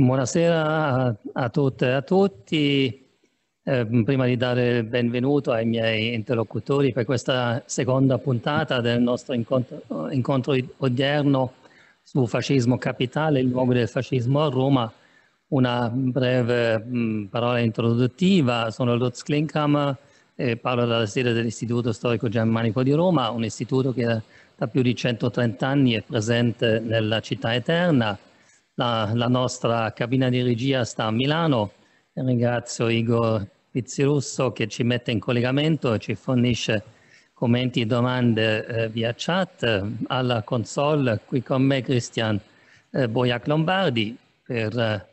Buonasera a, tutte e a tutti. Eh, prima di dare il benvenuto ai miei interlocutori per questa seconda puntata del nostro incontro, incontro odierno su Fascismo Capitale, il luogo del fascismo a Roma, una breve mh, mm, parola introduttiva. Sono Lutz Klinkhammer e parlo dalla sede dell'Istituto Storico Germanico di Roma, un istituto che da più di 130 anni è presente nella città eterna la, la, nostra cabina di regia sta a Milano. Ringrazio Igor Pizzirusso che ci mette in collegamento e ci fornisce commenti e domande eh, via chat. Alla console qui con me Cristian eh, Boiac Lombardi per eh,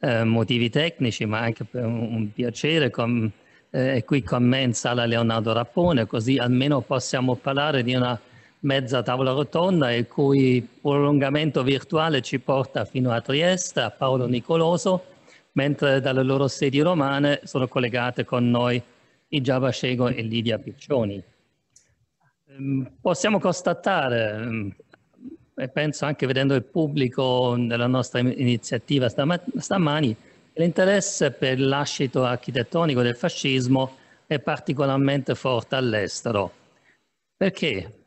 eh, motivi tecnici ma anche per un, un piacere. Com- eh, qui con me in sala Leonardo Rappone così almeno possiamo parlare di una mezza tavola rotonda il cui prolungamento virtuale ci porta fino a Trieste, a Paolo Nicoloso, mentre dalle loro sedi romane sono collegate con noi i Giaba Scego e Lidia Piccioni. Ehm, possiamo constatare, ehm, e penso anche vedendo il pubblico della nostra iniziativa stam stamani, l'interesse per l'ascito architettonico del fascismo è particolarmente forte all'estero. Perché?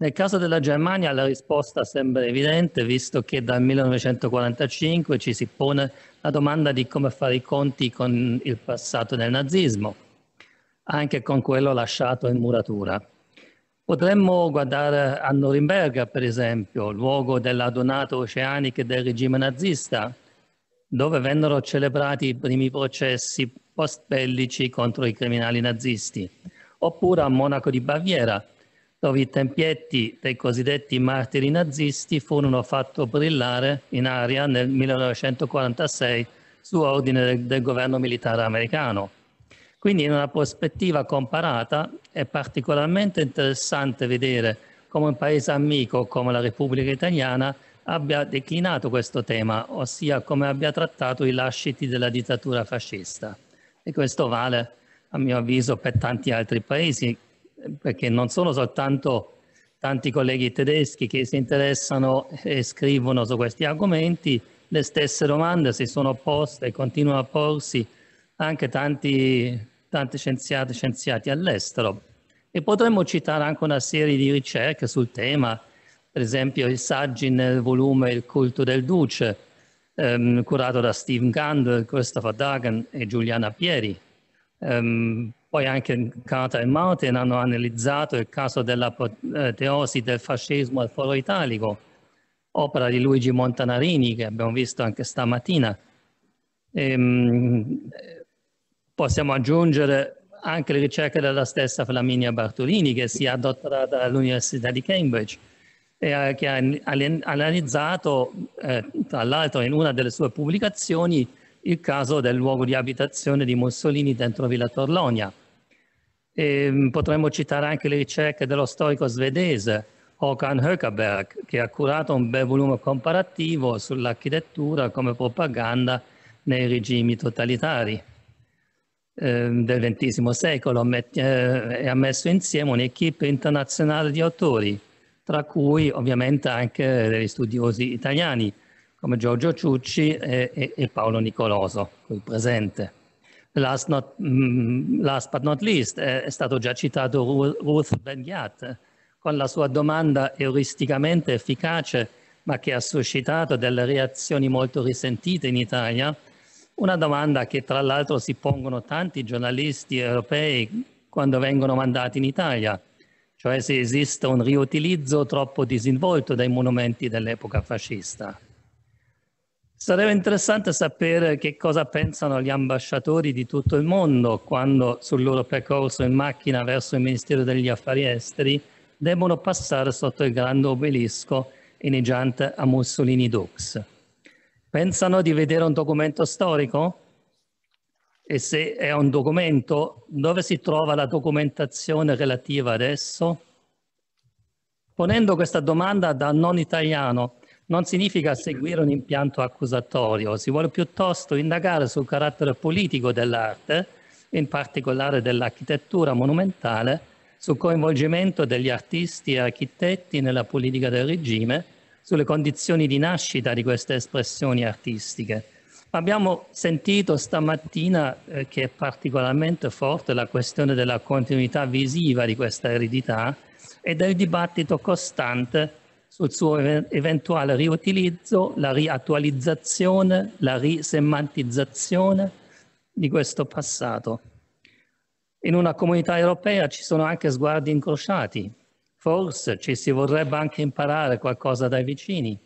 Nel caso della Germania la risposta sembra evidente, visto che dal 1945 ci si pone la domanda di come fare i conti con il passato del nazismo, anche con quello lasciato in muratura. Potremmo guardare a Norimberga, per esempio, luogo della donata oceanica del regime nazista, dove vennero celebrati i primi processi post-bellici contro i criminali nazisti, oppure a Monaco di Baviera, dove i tempietti dei cosiddetti martiri nazisti furono fatti brillare in aria nel 1946 su ordine del, del governo militare americano. Quindi in una prospettiva comparata è particolarmente interessante vedere come un paese amico come la Repubblica Italiana abbia declinato questo tema, ossia come abbia trattato i lasciti della dittatura fascista. E questo vale, a mio avviso, per tanti altri paesi perché non sono soltanto tanti colleghi tedeschi che si interessano e scrivono su questi argomenti, le stesse domande si sono poste e continuano a porsi anche tanti, tanti scienziati, scienziati all'estero. E potremmo citare anche una serie di ricerche sul tema, per esempio i Saggi nel volume Il culto del duce, ehm, curato da Steve Gandel, Christopher Dagen e Giuliana Pieri, ehm, poi anche in Carta e Martin hanno analizzato il caso dell'apoteosi eh, del fascismo al foro italico, opera di Luigi Montanarini che abbiamo visto anche stamattina. E, ehm, possiamo aggiungere anche le ricerche della stessa Flaminia Bartolini che si è dottorata dall'Università di Cambridge e che ha analizzato, eh, tra l'altro in una delle sue pubblicazioni, il caso del luogo di abitazione di Mussolini dentro Villa Torlonia. E ehm, potremmo citare anche le ricerche dello storico svedese Håkan Höckerberg, che ha curato un bel volume comparativo sull'architettura come propaganda nei regimi totalitari ehm, del XX secolo eh, e ha messo insieme un'equipe internazionale di autori, tra cui ovviamente anche degli studiosi italiani, come Giorgio Ciucci e, e, e Paolo Nicoloso, qui presente. Last, not, mm, last, but not least, è stato già citato Ruth Benghiat con la sua domanda euristicamente efficace, ma che ha suscitato delle reazioni molto risentite in Italia. Una domanda che tra l'altro si pongono tanti giornalisti europei quando vengono mandati in Italia, cioè se esiste un riutilizzo troppo disinvolto dei monumenti dell'epoca fascista. Sarebbe interessante sapere che cosa pensano gli ambasciatori di tutto il mondo quando sul loro percorso in macchina verso il Ministero degli Affari Esteri debbono passare sotto il grande obelisco inneggiante a Mussolini Dux. Pensano di vedere un documento storico? E se è un documento, dove si trova la documentazione relativa ad esso? Ponendo questa domanda da non italiano, non significa seguire un impianto accusatorio, si vuole piuttosto indagare sul carattere politico dell'arte, in particolare dell'architettura monumentale, sul coinvolgimento degli artisti e architetti nella politica del regime, sulle condizioni di nascita di queste espressioni artistiche. Abbiamo sentito stamattina eh, che è particolarmente forte la questione della continuità visiva di questa eredità e del dibattito costante sul suo eventuale riutilizzo, la riattualizzazione, la risemantizzazione di questo passato. In una comunità europea ci sono anche sguardi incrociati, forse ci si vorrebbe anche imparare qualcosa dai vicini,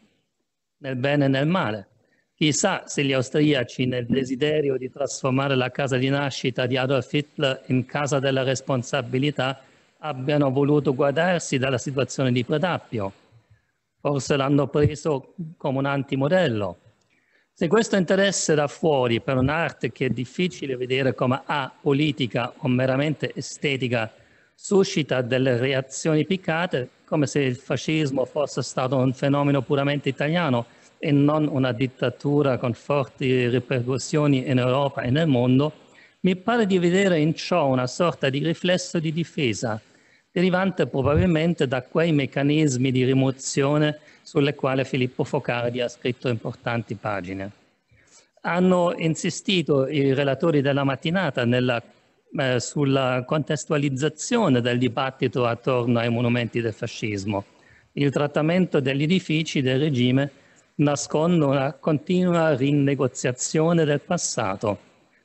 nel bene e nel male. Chissà se gli austriaci nel desiderio di trasformare la casa di nascita di Adolf Hitler in casa della responsabilità abbiano voluto guardarsi dalla situazione di Predappio, forse l'hanno preso come un antimodello. Se questo interesse da fuori per un'arte che è difficile vedere come apolitica o meramente estetica suscita delle reazioni piccate, come se il fascismo fosse stato un fenomeno puramente italiano e non una dittatura con forti ripercussioni in Europa e nel mondo, mi pare di vedere in ciò una sorta di riflesso di difesa derivante probabilmente da quei meccanismi di rimozione sulle quali Filippo Focardi ha scritto importanti pagine. Hanno insistito i relatori della mattinata nella, eh, sulla contestualizzazione del dibattito attorno ai monumenti del fascismo. Il trattamento degli edifici del regime nasconde una continua rinegoziazione del passato,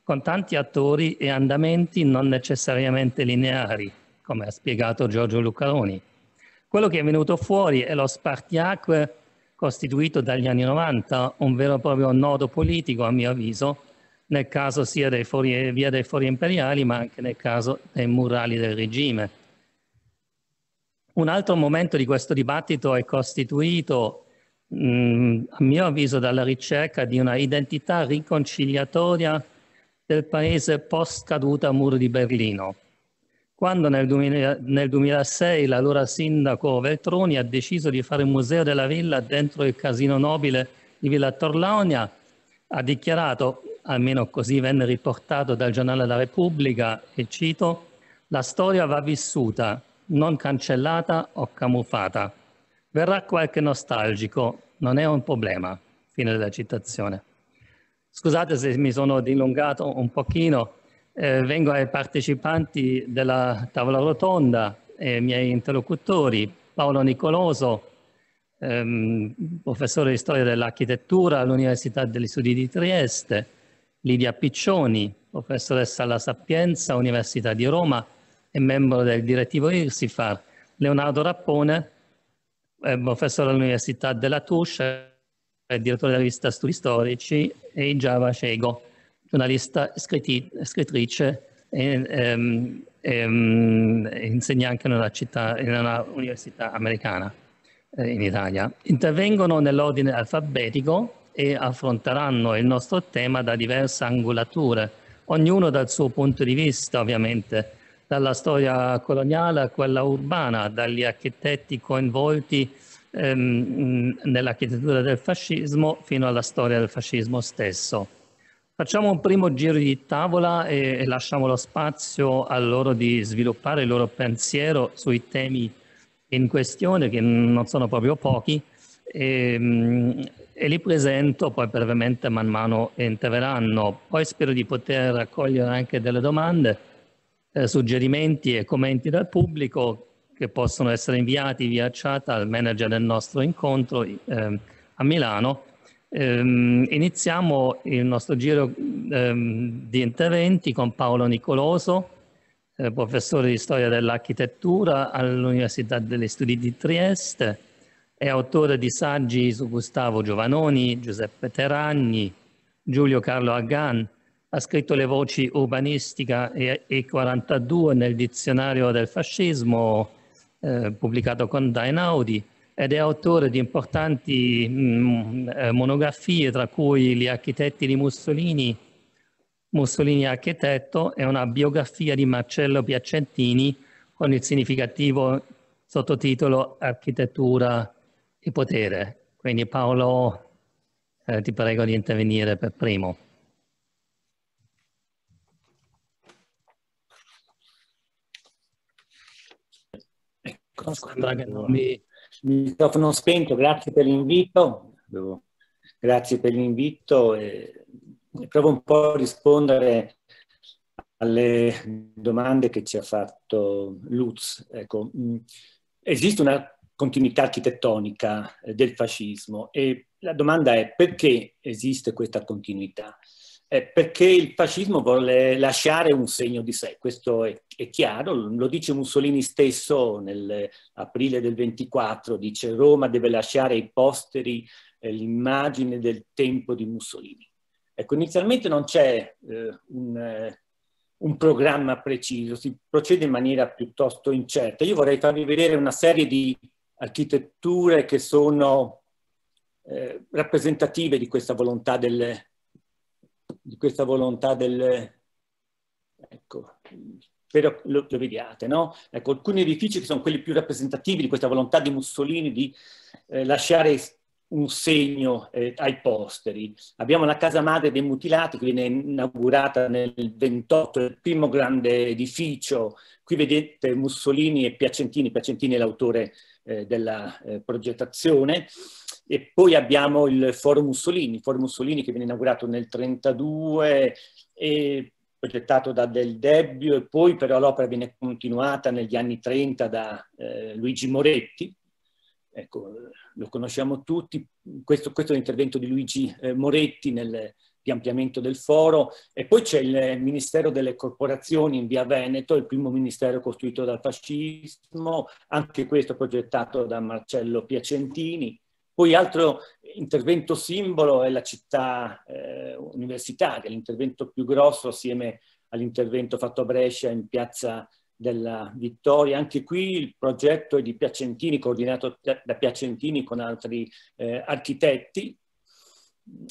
con tanti attori e andamenti non necessariamente lineari come ha spiegato Giorgio Lucaroni. Quello che è venuto fuori è lo spartiacque costituito dagli anni 90, un vero e proprio nodo politico a mio avviso, nel caso sia dei fori, via dei fori imperiali ma anche nel caso dei murali del regime. Un altro momento di questo dibattito è costituito mh, mm, a mio avviso dalla ricerca di una identità riconciliatoria del paese post caduta al muro di Berlino quando nel, 2000, nel 2006 l'allora sindaco Veltroni ha deciso di fare un museo della villa dentro il casino nobile di Villa Torlaonia, ha dichiarato, almeno così venne riportato dal giornale La Repubblica, e cito, la storia va vissuta, non cancellata o camuffata. Verrà qualche nostalgico, non è un problema. Fine della citazione. Scusate se mi sono dilungato un pochino, eh, vengo ai partecipanti della tavola rotonda e eh, ai miei interlocutori, Paolo Nicoloso, ehm, professore di storia dell'architettura all'Università degli Studi di Trieste, Lidia Piccioni, professoressa alla Sapienza, Università di Roma e membro del direttivo IRSIFAR, Leonardo Rappone, eh, professore all'Università della Tuscia, eh, direttore della rivista Studi Storici, e Java Cego, giornalista, scrittrice e, ehm, ehm, insegna anche in una, città, in una università americana eh, in Italia. Intervengono nell'ordine alfabetico e affronteranno il nostro tema da diverse angolature, ognuno dal suo punto di vista ovviamente, dalla storia coloniale a quella urbana, dagli architetti coinvolti ehm, nell'architettura del fascismo fino alla storia del fascismo stesso. Facciamo un primo giro di tavola e, e lasciamo lo spazio a loro di sviluppare il loro pensiero sui temi in questione, che non sono proprio pochi, e, ehm, e li presento poi brevemente man mano interverranno. Poi spero di poter raccogliere anche delle domande, eh, suggerimenti e commenti dal pubblico che possono essere inviati via chat al manager del nostro incontro eh, a Milano Ehm, iniziamo il nostro giro ehm, di interventi con Paolo Nicoloso, eh, professore di storia dell'architettura all'Università degli Studi di Trieste, è autore di saggi su Gustavo Giovanoni, Giuseppe Teragni, Giulio Carlo Agan, ha scritto le voci urbanistica e 42 nel dizionario del fascismo eh, pubblicato con Dainaudi ed è autore di importanti mh, mm, eh, monografie, tra cui Gli architetti di Mussolini, Mussolini architetto, e una biografia di Marcello Piacentini con il significativo sottotitolo Architettura e potere. Quindi Paolo eh, ti prego di intervenire per primo. Ecco, sembra che non mi Microfono spento, grazie per l'invito. Grazie per l'invito provo un po' a rispondere alle domande che ci ha fatto Lutz. Ecco, mm, esiste una continuità architettonica eh, del fascismo e la domanda è perché esiste questa continuità? eh, perché il fascismo vuole lasciare un segno di sé, questo è, è chiaro, lo dice Mussolini stesso nell'aprile del 24, dice Roma deve lasciare ai posteri eh, l'immagine del tempo di Mussolini. Ecco, inizialmente non c'è eh, un, eh, un, programma preciso, si procede in maniera piuttosto incerta. Io vorrei farvi vedere una serie di architetture che sono eh, rappresentative di questa volontà del, di questa volontà del... Ecco, spero lo, lo vediate, no? Ecco, alcuni edifici che sono quelli più rappresentativi di questa volontà di Mussolini di eh, lasciare un segno eh, ai posteri. Abbiamo la casa madre dei mutilati che viene inaugurata nel 28, il primo grande edificio. Qui vedete Mussolini e Piacentini, Piacentini è l'autore eh, della eh, progettazione. E poi abbiamo il Foro Mussolini, il Foro Mussolini che viene inaugurato nel 1932 e progettato da Del Debbio e poi però l'opera viene continuata negli anni 30 da eh, Luigi Moretti, ecco, lo conosciamo tutti, questo, questo, è l'intervento di Luigi eh, Moretti nel, di ampliamento del foro e poi c'è il Ministero delle Corporazioni in via Veneto, il primo ministero costruito dal fascismo, anche questo progettato da Marcello Piacentini. Poi altro intervento simbolo è la città eh, universitaria, l'intervento più grosso assieme all'intervento fatto a Brescia in piazza della Vittoria. Anche qui il progetto è di Piacentini, coordinato da Piacentini con altri eh, architetti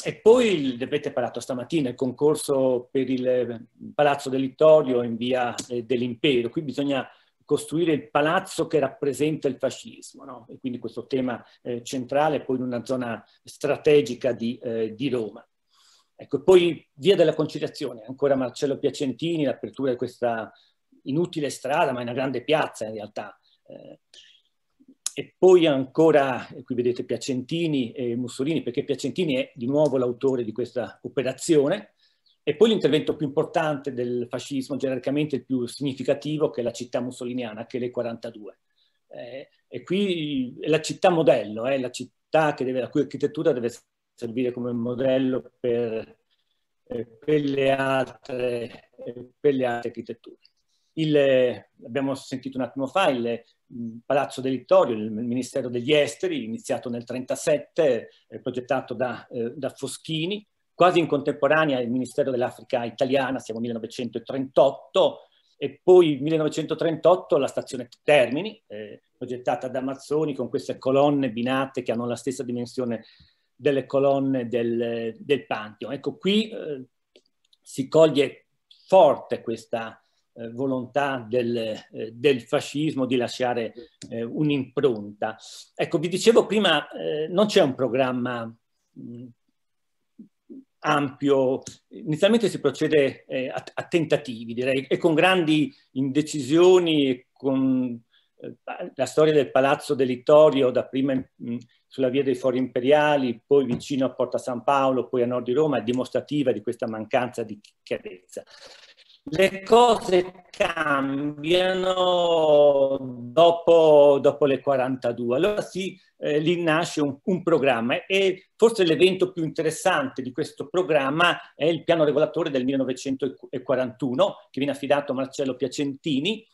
e poi, ne avete parlato stamattina, il concorso per il eh, Palazzo del Littorio in via eh, dell'Impero. Qui bisogna costruire il palazzo che rappresenta il fascismo, no? e quindi questo tema eh, centrale poi in una zona strategica di, eh, di Roma. Ecco, poi via della conciliazione, ancora Marcello Piacentini, l'apertura di questa inutile strada, ma è una grande piazza in realtà. Eh, e poi ancora, qui vedete Piacentini e Mussolini, perché Piacentini è di nuovo l'autore di questa operazione, e poi l'intervento più importante del fascismo, genericamente il più significativo, che è la città mussoliniana, che è le 42. Eh, e qui è la città modello, è eh, la città deve, la cui architettura deve servire come modello per, eh, per, le, altre, eh, per le, altre, architetture. Il, eh, abbiamo sentito un attimo fa il, Palazzo del Littorio, il Ministero degli Esteri, iniziato nel 1937, eh, progettato da, eh, da, Foschini, quasi in contemporanea il Ministero dell'Africa italiana, siamo 1938, e poi 1938 la stazione Termini, eh, progettata da Mazzoni con queste colonne binate che hanno la stessa dimensione delle colonne del, del Pantheon. Ecco, qui eh, si coglie forte questa eh, volontà del, eh, del, fascismo di lasciare eh, un'impronta. Ecco, vi dicevo prima, eh, non c'è un programma mh, mm, ampio, inizialmente si procede eh, a, a, tentativi, direi, e con grandi indecisioni, con eh, la storia del Palazzo dell'Ittorio, da prima mm, sulla via dei Fori Imperiali, poi vicino a Porta San Paolo, poi a nord di Roma, è dimostrativa di questa mancanza di chiarezza le cose cambiano dopo, dopo, le 42. Allora sì, eh, lì nasce un, un, programma e forse l'evento più interessante di questo programma è il piano regolatore del 1941 che viene affidato a Marcello Piacentini.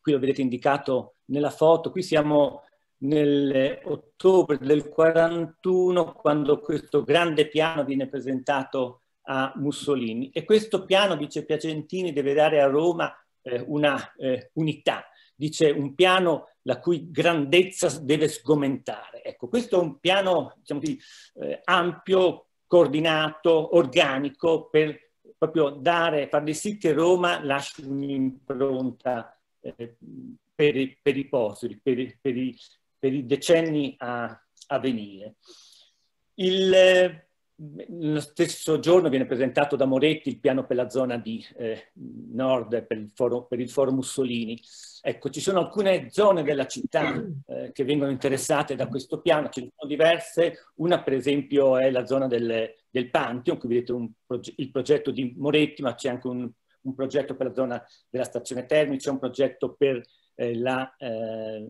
Qui lo vedete indicato nella foto. Qui siamo nell'ottobre eh, del 41 quando questo grande piano viene presentato a Mussolini. E questo piano, dice Piacentini, deve dare a Roma eh, una eh, unità, dice un piano la cui grandezza deve sgomentare. Ecco, questo è un piano diciamo così, eh, ampio, coordinato, organico, per proprio dare, far sì che Roma lasci un'impronta eh, per, i, per i posteri, per, per, per, i, decenni a, a venire. Il, eh, lo stesso giorno viene presentato da Moretti il piano per la zona di eh, nord, per il, foro, per il, foro, Mussolini. Ecco, ci sono alcune zone della città eh, che vengono interessate da questo piano, ce ne sono diverse, una per esempio è la zona del, del Pantheon, qui vedete proge il progetto di Moretti, ma c'è anche un, un, progetto per la zona della stazione Termi, c'è un progetto per eh, la eh,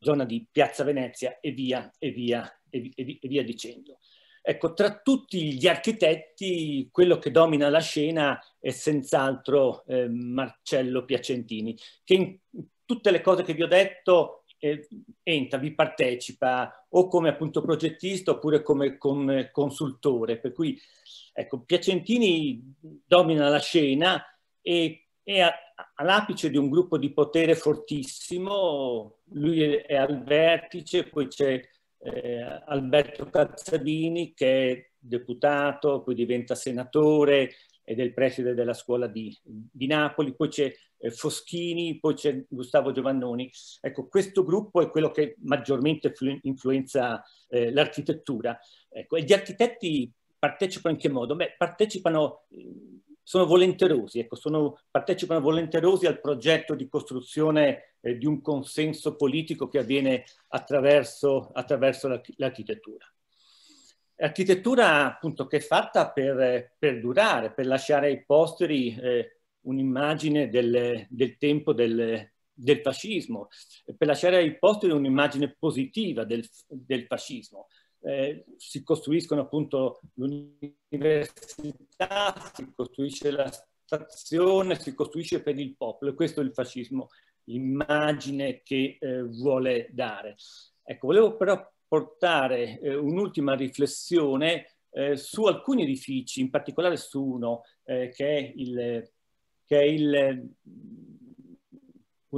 zona di Piazza Venezia e via, e via, e, vi e via dicendo. Ecco, tra tutti gli architetti, quello che domina la scena è senz'altro eh, Marcello Piacentini, che in tutte le cose che vi ho detto eh, entra, vi partecipa o come appunto progettista oppure come, come consultore. Per cui, ecco, Piacentini domina la scena e è all'apice di un gruppo di potere fortissimo, lui è al vertice, poi c'è eh, Alberto Calzadini che è deputato, poi diventa senatore ed è il preside della scuola di, di Napoli, poi c'è eh, Foschini, poi c'è Gustavo Giovannoni. Ecco, questo gruppo è quello che maggiormente influenza eh, l'architettura. Ecco, e gli architetti partecipano in che modo? Beh, partecipano eh, sono volenterosi, ecco, sono, partecipano volenterosi al progetto di costruzione eh, di un consenso politico che avviene attraverso, attraverso l'architettura. Architettura appunto che è fatta per, per durare, per lasciare ai posteri eh, un'immagine del, del, tempo del, del, fascismo, per lasciare ai posteri un'immagine positiva del, del fascismo, eh, si costruiscono appunto l'università, si costruisce la stazione, si costruisce per il popolo. Questo è il fascismo, l'immagine che eh, vuole dare. Ecco, volevo però portare eh, un'ultima riflessione eh, su alcuni edifici, in particolare su uno eh, che è il, che è il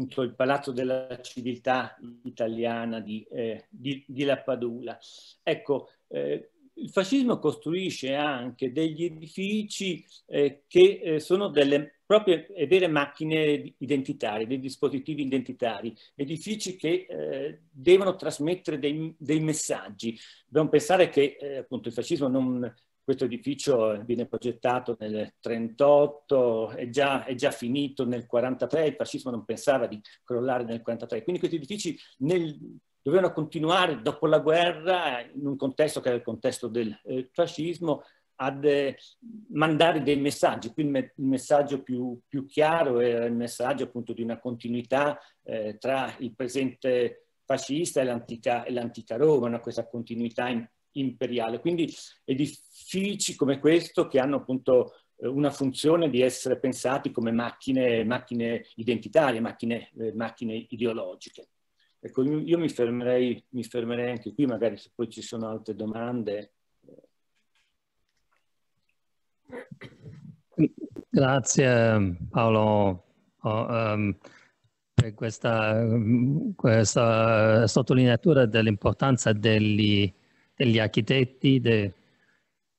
appunto il Palazzo della Civiltà Italiana di, eh, di, di Lappadula. Ecco, eh, il fascismo costruisce anche degli edifici eh, che eh, sono delle proprie e vere macchine identitarie, dei dispositivi identitari, edifici che eh, devono trasmettere dei, dei, messaggi. Dobbiamo pensare che eh, appunto il fascismo non, questo edificio viene progettato nel 1938, è già, è già finito nel 1943, il fascismo non pensava di crollare nel 1943. Quindi questi edifici nel, dovevano continuare dopo la guerra, in un contesto che era il contesto del eh, fascismo, ad eh, mandare dei messaggi. Qui il, me il messaggio più, più, chiaro era il messaggio appunto di una continuità eh, tra il presente fascista e l'antica Roma, no? questa continuità in imperiale. Quindi edifici come questo che hanno appunto eh, una funzione di essere pensati come macchine, macchine identitarie, macchine, eh, macchine, ideologiche. Ecco, io mi fermerei, mi fermerei anche qui, magari se poi ci sono altre domande. Grazie Paolo oh, ehm, per questa, questa eh, sottolineatura dell'importanza degli degli architetti, de...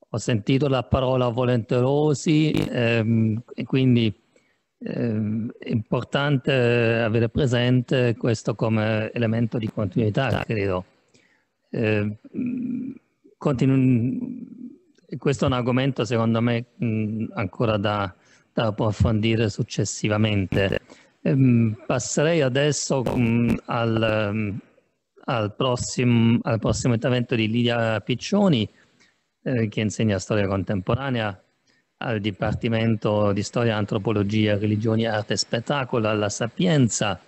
ho sentito la parola volenterosi ehm, e quindi ehm, è importante avere presente questo come elemento di continuità, credo. Eh, continu... questo è un argomento secondo me ancora da, da, approfondire successivamente. Ehm, passerei adesso al ehm, al prossimo, al prossimo intervento di Lidia Piccioni, eh, che insegna storia contemporanea al Dipartimento di Storia, Antropologia, Religioni, Arte e Spettacolo alla Sapienza,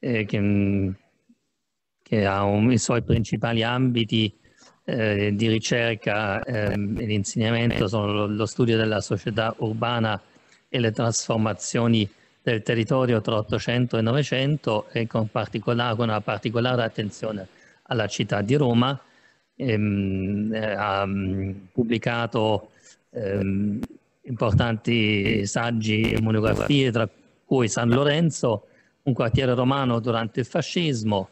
eh, che, che, ha un, i suoi principali ambiti eh, di ricerca ehm, e di insegnamento sono lo, lo studio della società urbana e le trasformazioni del territorio tra 800 e 900 e con, con una particolare attenzione alla città di Roma. Ehm, ha mm, pubblicato ehm, importanti saggi e monografie, tra cui San Lorenzo, un quartiere romano durante il fascismo,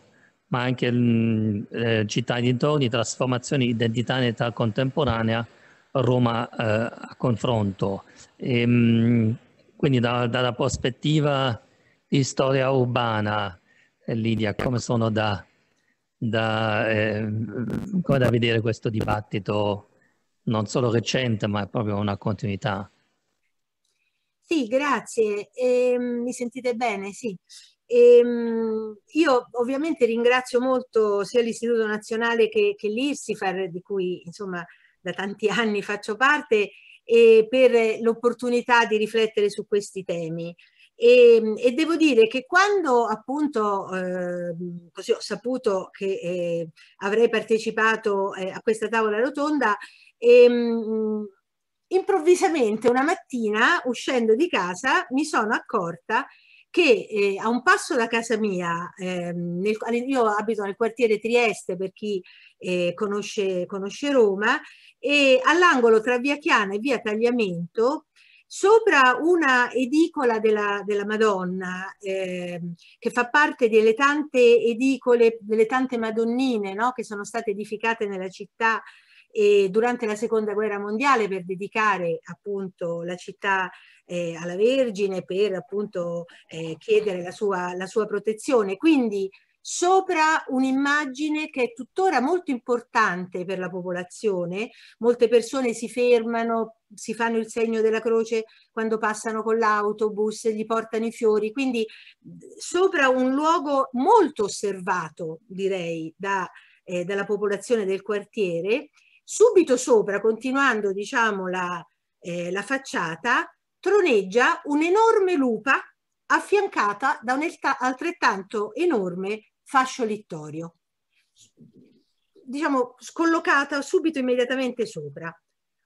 ma anche mm, eh, città e dintorni, trasformazioni, identità in età contemporanea, Roma eh, a confronto. E, ehm, quindi da, dalla prospettiva di storia urbana, eh, Lidia, come sono da, da, eh, come da vedere questo dibattito non solo recente ma proprio una continuità? Sì, grazie. Eh, mi sentite bene? Sì. E, ehm, io ovviamente ringrazio molto sia l'Istituto Nazionale che, che l'IRSIFAR, di cui insomma da tanti anni faccio parte, e per eh, l'opportunità di riflettere su questi temi. E, ehm, e, devo dire che quando appunto eh, così ho saputo che eh, avrei partecipato eh, a questa tavola rotonda, ehm, improvvisamente una mattina uscendo di casa mi sono accorta che eh, a un passo da casa mia, eh, nel, io abito nel quartiere Trieste per chi eh, conosce, conosce Roma, e all'angolo tra via Chiana e via Tagliamento, sopra una edicola della, della Madonna eh, che fa parte delle tante edicole, delle tante madonnine no? che sono state edificate nella città e durante la seconda guerra mondiale per dedicare appunto la città eh, alla Vergine, per appunto eh, chiedere la sua, la sua protezione. Quindi sopra un'immagine che è tuttora molto importante per la popolazione, molte persone si fermano, si fanno il segno della croce quando passano con l'autobus, gli portano i fiori, quindi sopra un luogo molto osservato, direi, da, eh, dalla popolazione del quartiere Subito sopra, continuando diciamo, la, eh, la facciata, troneggia un'enorme lupa affiancata da un altrettanto enorme fascio littorio, diciamo scollocata subito immediatamente sopra.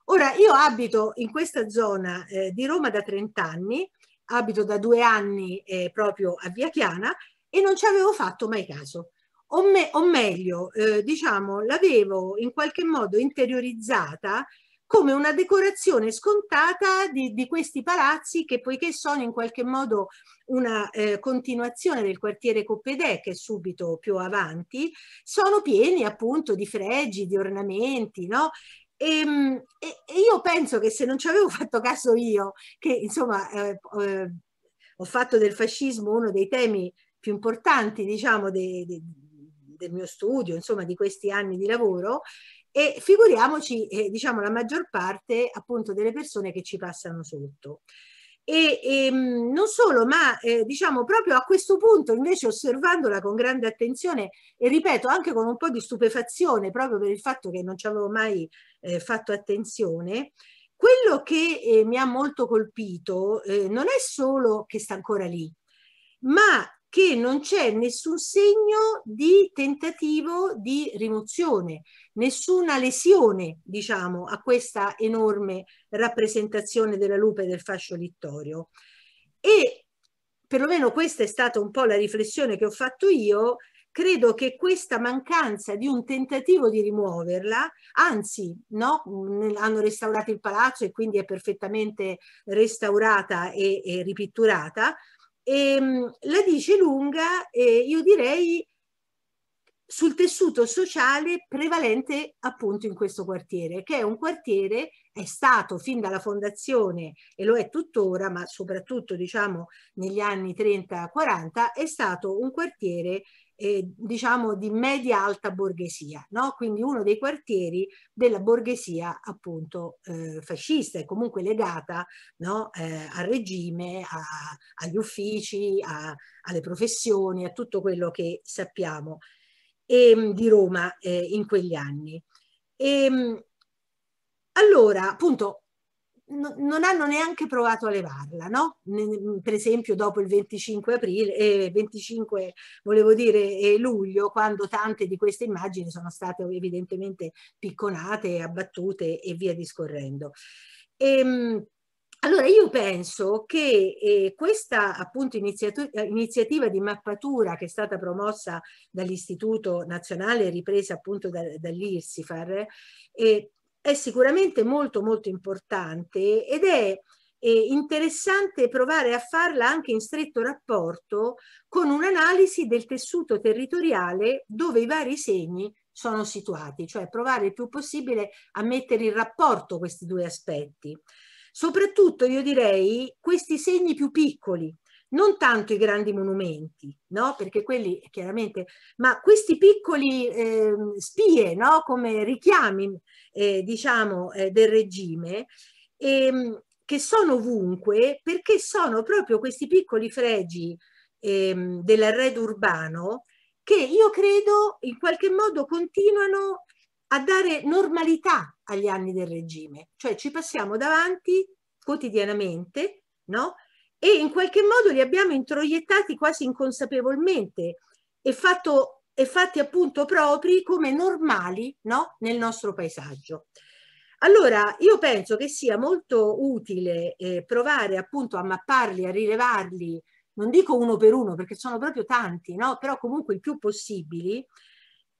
Ora, io abito in questa zona eh, di Roma da 30 anni, abito da due anni eh, proprio a Via Chiana e non ci avevo fatto mai caso o, me, o meglio, eh, diciamo, l'avevo in qualche modo interiorizzata come una decorazione scontata di, di, questi palazzi che poiché sono in qualche modo una eh, continuazione del quartiere Coppedè che è subito più avanti, sono pieni appunto di fregi, di ornamenti, no? Ehm, e, e io penso che se non ci avevo fatto caso io, che insomma eh, eh, ho fatto del fascismo uno dei temi più importanti, diciamo, de, de, del mio studio, insomma di questi anni di lavoro e figuriamoci eh, diciamo la maggior parte appunto delle persone che ci passano sotto. E, e ehm, non solo, ma eh, diciamo proprio a questo punto invece osservandola con grande attenzione e ripeto anche con un po' di stupefazione proprio per il fatto che non ci avevo mai eh, fatto attenzione, quello che eh, mi ha molto colpito eh, non è solo che sta ancora lì, ma che non c'è nessun segno di tentativo di rimozione, nessuna lesione, diciamo, a questa enorme rappresentazione della lupe del fascio littorio. E perlomeno questa è stata un po' la riflessione che ho fatto io, credo che questa mancanza di un tentativo di rimuoverla, anzi, no, hanno restaurato il palazzo e quindi è perfettamente restaurata e, e ripitturata, e, ehm, la dice lunga, eh, io direi, sul tessuto sociale prevalente appunto in questo quartiere, che è un quartiere, è stato fin dalla fondazione e lo è tuttora, ma soprattutto diciamo negli anni 30-40, è stato un quartiere eh, diciamo di media alta borghesia, no? quindi uno dei quartieri della borghesia appunto eh, fascista e comunque legata no? eh, al regime, a, agli uffici, a, alle professioni, a tutto quello che sappiamo e, ehm, di Roma eh, in quegli anni. E, ehm, allora, appunto, non hanno neanche provato a levarla, no? Per esempio dopo il 25 aprile, eh, 25 volevo dire eh, luglio, quando tante di queste immagini sono state evidentemente picconate, abbattute e via discorrendo. E, ehm, allora io penso che eh, questa appunto iniziativa di mappatura che è stata promossa dall'Istituto Nazionale ripresa appunto da, dall'IRSIFAR eh, è sicuramente molto molto importante ed è eh, interessante provare a farla anche in stretto rapporto con un'analisi del tessuto territoriale dove i vari segni sono situati, cioè provare il più possibile a mettere in rapporto questi due aspetti. Soprattutto io direi questi segni più piccoli, non tanto i grandi monumenti, no? perché quelli chiaramente, ma questi piccoli eh, spie no? come richiami eh, diciamo, eh, del regime, eh, che sono ovunque perché sono proprio questi piccoli fregi eh, dell'arredo urbano che io credo in qualche modo continuano a dare normalità agli anni del regime, cioè ci passiamo davanti quotidianamente, no? e in qualche modo li abbiamo introiettati quasi inconsapevolmente e, fatto, e fatti appunto propri come normali no? nel nostro paesaggio. Allora, io penso che sia molto utile eh, provare appunto a mapparli, a rilevarli, non dico uno per uno perché sono proprio tanti, no? però comunque il più possibili,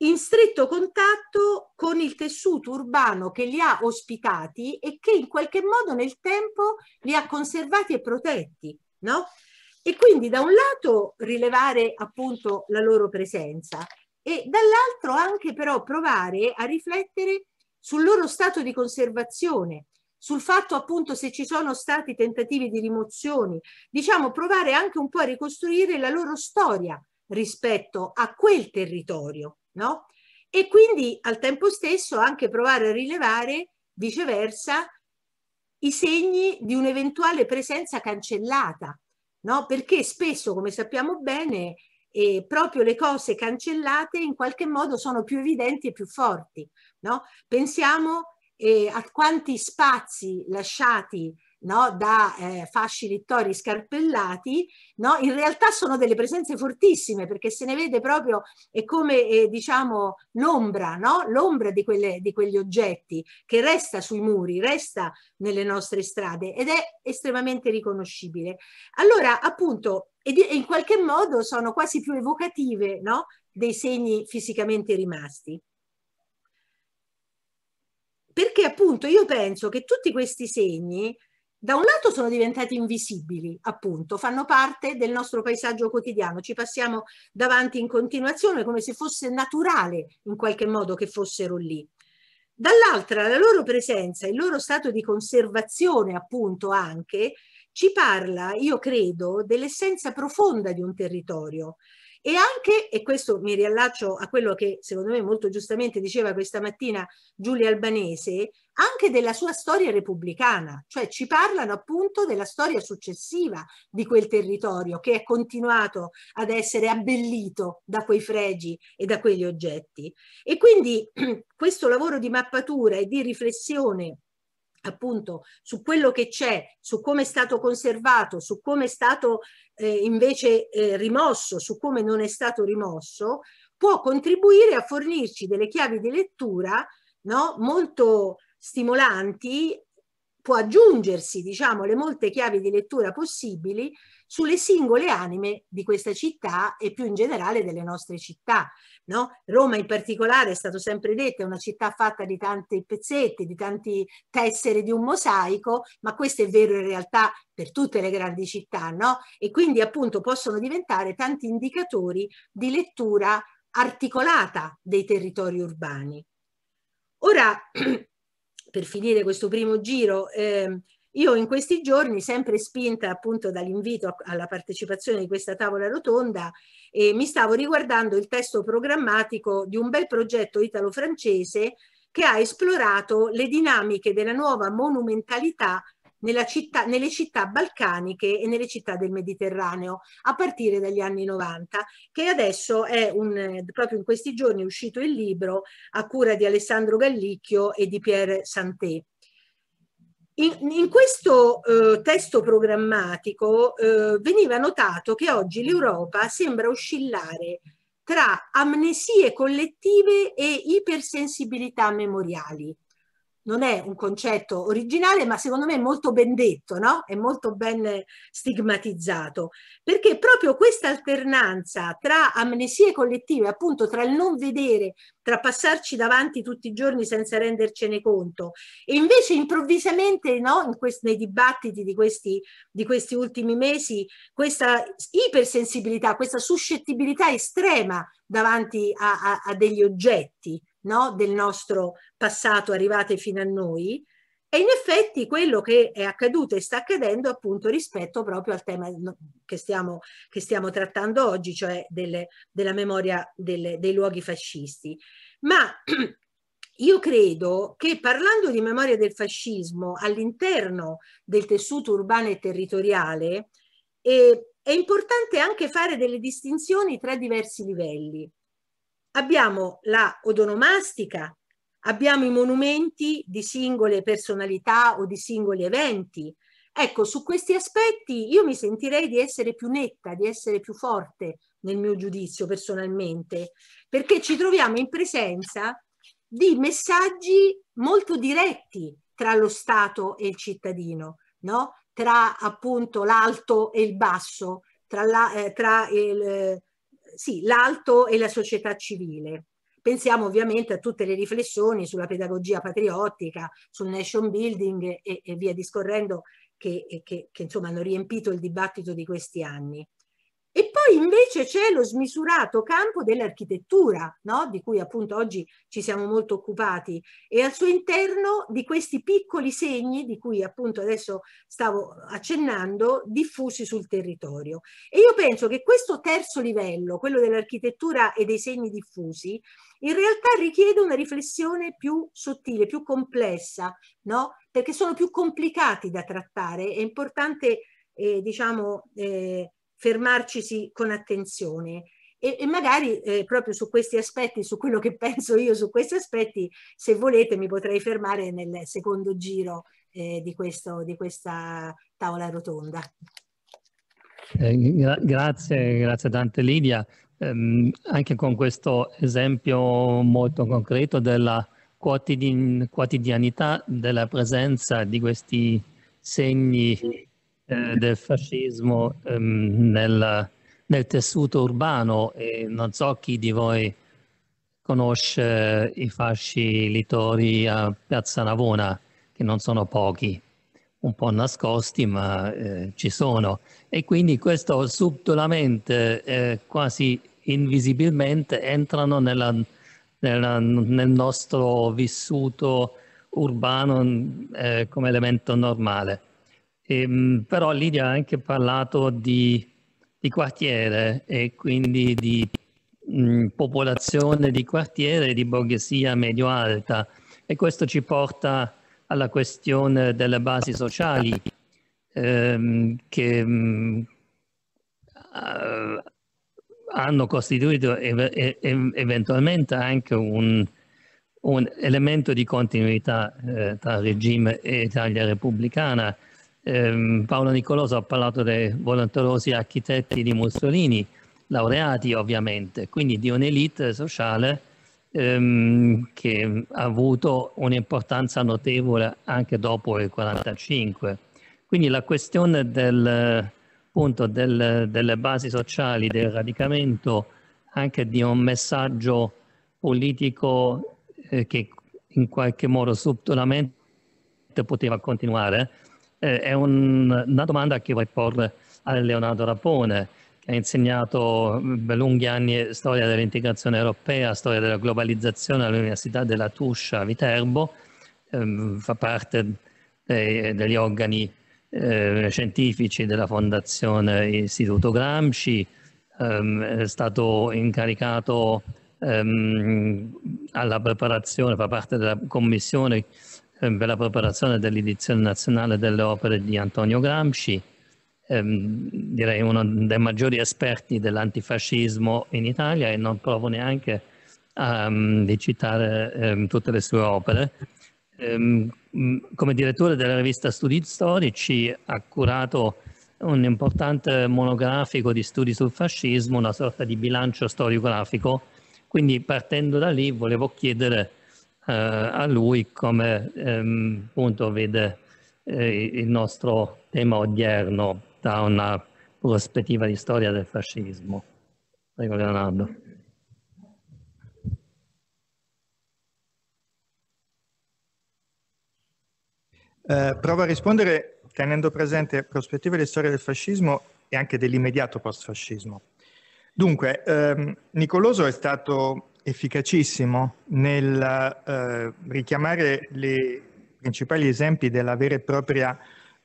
in stretto contatto con il tessuto urbano che li ha ospitati e che in qualche modo nel tempo li ha conservati e protetti, no? E quindi da un lato rilevare appunto la loro presenza e dall'altro anche però provare a riflettere sul loro stato di conservazione, sul fatto appunto se ci sono stati tentativi di rimozioni, diciamo provare anche un po' a ricostruire la loro storia rispetto a quel territorio, no? E quindi al tempo stesso anche provare a rilevare viceversa i segni di un'eventuale presenza cancellata, no? Perché spesso, come sappiamo bene, eh, proprio le cose cancellate in qualche modo sono più evidenti e più forti, no? Pensiamo eh, a quanti spazi lasciati no? da eh, fasci littori scarpellati, no? in realtà sono delle presenze fortissime perché se ne vede proprio è come eh, diciamo l'ombra, no? l'ombra di, di, quegli oggetti che resta sui muri, resta nelle nostre strade ed è estremamente riconoscibile. Allora appunto, e in qualche modo sono quasi più evocative dei segni fisicamente rimasti perché appunto io penso che tutti questi segni da un lato sono diventati invisibili, appunto, fanno parte del nostro paesaggio quotidiano, ci passiamo davanti in continuazione come se fosse naturale in qualche modo che fossero lì. Dall'altra la loro presenza, il loro stato di conservazione appunto anche, ci parla, io credo, dell'essenza profonda di un territorio, e anche, e questo mi riallaccio a quello che secondo me molto giustamente diceva questa mattina Giulia Albanese, anche della sua storia repubblicana, cioè ci parlano appunto della storia successiva di quel territorio che è continuato ad essere abbellito da quei fregi e da quegli oggetti. E quindi questo lavoro di mappatura e di riflessione appunto su quello che c'è, su come è stato conservato, su come è stato eh, invece eh, rimosso, su come non è stato rimosso, può contribuire a fornirci delle chiavi di lettura no? molto stimolanti può aggiungersi, diciamo, le molte chiavi di lettura possibili sulle singole anime di questa città e più in generale delle nostre città. No? Roma in particolare, è stato sempre detto, è una città fatta di tanti pezzetti, di tanti tessere di un mosaico, ma questo è vero in realtà per tutte le grandi città, no? E quindi appunto possono diventare tanti indicatori di lettura articolata dei territori urbani. Ora, per finire questo primo giro, eh, io in questi giorni, sempre spinta appunto dall'invito alla partecipazione di questa tavola rotonda, eh, mi stavo riguardando il testo programmatico di un bel progetto italo-francese che ha esplorato le dinamiche della nuova monumentalità città, nelle città balcaniche e nelle città del Mediterraneo a partire dagli anni 90, che adesso è un, proprio in questi giorni uscito il libro a cura di Alessandro Gallicchio e di Pierre Santé. In, in, questo eh, testo programmatico eh, veniva notato che oggi l'Europa sembra oscillare tra amnesie collettive e ipersensibilità memoriali non è un concetto originale, ma secondo me è molto ben detto, no? è molto ben stigmatizzato, perché proprio questa alternanza tra amnesie collettive, appunto tra il non vedere, tra passarci davanti tutti i giorni senza rendercene conto, e invece improvvisamente no? In questi, nei dibattiti di questi, di questi ultimi mesi, questa ipersensibilità, questa suscettibilità estrema davanti a, a, a degli oggetti, no? del nostro passato arrivate fino a noi, e in effetti quello che è accaduto e sta accadendo appunto rispetto proprio al tema che stiamo, che stiamo trattando oggi, cioè delle, della memoria delle, dei luoghi fascisti. Ma io credo che parlando di memoria del fascismo all'interno del tessuto urbano e territoriale eh, è importante anche fare delle distinzioni tra diversi livelli abbiamo la odonomastica, abbiamo i monumenti di singole personalità o di singoli eventi. Ecco, su questi aspetti io mi sentirei di essere più netta, di essere più forte nel mio giudizio personalmente, perché ci troviamo in presenza di messaggi molto diretti tra lo Stato e il cittadino, no? tra appunto l'alto e il basso, tra, la, eh, tra il, eh, sì, l'alto e la società civile. Pensiamo ovviamente a tutte le riflessioni sulla pedagogia patriottica, sul nation building e, e via discorrendo che, che, che insomma hanno riempito il dibattito di questi anni poi invece c'è lo smisurato campo dell'architettura, no? di cui appunto oggi ci siamo molto occupati, e al suo interno di questi piccoli segni, di cui appunto adesso stavo accennando, diffusi sul territorio. E io penso che questo terzo livello, quello dell'architettura e dei segni diffusi, in realtà richiede una riflessione più sottile, più complessa, no? perché sono più complicati da trattare, è importante eh, diciamo, eh, fermarcisi con attenzione e, e magari eh, proprio su questi aspetti, su quello che penso io su questi aspetti, se volete mi potrei fermare nel secondo giro eh, di, questo, di questa tavola rotonda. Eh, gra grazie, grazie tante Lidia, ehm, anche con questo esempio molto concreto della quotidian quotidianità della presenza di questi segni eh, del fascismo ehm, nel, nel, tessuto urbano e non so chi di voi conosce i fasci litori a Piazza Navona, che non sono pochi, un po' nascosti ma eh, ci sono. E quindi questo subdolamente, eh, quasi invisibilmente, entrano nella, nella, nel nostro vissuto urbano eh, come elemento normale. Ehm, però Lidia ha anche parlato di, di quartiere e quindi di mh, mm, popolazione di quartiere e di borghesia medio-alta e questo ci porta alla questione delle basi sociali ehm, che mh, mm, hanno costituito ev- ev- eventualmente anche un, un, elemento di continuità eh, tra regime e Italia repubblicana ehm, Paolo Nicoloso ha parlato dei volontarosi architetti di Mussolini, laureati ovviamente, quindi di un'elite sociale ehm, che ha avuto un'importanza notevole anche dopo il 1945. Quindi la questione del, appunto, del, delle basi sociali, del radicamento anche di un messaggio politico eh, che in qualche modo subtolamente poteva continuare, eh, è un, una domanda che vuoi porre a Leonardo Rapone, che ha insegnato per mm, lunghi anni storia dell'integrazione europea, storia della globalizzazione all'Università della Tuscia a Viterbo, eh, fa parte dei, degli organi eh, scientifici della Fondazione Istituto Gramsci, ehm, è stato incaricato ehm, alla preparazione, fa parte della commissione Ehm, per la preparazione dell'edizione nazionale delle opere di Antonio Gramsci, ehm, direi uno dei maggiori esperti dell'antifascismo in Italia e non provo neanche a um, mm, citare ehm, tutte le sue opere. Ehm, mm, come direttore della rivista Studi Storici ha curato un importante monografico di studi sul fascismo, una sorta di bilancio storiografico, quindi partendo da lì volevo chiedere eh, a lui come ehm, appunto vede eh, il nostro tema odierno da una prospettiva di storia del fascismo. Prego Leonardo. Eh, provo a rispondere tenendo presente prospettive di storia del fascismo e anche dell'immediato post-fascismo. Dunque, ehm, Nicoloso è stato efficacissimo nel eh, richiamare i principali esempi della vera e propria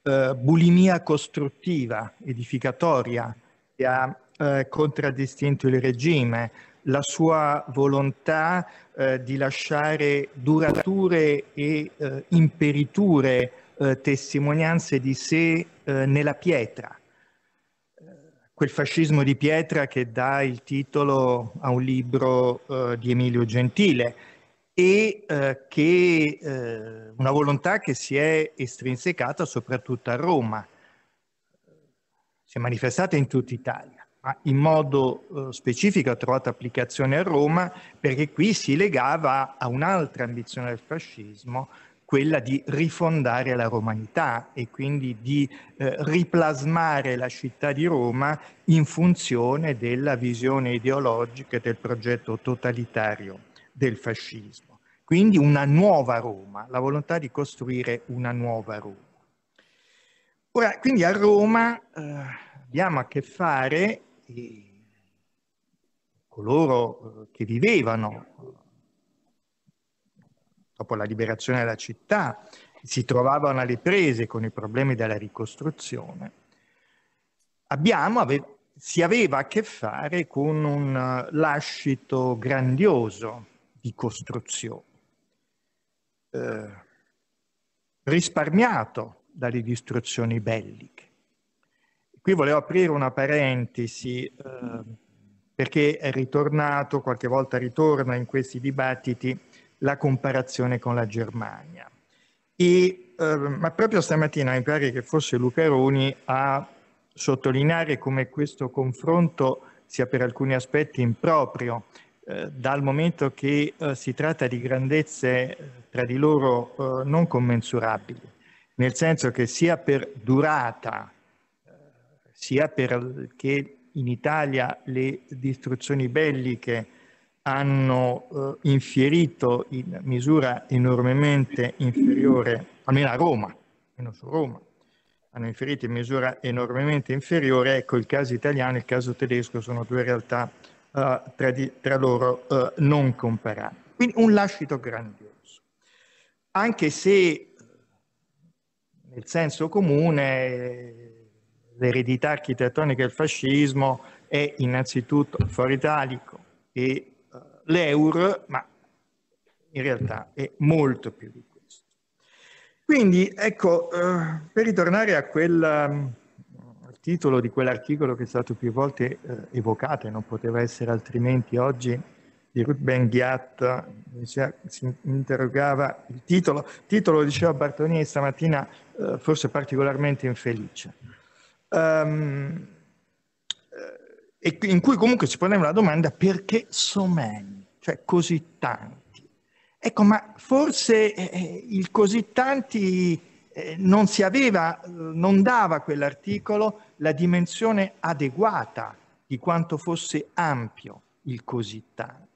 eh, bulimia costruttiva, edificatoria, che ha eh, contraddistinto il regime, la sua volontà eh, di lasciare durature e eh, imperiture eh, testimonianze di sé nella pietra, quel fascismo di pietra che dà il titolo a un libro eh, di Emilio Gentile e eh, che eh, una volontà che si è estrinsecata soprattutto a Roma, si è manifestata in tutta Italia, ma in modo eh, specifico ha trovato applicazione a Roma perché qui si legava a un'altra ambizione del fascismo quella di rifondare la romanità e quindi di eh, riplasmare la città di Roma in funzione della visione ideologica del progetto totalitario del fascismo. Quindi una nuova Roma, la volontà di costruire una nuova Roma. Ora, quindi a Roma eh, abbiamo a che fare, e eh, coloro eh, che vivevano dopo la liberazione della città, si trovavano alle prese con i problemi della ricostruzione, abbiamo, ave, si aveva a che fare con un eh, lascito grandioso di costruzione, eh, risparmiato dalle distruzioni belliche. Qui volevo aprire una parentesi eh, perché è ritornato, qualche volta ritorna in questi dibattiti, la comparazione con la Germania. E, eh, ma proprio stamattina mi pare che fosse Lucaroni a sottolineare come questo confronto sia per alcuni aspetti improprio, eh, dal momento che eh, si tratta di grandezze eh, tra di loro eh, non commensurabili, nel senso che sia per durata, eh, sia perché in Italia le distruzioni belliche hanno eh, infierito in misura enormemente inferiore, almeno a Roma, almeno su Roma, hanno infierito in misura enormemente inferiore, ecco il caso italiano e il caso tedesco sono due realtà eh, tra, di, tra, loro eh, non comparabili. Quindi un lascito grandioso, anche se eh, nel senso comune l'eredità architettonica del fascismo è innanzitutto fuori italico e l'euro, ma in realtà è molto più di questo. Quindi, ecco, eh, per ritornare a quel mm, titolo di quell'articolo che è stato più volte eh, evocato e non poteva essere altrimenti oggi, di Ruth Ben-Ghiat, eh, si interrogava il titolo, il titolo diceva Bartolini stamattina, eh, forse particolarmente infelice. Um, e in cui comunque si poneva la domanda perché so someni, cioè così tanti. Ecco, ma forse eh, eh, il così tanti eh, non si aveva, eh, non dava quell'articolo la dimensione adeguata di quanto fosse ampio il così tanti.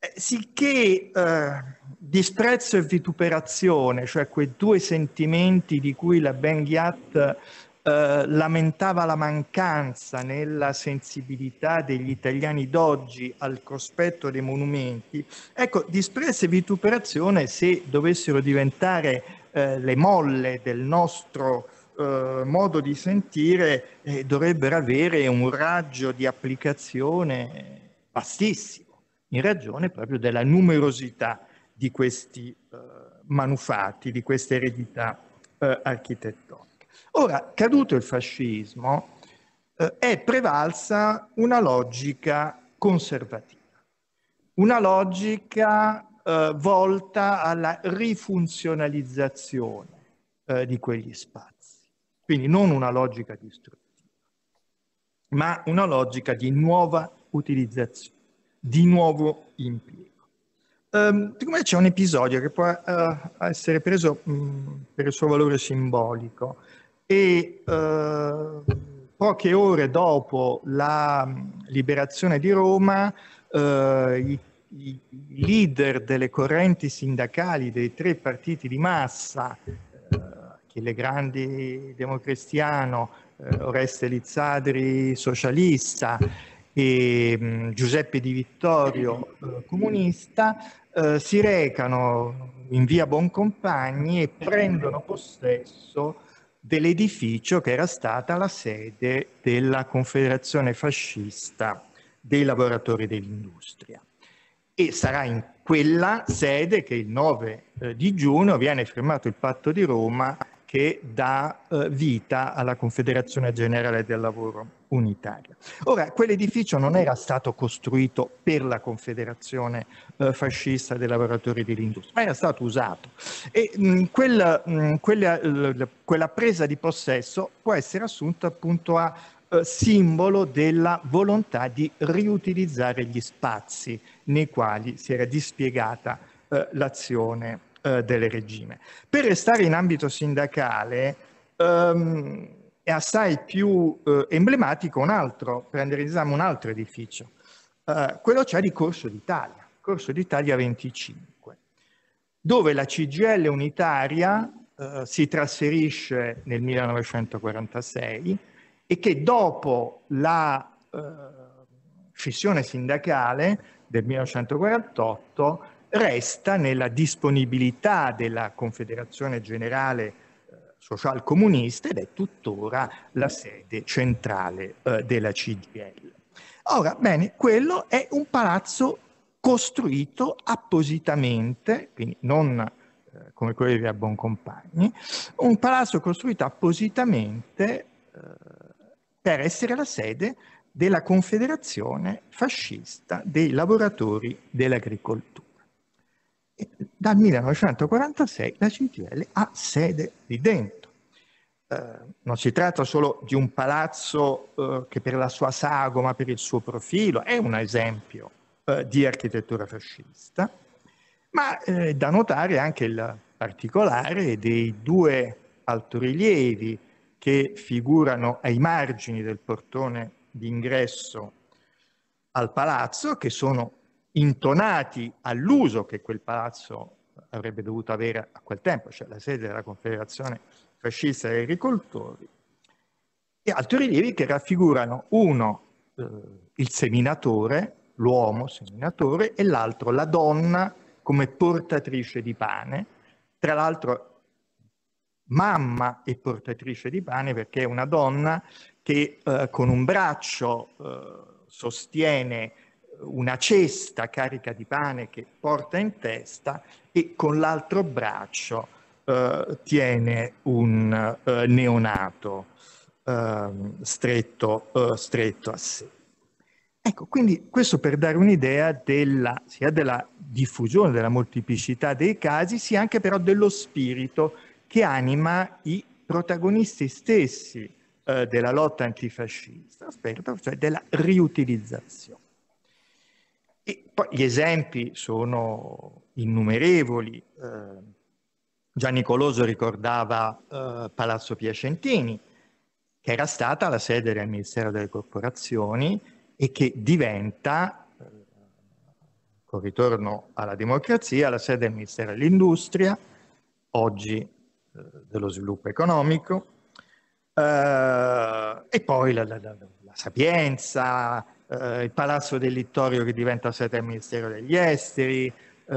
Eh, sicché eh, disprezzo e vituperazione, cioè quei due sentimenti di cui la Ben Ghiat eh, lamentava la mancanza nella sensibilità degli italiani d'oggi al cospetto dei monumenti, ecco, disprezzo e vituperazione se dovessero diventare eh, le molle del nostro eh, modo di sentire eh, dovrebbero avere un raggio di applicazione vastissimo, in ragione proprio della numerosità di questi eh, manufatti, di questa eredità eh, architettonica. Ora, caduto il fascismo, eh, è prevalsa una logica conservativa, una logica eh, volta alla rifunzionalizzazione eh, di quegli spazi, quindi non una logica distruttiva, ma una logica di nuova utilizzazione, di nuovo impiego. Um, c'è un episodio che può uh, essere preso mh, per il suo valore simbolico e eh, poche ore dopo la mm, liberazione di Roma eh, i, i, leader delle correnti sindacali dei tre partiti di massa, eh, Achille Grandi democristiano, eh, Oreste Lizzadri socialista e mh, mm, Giuseppe Di Vittorio eh, comunista, eh, si recano in via Boncompagni e prendono possesso dell'edificio che era stata la sede della Confederazione Fascista dei Lavoratori dell'Industria. E sarà in quella sede che il 9 eh, di giugno viene firmato il patto di Roma che dà eh, vita alla Confederazione Generale del Lavoro Unitaria. Ora, quell'edificio non era stato costruito per la Confederazione eh, Fascista dei Lavoratori dell'Industria, ma era stato usato. E mh, mm, mm, quella, mh, quella, l, quella presa di possesso può essere assunta appunto a eh, simbolo della volontà di riutilizzare gli spazi nei quali si era dispiegata eh, l'azione eh, del regime. Per restare in ambito sindacale, ehm, è assai più eh, emblematico un altro, prendere in esame un altro edificio, eh, quello c'è cioè di Corso d'Italia, Corso d'Italia 25, dove la CGL unitaria eh, si trasferisce nel 1946 e che dopo la eh, scissione sindacale del 1948 resta nella disponibilità della Confederazione Generale eh, Social Comunista ed è tuttora la sede centrale eh, della CGL. Ora, bene, quello è un palazzo costruito appositamente, quindi non eh, come quelli di Boncompagni, un palazzo costruito appositamente eh, per essere la sede della Confederazione Fascista dei Lavoratori dell'Agricoltura dal 1946 la CGL ha sede lì dentro. Eh, non si tratta solo di un palazzo eh, che per la sua sagoma, per il suo profilo, è un esempio eh, di architettura fascista, ma è eh, da notare anche il particolare dei due altorilievi che figurano ai margini del portone d'ingresso al palazzo, che sono intonati all'uso che quel palazzo avrebbe dovuto avere a quel tempo, cioè la sede della Confederazione Fascista degli Agricoltori, e altri rilievi che raffigurano uno eh, il seminatore, l'uomo seminatore, e l'altro la donna come portatrice di pane, tra l'altro mamma e portatrice di pane perché è una donna che eh, con un braccio eh, sostiene una cesta carica di pane che porta in testa e con l'altro braccio eh, tiene un eh, neonato ehm, eh, stretto, stretto, a sé. Ecco, quindi questo per dare un'idea della, sia della diffusione, della molteplicità dei casi, sia anche però dello spirito che anima i protagonisti stessi eh, della lotta antifascista, aspetto, cioè della riutilizzazione. E poi gli esempi sono innumerevoli. Eh, Gianni Coloso ricordava eh, Palazzo Piacentini, che era stata la sede del Ministero delle Corporazioni e che diventa, eh, con ritorno alla democrazia, la sede del Ministero dell'Industria, oggi eh, dello sviluppo economico, eh, e poi la, la, la, la Sapienza, eh, il Palazzo del Littorio che diventa sede del Ministero degli Esteri, eh,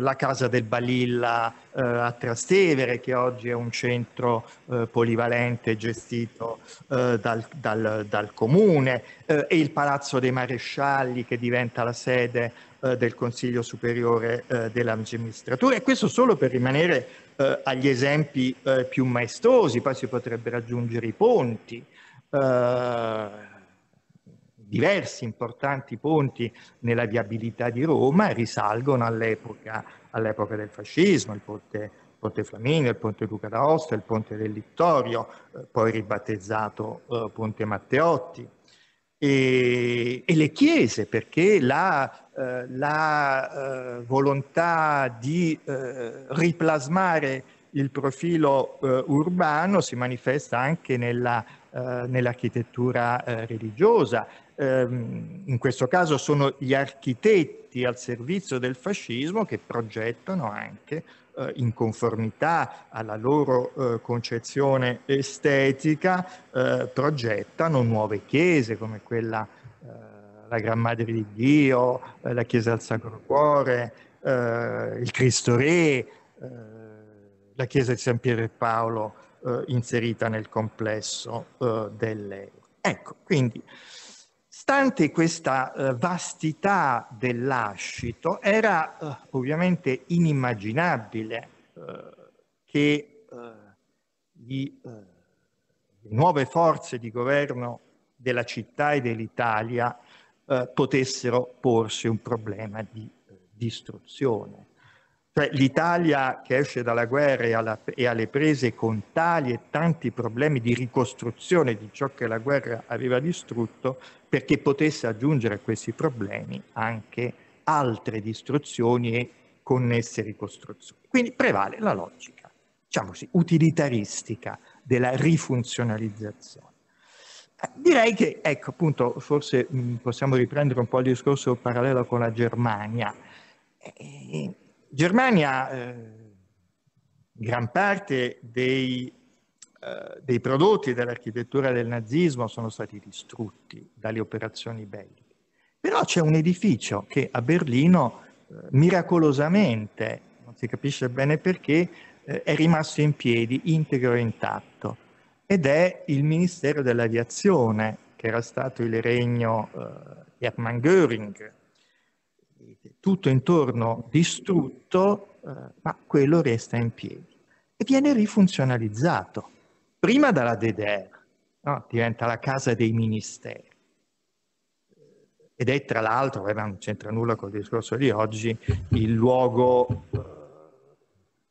la casa del Balilla eh, a Trastevere, che oggi è un centro eh, polivalente gestito dal, dal, dal comune, e il Palazzo dei Marescialli, che diventa la sede del Consiglio Superiore della Magistratura. E questo solo per rimanere agli esempi più maestosi, poi si potrebbero aggiungere i ponti diversi importanti ponti nella viabilità di Roma risalgono all'epoca, all'epoca del fascismo, il ponte, ponte Flaminio, il ponte Luca d'Aosta, il ponte del Littorio, eh, poi ribattezzato eh, ponte Matteotti. E, e, le chiese, perché la, eh, la eh, volontà di eh, riplasmare il profilo eh, urbano si manifesta anche nella eh, nell'architettura eh, religiosa. Ehm, in questo caso sono gli architetti al servizio del fascismo che progettano anche eh, in conformità alla loro concezione estetica, progettano nuove chiese come quella, eh, la Gran Madre di Dio, la Chiesa al Sacro Cuore, il Cristo Re, la Chiesa di San Pietro e Paolo eh, inserita nel complesso eh, dell'euro. Ecco, quindi, stante questa eh, vastità dell'ascito, era eh, ovviamente inimmaginabile eh, che eh, gli, le nuove forze di governo della città e dell'Italia potessero porsi un problema di distruzione cioè l'Italia che esce dalla guerra e, alla, e, alle prese con tali e tanti problemi di ricostruzione di ciò che la guerra aveva distrutto, perché potesse aggiungere a questi problemi anche altre distruzioni e connesse ricostruzioni. Quindi prevale la logica, diciamo così, utilitaristica della rifunzionalizzazione. Eh, direi che, ecco, appunto, forse mm, possiamo riprendere un po' il discorso parallelo con la Germania. E, eh, Germania, eh, gran parte dei, eh, dei prodotti dell'architettura del nazismo sono stati distrutti dalle operazioni belliche, però c'è un edificio che a Berlino eh, miracolosamente, non si capisce bene perché, eh, è rimasto in piedi, integro e intatto, ed è il Ministero dell'Aviazione, che era stato il regno Hermann eh, Göring, tutto intorno distrutto, eh, ma quello resta in piedi e viene rifunzionalizzato, prima dalla DDR, no? diventa la casa dei ministeri. Ed è tra l'altro, eh, non c'entra nulla col discorso di oggi, il luogo eh,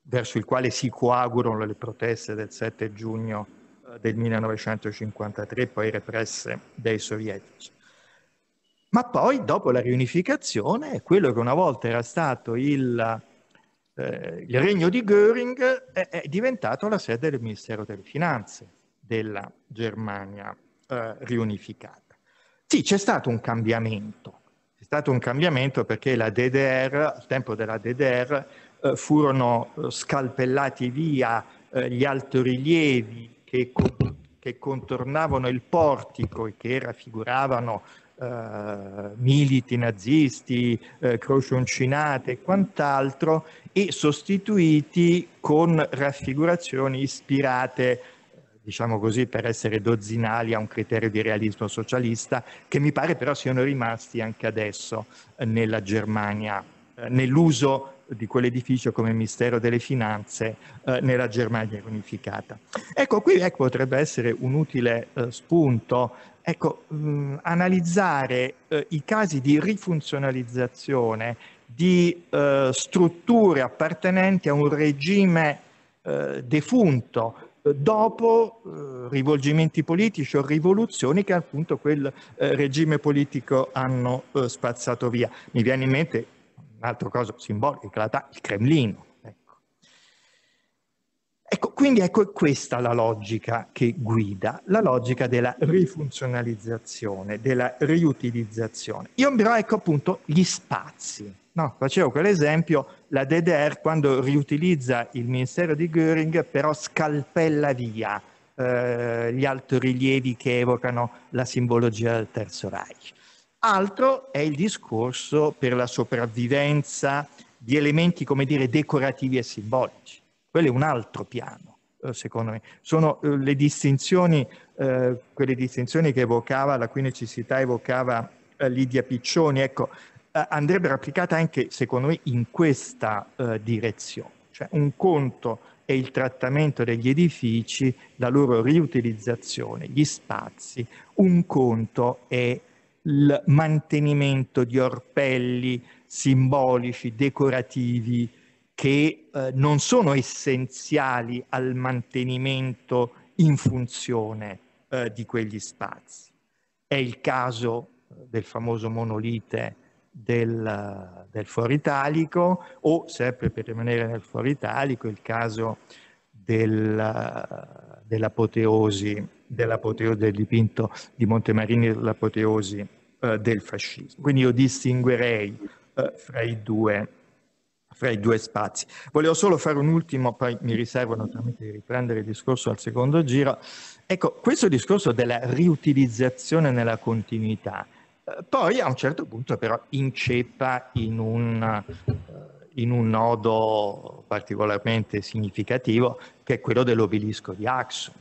verso il quale si coagulano le proteste del 7 giugno eh, del 1953, poi represse dai sovietici. Ma poi, dopo la riunificazione, quello che una volta era stato il, eh, il regno di Göring è, è, diventato la sede del Ministero delle Finanze della Germania eh, riunificata. Sì, c'è stato un cambiamento. C'è stato un cambiamento perché la DDR, al tempo della DDR, eh, furono eh, scalpellati via eh, gli altorilievi che, che contornavano il portico e che raffiguravano eh, militi nazisti, eh, crocioncinate e quant'altro, e sostituiti con raffigurazioni ispirate eh, diciamo così, per essere dozzinali a un criterio di realismo socialista, che mi pare però siano rimasti anche adesso eh, nella Germania, nell'uso di quell'edificio come mistero delle finanze eh, nella Germania unificata. Ecco, qui ecco, potrebbe essere un utile eh, spunto Ecco, mh, mm, analizzare eh, i casi di rifunzionalizzazione di eh, strutture appartenenti a un regime eh, defunto eh, dopo eh, rivolgimenti politici o rivoluzioni che appunto quel eh, regime politico hanno spazzato via. Mi viene in mente un altro caso simbolico, il Cremlino Ecco, quindi ecco questa la logica che guida, la logica della rifunzionalizzazione, della riutilizzazione. Io però ecco appunto gli spazi. No, facevo quell'esempio, la DDR quando riutilizza il ministero di Göring però scalpella via eh, gli altorilievi che evocano la simbologia del Terzo Reich. Altro è il discorso per la sopravvivenza di elementi, come dire, decorativi e simbolici. Quello è un altro piano, eh, secondo me. Sono eh, le distinzioni, eh, quelle distinzioni che evocava, la cui necessità evocava eh, Lidia Piccioni, ecco, eh, andrebbero applicate anche, secondo me, in questa eh, direzione. Cioè un conto è il trattamento degli edifici, la loro riutilizzazione, gli spazi, un conto è il mantenimento di orpelli simbolici, decorativi, che eh, non sono essenziali al mantenimento in funzione eh, di quegli spazi. È il caso eh, del famoso monolite del, eh, del foro italico o, sempre per rimanere nel foro italico, il caso del, eh, dell'apoteosi, dell'apoteosi, del dipinto di Montemarini dell'apoteosi eh, del fascismo. Quindi io distinguerei fra i due fra i due spazi. Volevo solo fare un ultimo, poi mi riservo naturalmente di riprendere il discorso al secondo giro. Ecco, questo discorso della riutilizzazione nella continuità, eh, poi a un certo punto però inceppa in un, eh, in un nodo particolarmente significativo che è quello dell'obelisco di Axum,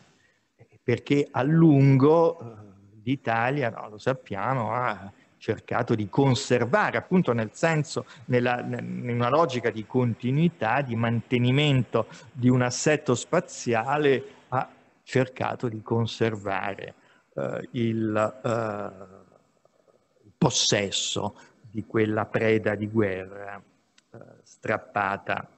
perché a lungo l'Italia, eh, no, lo sappiamo, ha cercato di conservare appunto nel senso, nella, in una logica di continuità, di mantenimento di un assetto spaziale, ha cercato di conservare eh, il eh, possesso di quella preda di guerra eh, strappata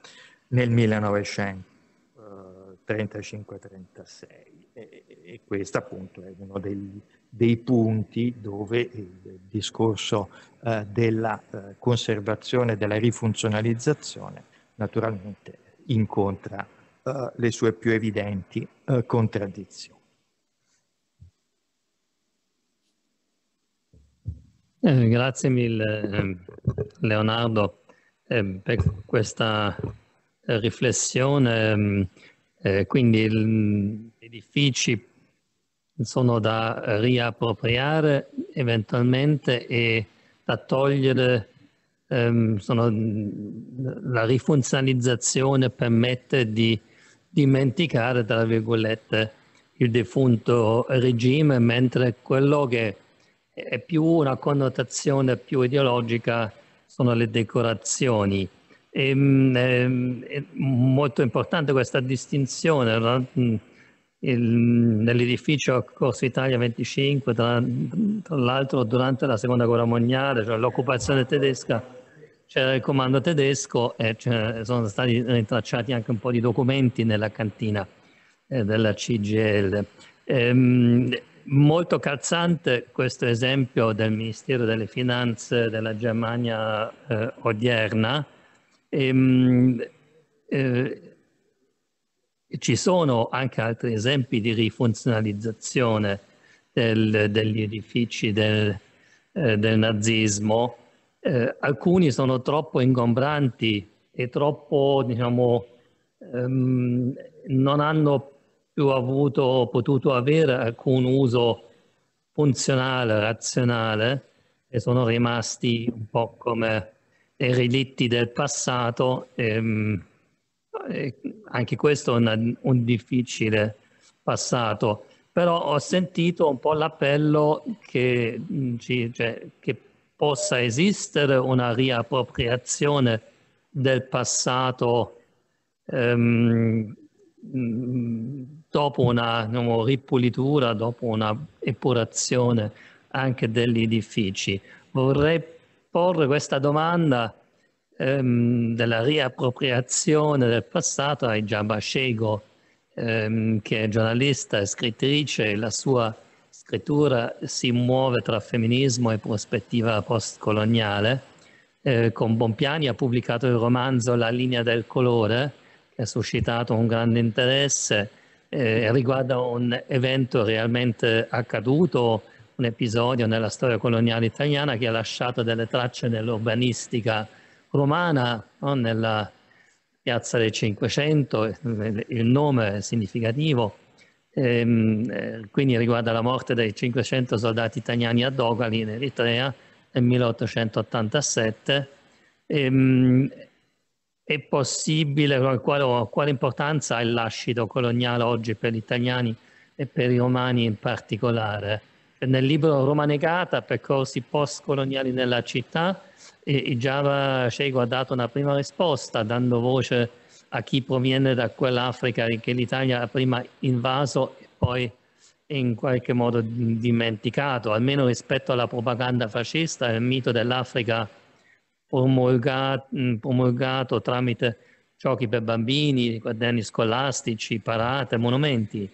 nel 1935-36 e, e questo appunto è uno degli dei punti dove il discorso eh, della eh, conservazione, della rifunzionalizzazione naturalmente incontra eh, le sue più evidenti eh, contraddizioni. Eh, grazie mille ehm, Leonardo eh, per questa riflessione. Ehm, quindi ehm, gli edifici sono da riappropriare eventualmente e da togliere, ehm, sono, la rifunzionalizzazione permette di dimenticare, tra virgolette, il defunto regime, mentre quello che è più una connotazione più ideologica sono le decorazioni. E, ehm, ehm, è molto importante questa distinzione mm, il, nell'edificio Corso Italia 25, tra, tra l'altro durante la seconda guerra mondiale, cioè l'occupazione tedesca, c'era il comando tedesco e sono stati rintracciati anche un po' di documenti nella cantina eh, della CGL. Ehm, molto calzante questo esempio del Ministero delle Finanze della Germania eh, odierna. Ehm, eh, ci sono anche altri esempi di rifunzionalizzazione del, degli edifici del, eh, del nazismo. Eh, alcuni sono troppo ingombranti e troppo, diciamo, ehm, non hanno più avuto, potuto avere alcun uso funzionale, razionale, e sono rimasti un po' come dei relitti del passato. Ehm, eh, anche questo è un, un difficile passato, però ho sentito un po' l'appello che, mm, cioè, che possa esistere una riappropriazione del passato ehm, mm, dopo una diciamo, ripulitura, dopo una epurazione anche degli edifici. Vorrei porre questa domanda ehm, della riappropriazione del passato a Ijaba Shego, ehm, che è giornalista e scrittrice, la sua scrittura si muove tra femminismo e prospettiva postcoloniale. Eh, con Bompiani ha pubblicato il romanzo La linea del colore, che ha suscitato un grande interesse, eh, riguarda un evento realmente accaduto, un episodio nella storia coloniale italiana che ha lasciato delle tracce nell'urbanistica romana no? nella piazza del Cinquecento, il nome è significativo, ehm, eh, quindi riguarda la morte dei 500 soldati italiani a Dogali in Eritrea nel 1887. Ehm, è possibile, quale, quale importanza ha il lascito coloniale oggi per gli italiani e per i romani in particolare? Nel libro Roma Negata, percorsi postcoloniali nella città, e Java Shego ha dato una prima risposta dando voce a chi proviene da quell'Africa che l'Italia ha prima invaso e poi in qualche modo dimenticato, almeno rispetto alla propaganda fascista e al mito dell'Africa promulgato, promulgato tramite giochi per bambini, quaderni scolastici, parate, monumenti.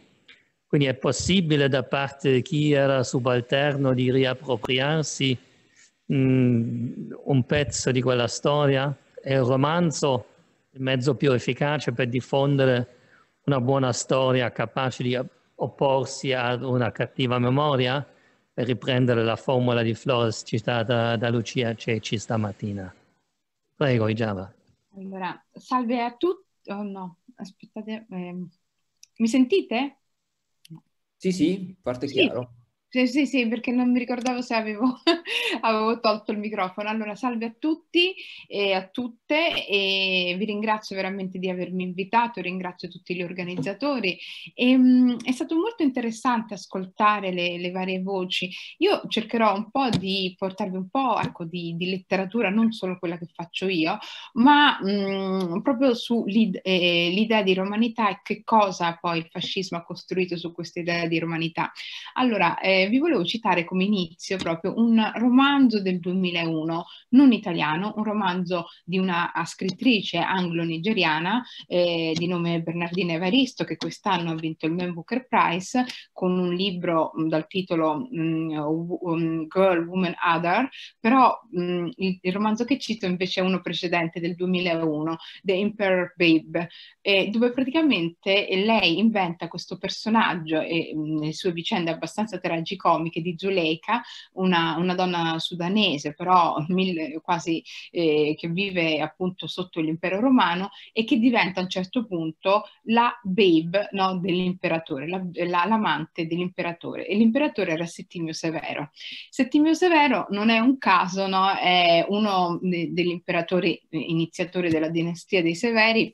Quindi è possibile da parte di chi era subalterno di riappropriarsi mh, mm, un pezzo di quella storia e il romanzo il mezzo più efficace per diffondere una buona storia capace di opporsi ad una cattiva memoria, per riprendere la formula di Flores citata da Lucia Ceci stamattina. Prego, Ijava. Allora, salve a tutti. Oh no, aspettate. Eh, mi sentite? Sì, sì, forte sì. chiaro. Sì, sì, sì, perché non mi ricordavo se avevo, avevo, tolto il microfono. Allora, salve a tutti e a tutte e vi ringrazio veramente di avermi invitato, ringrazio tutti gli organizzatori. E, ehm, mh, è stato molto interessante ascoltare le, le, varie voci. Io cercherò un po' di portarvi un po' ecco, di, di, letteratura, non solo quella che faccio io, ma mh, mm, proprio sull'idea eh, di romanità e che cosa poi il fascismo ha costruito su questa idea di romanità. Allora, eh, vi volevo citare come inizio proprio un romanzo del 2001, non italiano, un romanzo di una scrittrice anglo-nigeriana eh, di nome Bernardina Evaristo che quest'anno ha vinto il Man Booker Prize con un libro mh, mm, dal titolo mh, mm, mm, Girl, Woman, Other, però mh, il, il, romanzo che cito invece è uno precedente del 2001, The Emperor Babe, eh, dove praticamente lei inventa questo personaggio e le sue vicende abbastanza tragiche tragicomiche di Zuleika, una, una donna sudanese però mille, quasi eh, che vive appunto sotto l'impero romano e che diventa a un certo punto la babe no, dell'imperatore, la, la, l'amante dell'imperatore e l'imperatore era Settimio Severo. Settimio Severo non è un caso, no, è uno de, degli imperatori eh, iniziatori della dinastia dei Severi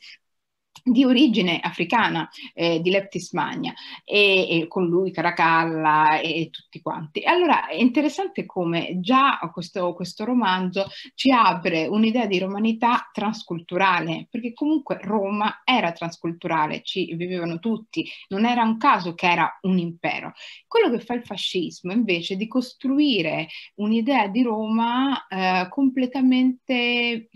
di origine africana eh, di Leptis Magna e, e, con lui Caracalla e, e tutti quanti. E allora è interessante come già questo, questo romanzo ci apre un'idea di romanità transculturale, perché comunque Roma era transculturale, ci vivevano tutti, non era un caso che era un impero. Quello che fa il fascismo invece è di costruire un'idea di Roma eh, completamente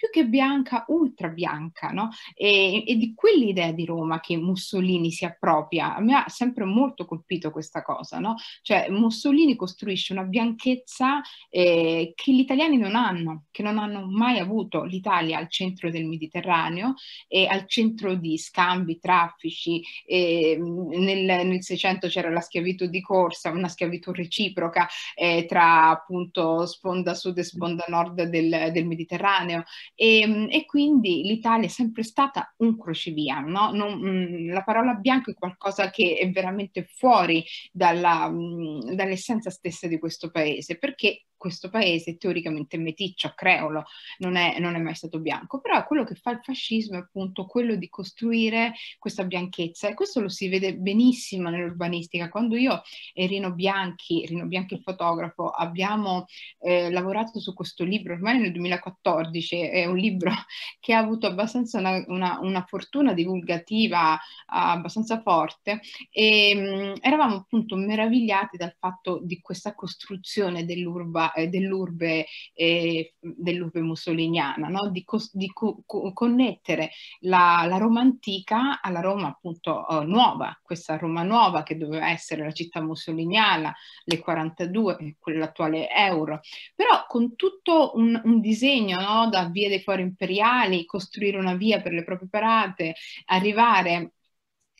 più che bianca, ultra bianca, no? E, e di quell'idea di Roma che Mussolini si appropria, a me ha sempre molto colpito questa cosa, no? Cioè Mussolini costruisce una bianchezza eh, che gli italiani non hanno, che non hanno mai avuto l'Italia al centro del Mediterraneo e al centro di scambi, traffici, eh, nel, nel 600 c'era la schiavitù di corsa, una schiavitù reciproca eh, tra appunto sponda sud e sponda nord del, del Mediterraneo e, ehm, e quindi l'Italia è sempre stata un crocevia, no? non, mm, la parola bianco è qualcosa che è veramente fuori dalla, mm, dall'essenza stessa di questo paese, perché questo paese teoricamente meticcio, creolo, non è, non è, mai stato bianco, però quello che fa il fascismo è appunto quello di costruire questa bianchezza e questo lo si vede benissimo nell'urbanistica. Quando io e Rino Bianchi, Rino Bianchi il fotografo, abbiamo eh, lavorato su questo libro ormai nel 2014, è un libro che ha avuto abbastanza una, una, una fortuna divulgativa ah, abbastanza forte e mh, mm, eravamo appunto meravigliati dal fatto di questa costruzione dell'urba eh, dell'urbe, eh, dell'urbe mussoliniana, no? di, cos- di co- co- connettere la, la, Roma antica alla Roma appunto eh, nuova, questa Roma nuova che doveva essere la città mussoliniana, le 42, eh, quell'attuale euro, però con tutto un, un disegno no? da via dei fori imperiali, costruire una via per le proprie parate, arrivare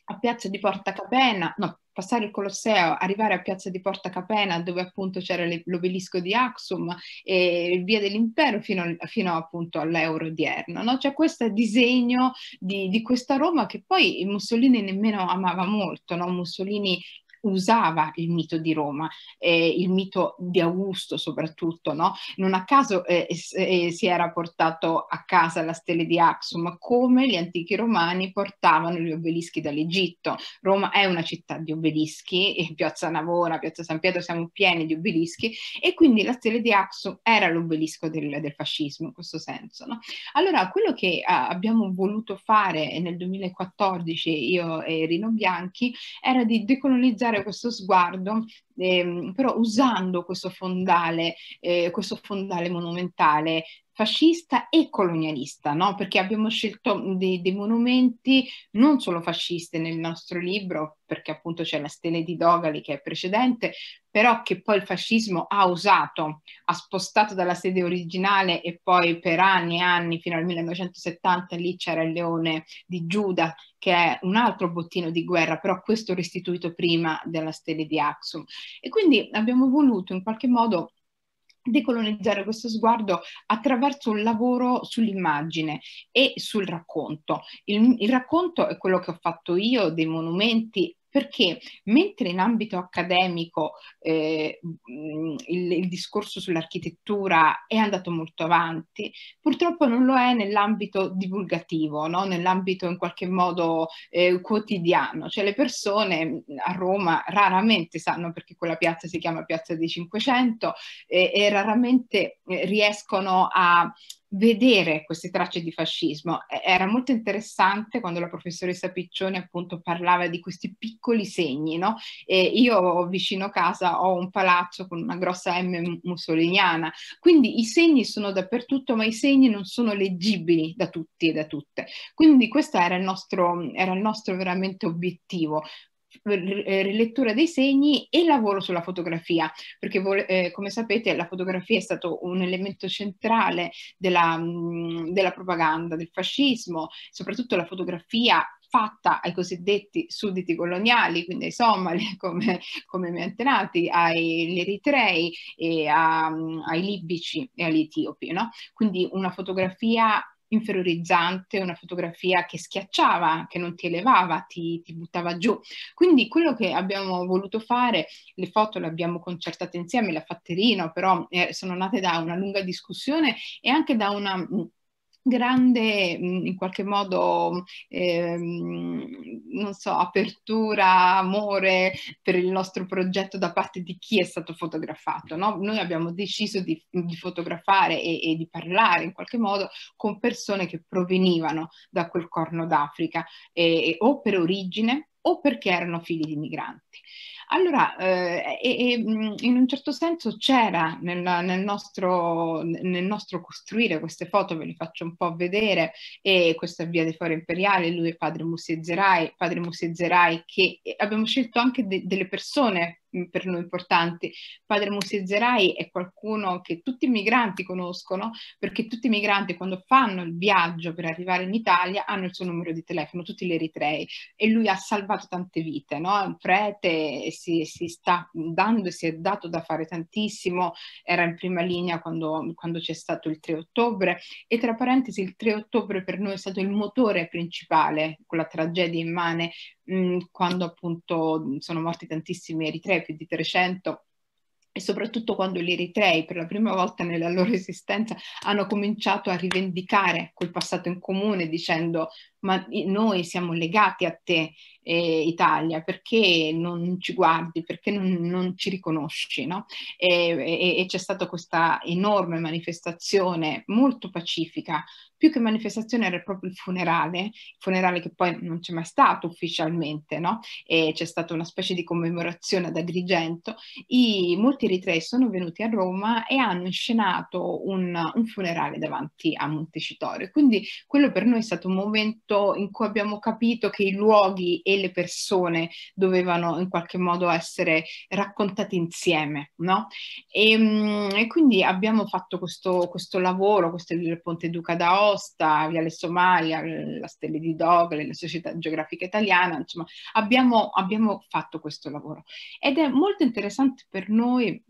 a Piazza di Porta Capena, no, passare il Colosseo, arrivare a Piazza di Porta Capena dove appunto c'era l'obelisco di Axum e via dell'impero fino, fino appunto all'euro odierno. No? C'è cioè, questo disegno di, di, questa Roma che poi Mussolini nemmeno amava molto, no? Mussolini usava il mito di Roma, eh, il mito di Augusto soprattutto, no? non a caso eh, eh, si era portato a casa la stele di Axum, come gli antichi romani portavano gli obelischi dall'Egitto. Roma è una città di obelischi, eh, Piazza Navona, Piazza San Pietro siamo pieni di obelischi e quindi la stele di Axum era l'obelisco del, del fascismo in questo senso. No? Allora quello che ah, abbiamo voluto fare nel 2014 io e Rino Bianchi era di decolonizzare dare questo sguardo, ehm, però usando questo fondale, eh, questo fondale monumentale fascista e colonialista, no? perché abbiamo scelto mm, dei, dei, monumenti non solo fasciste nel nostro libro, perché appunto c'è la stele di Dogali che è precedente, però che poi il fascismo ha usato, ha spostato dalla sede originale e poi per anni e anni, fino al 1970, lì c'era il leone di Giuda, che è un altro bottino di guerra, però questo restituito prima della stele di Axum. E quindi abbiamo voluto in qualche modo decolonizzare questo sguardo attraverso un lavoro sull'immagine e sul racconto. Il, il racconto è quello che ho fatto io dei monumenti perché mentre in ambito accademico eh, il, il discorso sull'architettura è andato molto avanti, purtroppo non lo è nell'ambito divulgativo, no? nell'ambito in qualche modo eh, quotidiano, cioè le persone a Roma raramente sanno perché quella piazza si chiama Piazza dei Cinquecento e, eh, e raramente eh, riescono a, vedere queste tracce di fascismo. Era molto interessante quando la professoressa Piccioni appunto parlava di questi piccoli segni, no? E io vicino casa ho un palazzo con una grossa M mussoliniana, quindi i segni sono dappertutto, ma i segni non sono leggibili da tutti e da tutte. Quindi questo era il nostro, era il nostro veramente obiettivo, eh, rilettura dei segni e lavoro sulla fotografia, perché eh, come sapete la fotografia è stato un elemento centrale della, mh, mm, della propaganda del fascismo, soprattutto la fotografia fatta ai cosiddetti sudditi coloniali, quindi ai somali come, come miei antenati, agli eritrei, a, mm, ai libici e agli etiopi. No? Quindi una fotografia inferiorizzante, una fotografia che schiacciava, che non ti elevava, ti, ti, buttava giù. Quindi quello che abbiamo voluto fare, le foto le abbiamo concertate insieme, la fatterino, però eh, sono nate da una lunga discussione e anche da una mm, grande in qualche modo ehm, non so apertura amore per il nostro progetto da parte di chi è stato fotografato no? noi abbiamo deciso di, di fotografare e, e, di parlare in qualche modo con persone che provenivano da quel corno d'Africa eh, o per origine o perché erano figli di migranti. Allora, eh, e, e, in un certo senso c'era nel, nel, nostro, nel, nostro, costruire queste foto, ve le faccio un po' vedere, e questa via dei fori Imperiali, lui e padre Musezzerai, padre Musezzerai che eh, abbiamo scelto anche de, delle persone per noi importanti. Padre Musi è qualcuno che tutti i migranti conoscono perché tutti i migranti quando fanno il viaggio per arrivare in Italia hanno il suo numero di telefono, tutti gli eritrei e lui ha salvato tante vite, no? è un prete si, si sta dando e si è dato da fare tantissimo, era in prima linea quando, quando c'è stato il 3 ottobre e tra parentesi il 3 ottobre per noi è stato il motore principale, quella tragedia immane mh, quando appunto sono morti tantissimi eritrei più di 300 e soprattutto quando gli eritrei per la prima volta nella loro esistenza hanno cominciato a rivendicare quel passato in comune dicendo ma noi siamo legati a te, eh, Italia, perché non ci guardi, perché non, non ci riconosci, no? e, e, e c'è stata questa enorme manifestazione molto pacifica, più che manifestazione era proprio il funerale, funerale che poi non c'è mai stato ufficialmente, no? E c'è stata una specie di commemorazione ad Agrigento. I, molti eritrei sono venuti a Roma e hanno inscenato un, un funerale davanti a Montecitorio. Quindi quello per noi è stato un momento tutto in cui abbiamo capito che i luoghi e le persone dovevano in qualche modo essere raccontati insieme, no? E, ehm, e quindi abbiamo fatto questo, questo lavoro, questo è il Ponte Duca d'Aosta, Viale Somalia, la Stella di Dogle, la Società Geografica Italiana, insomma, abbiamo, abbiamo fatto questo lavoro. Ed è molto interessante per noi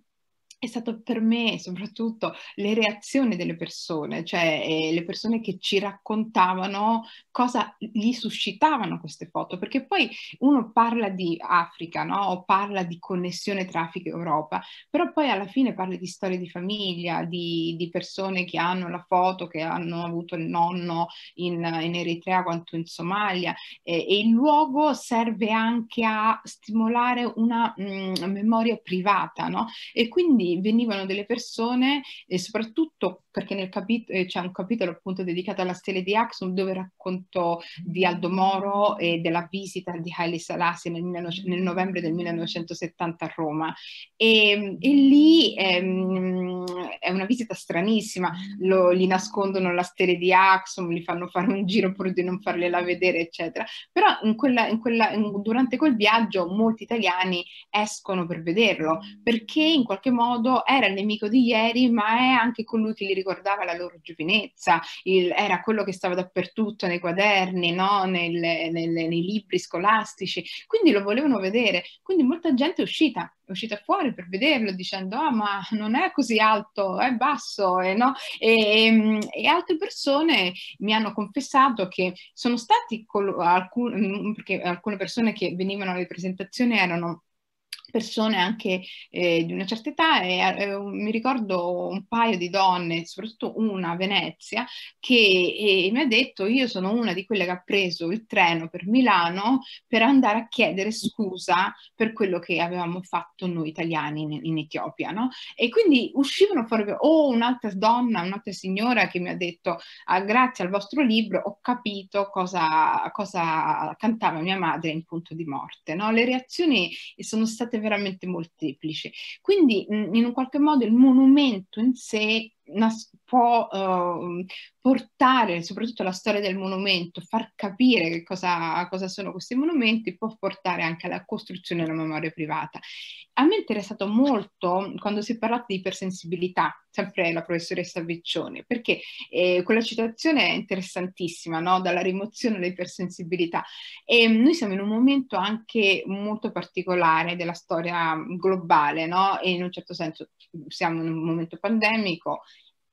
è stato per me soprattutto le reazioni delle persone, cioè eh, le persone che ci raccontavano cosa gli suscitavano queste foto, perché poi uno parla di Africa, no? o parla di connessione tra Africa e Europa, però poi alla fine parla di storie di famiglia, di, di persone che hanno la foto, che hanno avuto il nonno in, in Eritrea quanto in Somalia, eh, e il luogo serve anche a stimolare una mh, mm, memoria privata, no? E quindi venivano delle persone, e eh, soprattutto perché nel capit- eh, c'è un capitolo appunto dedicato alla stele di Axum dove racconto di Aldo Moro e della visita di Haile Selassie nel, 19- nel novembre del 1970 a Roma. E, e lì ehm, è una visita stranissima, Lo, gli nascondono la stele di Axum, gli fanno fare un giro pur di non fargliela vedere, eccetera. Però in quella, in quella, in, durante quel viaggio molti italiani escono per vederlo perché in qualche modo modo era il nemico di ieri, ma è anche colui che li ricordava la loro giovinezza, il, era quello che stava dappertutto nei quaderni, no? Nel, nel, nei libri scolastici, quindi lo volevano vedere, quindi molta gente è uscita è uscita fuori per vederlo dicendo ah ma non è così alto, è basso eh, no? e, ehm, e, altre persone mi hanno confessato che sono stati col- alcun- mm, perché alcune persone che venivano alle presentazioni erano persone anche eh, di una certa età e eh, mi ricordo un paio di donne, soprattutto una a Venezia, che eh, mi ha detto io sono una di quelle che ha preso il treno per Milano per andare a chiedere scusa per quello che avevamo fatto noi italiani in, in Etiopia, no? E quindi uscivano fuori o oh, un'altra donna, un'altra signora che mi ha detto ah, grazie al vostro libro ho capito cosa, cosa cantava mia madre in punto di morte, no? Le reazioni sono state veramente molteplice. Quindi in un qualche modo il monumento in sé nas- può uh, portare, soprattutto la storia del monumento, far capire che cosa, cosa, sono questi monumenti, può portare anche alla costruzione della memoria privata. A me è interessato molto quando si è parlato di ipersensibilità, sempre la professoressa Veccione, perché eh, quella citazione è interessantissima, no? dalla rimozione all'ipersensibilità. E noi siamo in un momento anche molto particolare della storia globale, no? e in un certo senso siamo in un momento pandemico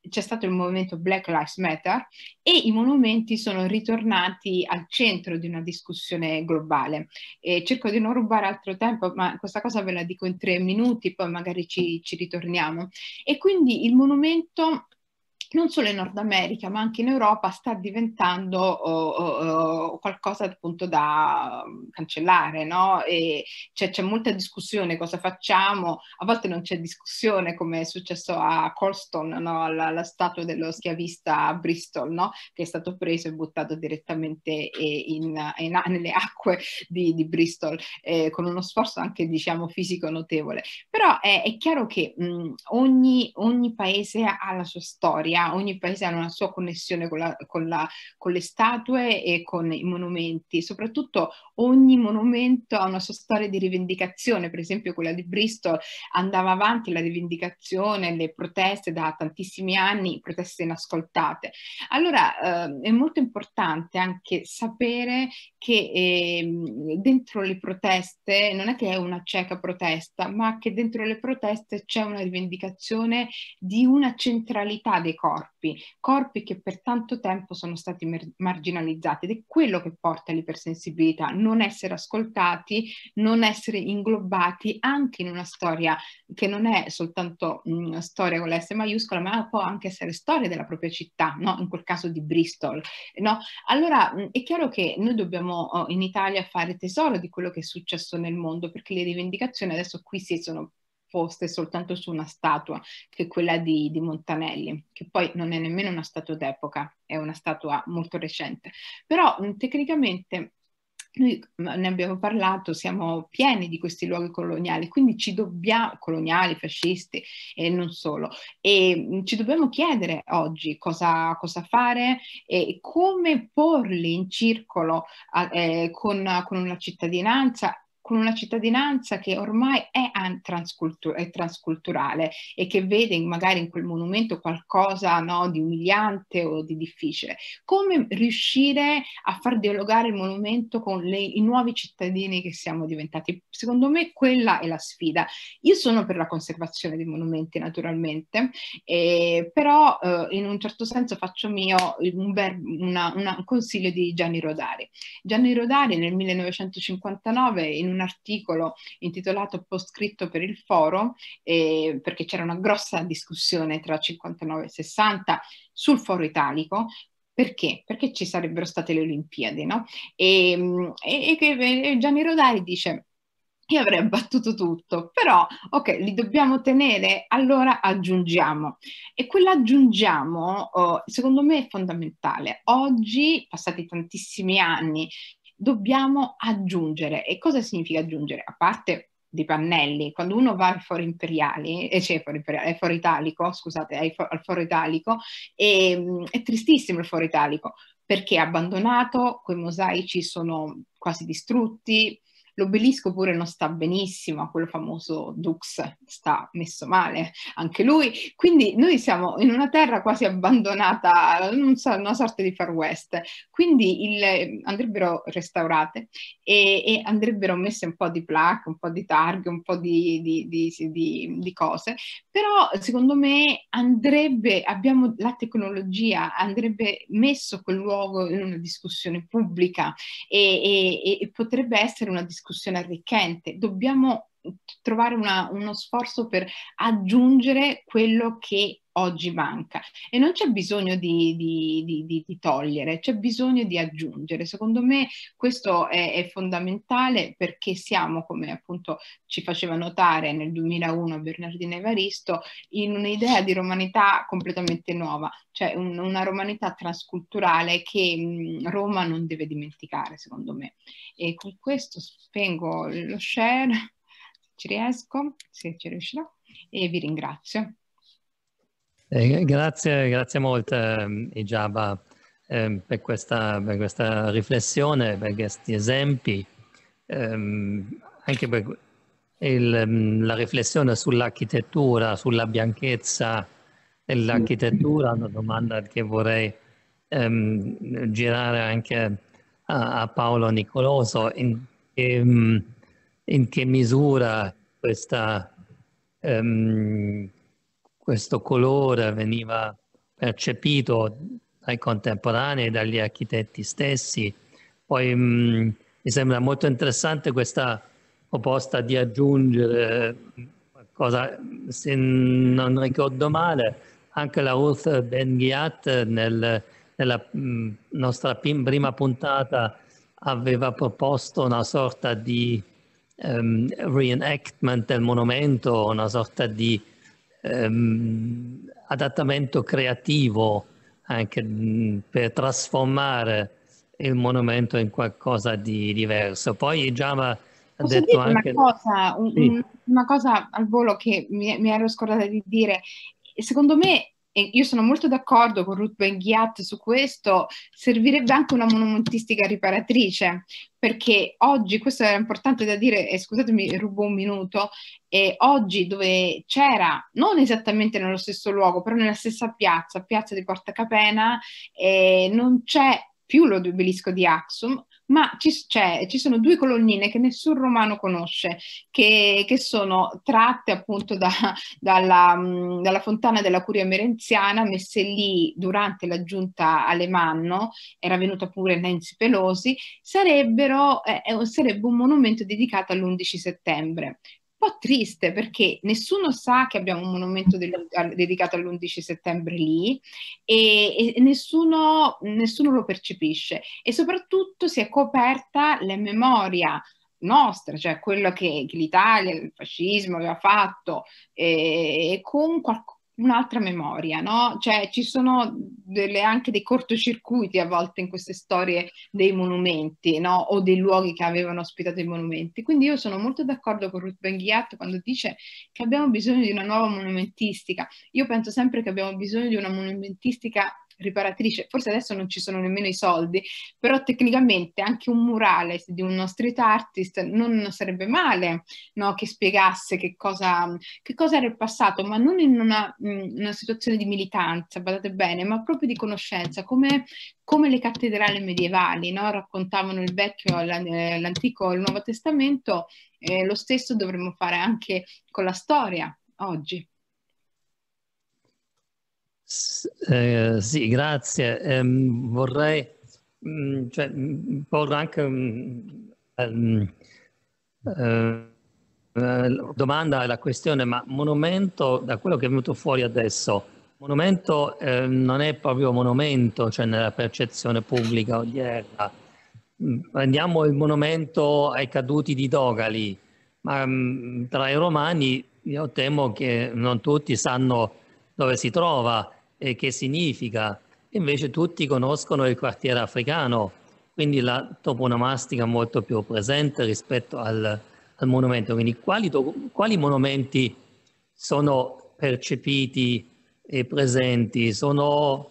c'è stato il movimento Black Lives Matter e i monumenti sono ritornati al centro di una discussione globale. E cerco di non rubare altro tempo, ma questa cosa ve la dico in tre minuti, poi magari ci, ci ritorniamo. E quindi il monumento non solo in Nord America ma anche in Europa sta diventando oh, oh, oh qualcosa appunto da mm, cancellare, no? E c'è, c'è molta discussione cosa facciamo, a volte non c'è discussione come è successo a Colston, no? la, la statua dello schiavista a Bristol, no? che è stato preso e buttato direttamente in, in, nelle acque di, di Bristol eh, con uno sforzo anche diciamo fisico notevole. Però è, è chiaro che mh, mm, ogni, ogni paese ha la sua storia ha, ogni paese ha una sua connessione con, la, con, la, con, le statue e con i monumenti, soprattutto ogni monumento ha una sua storia di rivendicazione, per esempio quella di Bristol andava avanti la rivendicazione, le proteste da tantissimi anni, proteste inascoltate. Allora eh, è molto importante anche sapere che eh, dentro le proteste non è che è una cieca protesta, ma che dentro le proteste c'è una rivendicazione di una centralità dei corpi corpi, corpi che per tanto tempo sono stati mer- marginalizzati ed è quello che porta all'ipersensibilità, non essere ascoltati, non essere inglobati anche in una storia che non è soltanto mh, mm, storia con la S maiuscola, ma può anche essere storia della propria città, no? in quel caso di Bristol. No? Allora mh, mm, è chiaro che noi dobbiamo oh, in Italia fare tesoro di quello che è successo nel mondo, perché le rivendicazioni adesso qui si sono foste soltanto su una statua, che è quella di, di, Montanelli, che poi non è nemmeno una statua d'epoca, è una statua molto recente. Però tecnicamente noi ne abbiamo parlato, siamo pieni di questi luoghi coloniali, quindi ci dobbiamo, coloniali, fascisti e non solo, e ci dobbiamo chiedere oggi cosa, cosa fare e come porli in circolo eh, con, con una cittadinanza con una cittadinanza che ormai è, transcultur- è transculturale e che vede magari in quel monumento qualcosa no, di umiliante o di difficile. Come riuscire a far dialogare il monumento con le, i nuovi cittadini che siamo diventati? Secondo me quella è la sfida. Io sono per la conservazione dei monumenti naturalmente, eh, però eh, in un certo senso faccio mio un, ver- una, una, un consiglio di Gianni Rodari. Gianni Rodari nel 1959 in un un articolo intitolato Poscritto per il foro, eh, perché c'era una grossa discussione tra 59 e 60 sul foro italico, perché? Perché ci sarebbero state le Olimpiadi, no? E, e, e Gianni Rodari dice, io avrei abbattuto tutto, però ok, li dobbiamo tenere, allora aggiungiamo. E quell'aggiungiamo, oh, secondo me, è fondamentale. Oggi, passati tantissimi anni, dobbiamo aggiungere. E cosa significa aggiungere? A parte dei pannelli, quando uno va al foro imperiale, eh, cioè foro imperiale, foro italico, scusate, al foro italico, è, ehm, è tristissimo il foro italico perché è abbandonato, quei mosaici sono quasi distrutti, L'obelisco pure non sta benissimo, quello famoso Dux sta messo male anche lui. Quindi noi siamo in una terra quasi abbandonata, so, una sorta di far west. Quindi il, andrebbero restaurate e, e, andrebbero messe un po' di plaque, un po' di targhe, un po' di, di, di, di cose. Però secondo me andrebbe, abbiamo la tecnologia, andrebbe messo quel luogo in una discussione pubblica e, e, e potrebbe essere una discussione discussione arricchente, dobbiamo trovare una, uno sforzo per aggiungere quello che oggi manca e non c'è bisogno di, di, di, di togliere, c'è bisogno di aggiungere. Secondo me questo è, è, fondamentale perché siamo, come appunto ci faceva notare nel 2001 Bernardino Evaristo, in un'idea di romanità completamente nuova, cioè un, una romanità transculturale che mm, Roma non deve dimenticare, secondo me. E con questo spengo lo share, ci riesco, se ci riuscirò, e vi ringrazio. Eh, grazie, grazie molto eh, Ijaba eh, per, questa, per, questa, riflessione, per questi esempi, ehm, anche per il, ehm, la riflessione sull'architettura, sulla bianchezza dell'architettura, una domanda che vorrei ehm, girare anche a, a Paolo Nicoloso, in, in, mm, in che misura questa ehm, questo colore veniva percepito dai contemporanei, dagli architetti stessi. Poi mh, mm, mi sembra molto interessante questa proposta di aggiungere qualcosa, se non ricordo male, anche la Ruth Ben Ghiat nel, nella mh, mm, nostra prima puntata aveva proposto una sorta di um, reenactment del monumento, una sorta di ehm, adattamento creativo anche mm, per trasformare il monumento in qualcosa di diverso. Poi Giama ha Posso detto anche... Una cosa, un, sì. una cosa, al volo che mi, mi ero scordata di dire. Secondo me e io sono molto d'accordo con Ruth Ben Ghiat su questo, servirebbe anche una monumentistica riparatrice, perché oggi, questo era importante da dire, eh, scusatemi, rubo un minuto, eh, oggi dove c'era, non esattamente nello stesso luogo, però nella stessa piazza, piazza di Porta Capena, eh, non c'è più obelisco di Axum, ma ci, cioè, ci, sono due colonnine che nessun romano conosce, che, che sono tratte appunto da, dalla, mhmm, dalla, fontana della Curia Merenziana, messe lì durante la giunta Alemanno, era venuta pure Nancy Pelosi, eh, eh, sarebbe un monumento dedicato all'11 settembre po' triste perché nessuno sa che abbiamo un monumento dedicato all'11 settembre lì e, e nessuno, nessuno lo percepisce e soprattutto si è coperta la memoria nostra, cioè quello che, che l'Italia, il fascismo aveva fatto, eh, con qualcosa un'altra memoria, no? Cioè ci sono delle, anche dei cortocircuiti a volte in queste storie dei monumenti, no? O dei luoghi che avevano ospitato i monumenti. Quindi io sono molto d'accordo con Ruth Benguiat quando dice che abbiamo bisogno di una nuova monumentistica. Io penso sempre che abbiamo bisogno di una monumentistica riparatrice, forse adesso non ci sono nemmeno i soldi, però tecnicamente anche un murale di uno street artist non sarebbe male no? che spiegasse che cosa, che cosa, era il passato, ma non in una, in mm, una situazione di militanza, badate bene, ma proprio di conoscenza, come, come le cattedrali medievali no? raccontavano il vecchio, eh, l'antico, e il Nuovo Testamento, eh, lo stesso dovremmo fare anche con la storia oggi. Eh, sì, grazie. Eh, vorrei mh, mm, cioè, mh, mm, porre anche mh, mm, ehm, eh, eh, la domanda alla questione, ma monumento, da quello che è venuto fuori adesso, monumento ehm, non è proprio monumento, cioè nella percezione pubblica odierna. Prendiamo il monumento ai caduti di Dogali, ma tra i romani io temo che non tutti sanno dove si trova eh, che significa. Invece tutti conoscono il quartiere africano, quindi la toponomastica è molto più presente rispetto al, al monumento. Quindi quali, quali, monumenti sono percepiti e presenti? Sono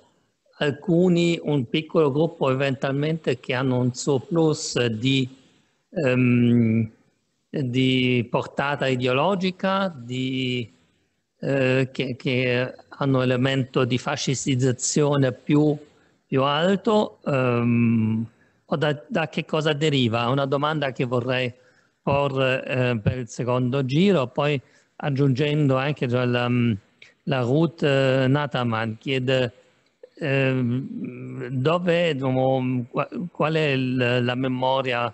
alcuni, un piccolo gruppo eventualmente che hanno un surplus di, um, di portata ideologica, di, eh, che, che hanno elemento di fascistizzazione più, più alto ehm, o da, da, che cosa deriva? È una domanda che vorrei porre eh, per il secondo giro, poi aggiungendo anche cioè, la, mm, la, Ruth eh, Nataman chiede eh, dove, diciamo, qual è il, la memoria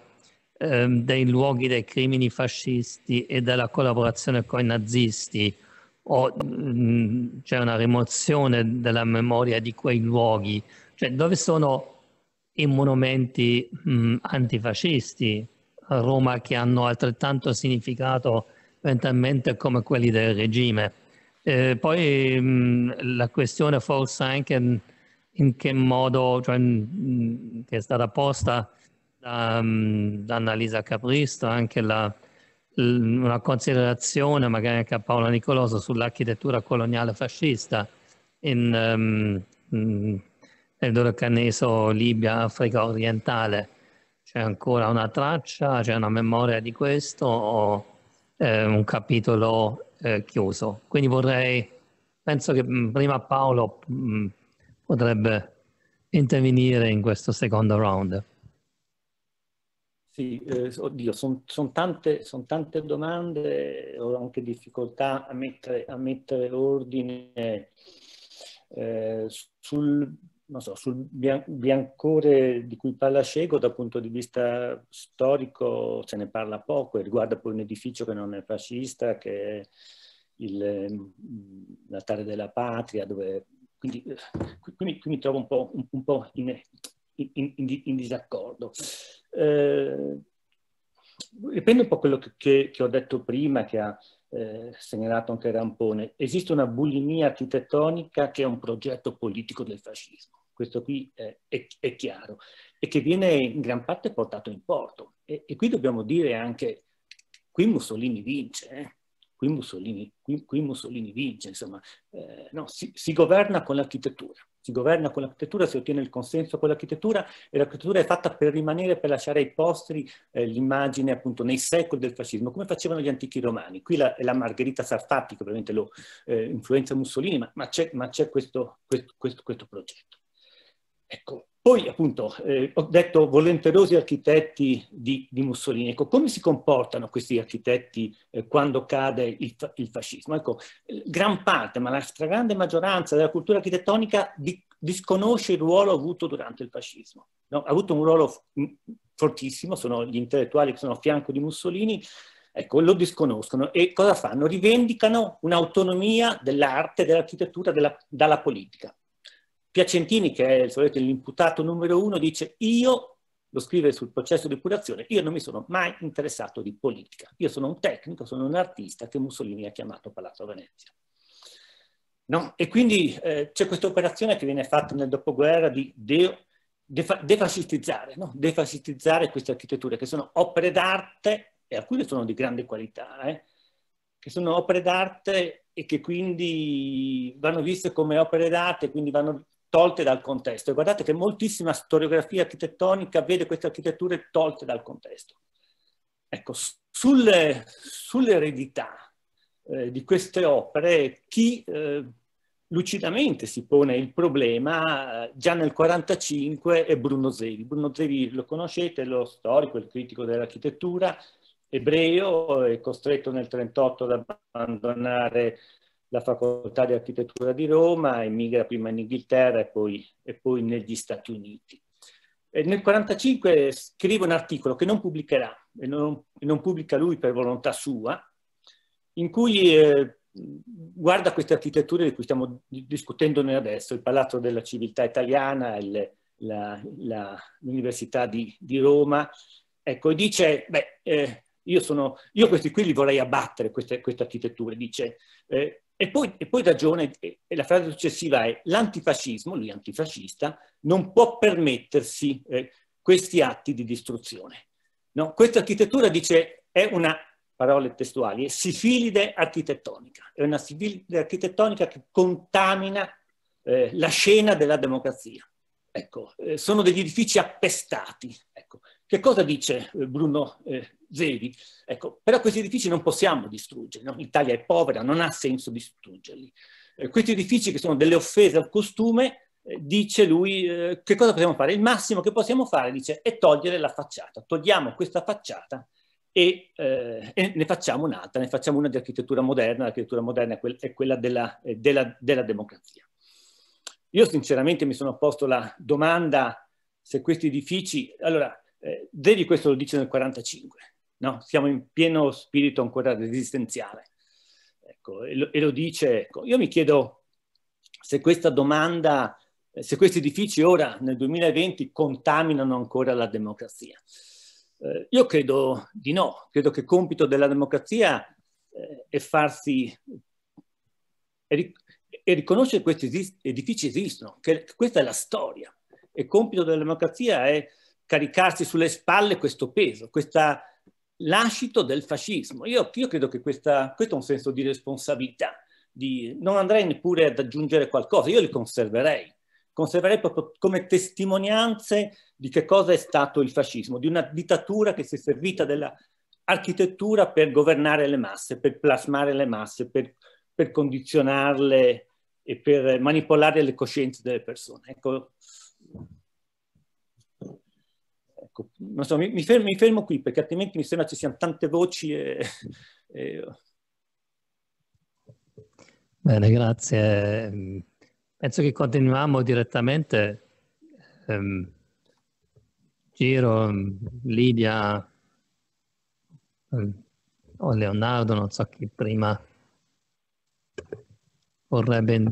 eh, dei luoghi dei crimini fascisti e della collaborazione con i nazisti o mh, mm, c'è una rimozione della memoria di quei luoghi, cioè dove sono i monumenti mh, mm, antifascisti a Roma che hanno altrettanto significato mentalmente come quelli del regime. Eh, poi mh, mm, la questione forse anche in che modo, cioè, che è stata posta da, da Annalisa Capristo, anche la, una considerazione magari anche a Paola Nicoloso sull'architettura coloniale fascista in, um, nel Dolocaneso, Libia, Africa orientale. C'è ancora una traccia, c'è una memoria di questo o eh, un capitolo eh, chiuso? Quindi vorrei, penso che prima Paolo mh, potrebbe intervenire in questo secondo round. Sì, eh, oddio, sono son tante, son tante, domande, ho anche difficoltà a mettere, a mettere ordine eh, sul, so, sul, biancore di cui parla Scego dal punto di vista storico se ne parla poco e riguarda poi un edificio che non è fascista, che è mm, l'altare della patria, dove, quindi, eh, qui, mi, qui, mi, trovo un po', un, un po in, in, in, in disaccordo. Eh, riprendo un po' quello che, che, che ho detto prima, che ha eh, segnalato anche Rampone. Esiste una bulimia architettonica che è un progetto politico del fascismo. Questo qui è, è, è chiaro e che viene in gran parte portato in porto. E, e qui dobbiamo dire anche, qui Mussolini vince, eh? qui, Mussolini, qui, qui Mussolini vince, insomma, eh, no, si, si governa con l'architettura si governa con l'architettura, si ottiene il consenso con l'architettura e l'architettura è fatta per rimanere, per lasciare ai posteri eh, l'immagine appunto nei secoli del fascismo, come facevano gli antichi romani. Qui la, è la Margherita Sarfatti che ovviamente lo eh, influenza Mussolini, ma, ma c'è questo, questo, questo, questo progetto. Ecco, poi appunto eh, ho detto volenterosi architetti di, di, Mussolini, ecco come si comportano questi architetti eh, quando cade il, il, fascismo? Ecco, gran parte, ma la stragrande maggioranza della cultura architettonica di, disconosce il ruolo avuto durante il fascismo. No? Ha avuto un ruolo fortissimo, sono gli intellettuali che sono a fianco di Mussolini, ecco, lo disconoscono e cosa fanno? Rivendicano un'autonomia dell'arte, dell'architettura, della, dalla politica. Piacentini, che è solito, l'imputato numero uno, dice io, lo scrive sul processo di purazione, io non mi sono mai interessato di politica, io sono un tecnico, sono un artista che Mussolini ha chiamato Palazzo Venezia. No? E quindi eh, c'è questa operazione che viene fatta nel dopoguerra di de defascistizzare, no? defascistizzare queste architetture, che sono opere d'arte, e alcune sono di grande qualità, eh, che sono opere d'arte e che quindi vanno viste come opere d'arte, quindi vanno tolte dal contesto. E guardate che moltissima storiografia architettonica vede queste architetture tolte dal contesto. Ecco, sulle, sull'eredità eh, di queste opere, chi eh, lucidamente si pone il problema, eh, già nel 1945 è Bruno Zevi. Bruno Zevi lo conoscete, lo storico, il critico dell'architettura, ebreo, è costretto nel 1938 ad abbandonare la facoltà di architettura di Roma, emigra prima in Inghilterra e poi, e poi negli Stati Uniti. E nel 1945 scrive un articolo che non pubblicherà, e non, non, pubblica lui per volontà sua, in cui eh, guarda queste architetture di cui stiamo discutendo noi adesso, il Palazzo della Civiltà Italiana, l'Università di, di, Roma, ecco, e dice, beh, eh, io, sono, io, questi qui li vorrei abbattere, queste, queste architetture, dice, eh, e poi, e poi ragione, e la frase successiva è l'antifascismo, lui antifascista, non può permettersi eh, questi atti di distruzione. No? Questa architettura dice è una, parole testuali, è sifilide architettonica, è una sifilide architettonica che contamina eh, la scena della democrazia. Ecco, eh, sono degli edifici appestati, che cosa dice eh, Bruno eh, Zevi? Ecco, però questi edifici non possiamo distruggerli, no? l'Italia è povera, non ha senso distruggerli. Eh, questi edifici che sono delle offese al costume, eh, dice lui, eh, che cosa possiamo fare? Il massimo che possiamo fare, dice, è togliere la facciata. Togliamo questa facciata e, eh, e, ne facciamo un'altra, ne facciamo una di architettura moderna, l'architettura moderna è, quel, è quella della, eh, della, della, democrazia. Io sinceramente mi sono posto la domanda se questi edifici, allora eh, Devi questo lo dice nel 45, no? siamo in pieno spirito ancora resistenziale. Ecco, e, lo, e lo dice, ecco, io mi chiedo se questa domanda, eh, se questi edifici ora nel 2020 contaminano ancora la democrazia. Eh, io credo di no, credo che il compito della democrazia eh, è farsi è ric- e riconoscere che questi edifici esistono, che questa è la storia. Il compito della democrazia è caricarsi sulle spalle questo peso, questo lascito del fascismo. Io, io credo che questa, questo è un senso di responsabilità, di, non andrei neppure ad aggiungere qualcosa, io li conserverei, conserverei proprio come testimonianze di che cosa è stato il fascismo, di una dittatura che si è servita dell'architettura per governare le masse, per plasmare le masse, per, per condizionarle e per manipolare le coscienze delle persone. Ecco, Ecco, so, mi, mi, fermo, mi, fermo, qui perché altrimenti mi sembra ci siano tante voci. E, e... Bene, grazie. Penso che continuiamo direttamente. Um, Giro, Lidia, um, o Leonardo, non so chi prima vorrebbe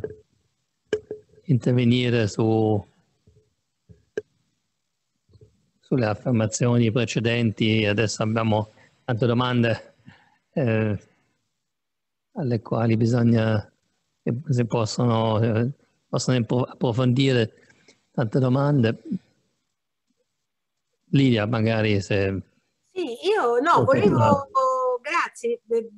intervenire su sulle affermazioni precedenti, adesso abbiamo tante domande eh, alle quali bisogna, se possono, possono approfondire tante domande. Lidia, magari se... Sì, io no, volevo, grazie, eh,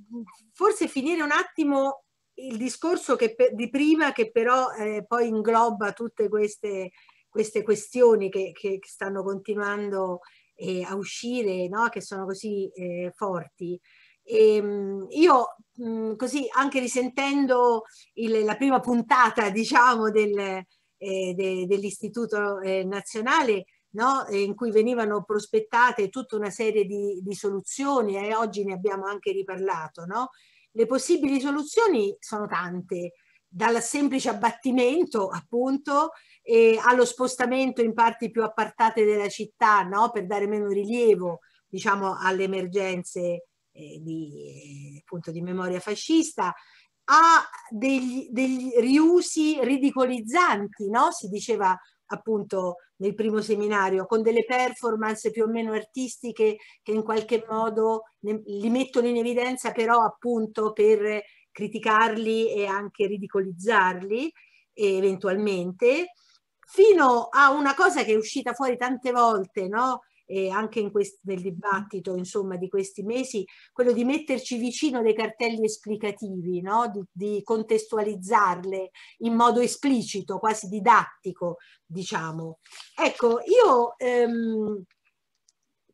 forse finire un attimo il discorso che, di prima che però eh, poi ingloba tutte queste queste questioni che, che, stanno continuando eh, a uscire, no? che sono così eh, forti. E, ehm, io mm, così anche risentendo il, la prima puntata diciamo del, eh, de, dell'istituto eh, nazionale no? Eh, in cui venivano prospettate tutta una serie di, di soluzioni e oggi ne abbiamo anche riparlato no? le possibili soluzioni sono tante dal semplice abbattimento appunto e allo spostamento in parti più appartate della città, no? per dare meno rilievo diciamo, alle emergenze eh, di, eh, appunto, di memoria fascista, ha degli, degli riusi ridicolizzanti, no? si diceva appunto nel primo seminario, con delle performance più o meno artistiche che in qualche modo ne, li mettono in evidenza però appunto per criticarli e anche ridicolizzarli e eventualmente fino a una cosa che è uscita fuori tante volte, no? E anche questo, nel dibattito insomma, di questi mesi, quello di metterci vicino dei cartelli esplicativi, no? di, di, contestualizzarle in modo esplicito, quasi didattico, diciamo. Ecco, io, ehm,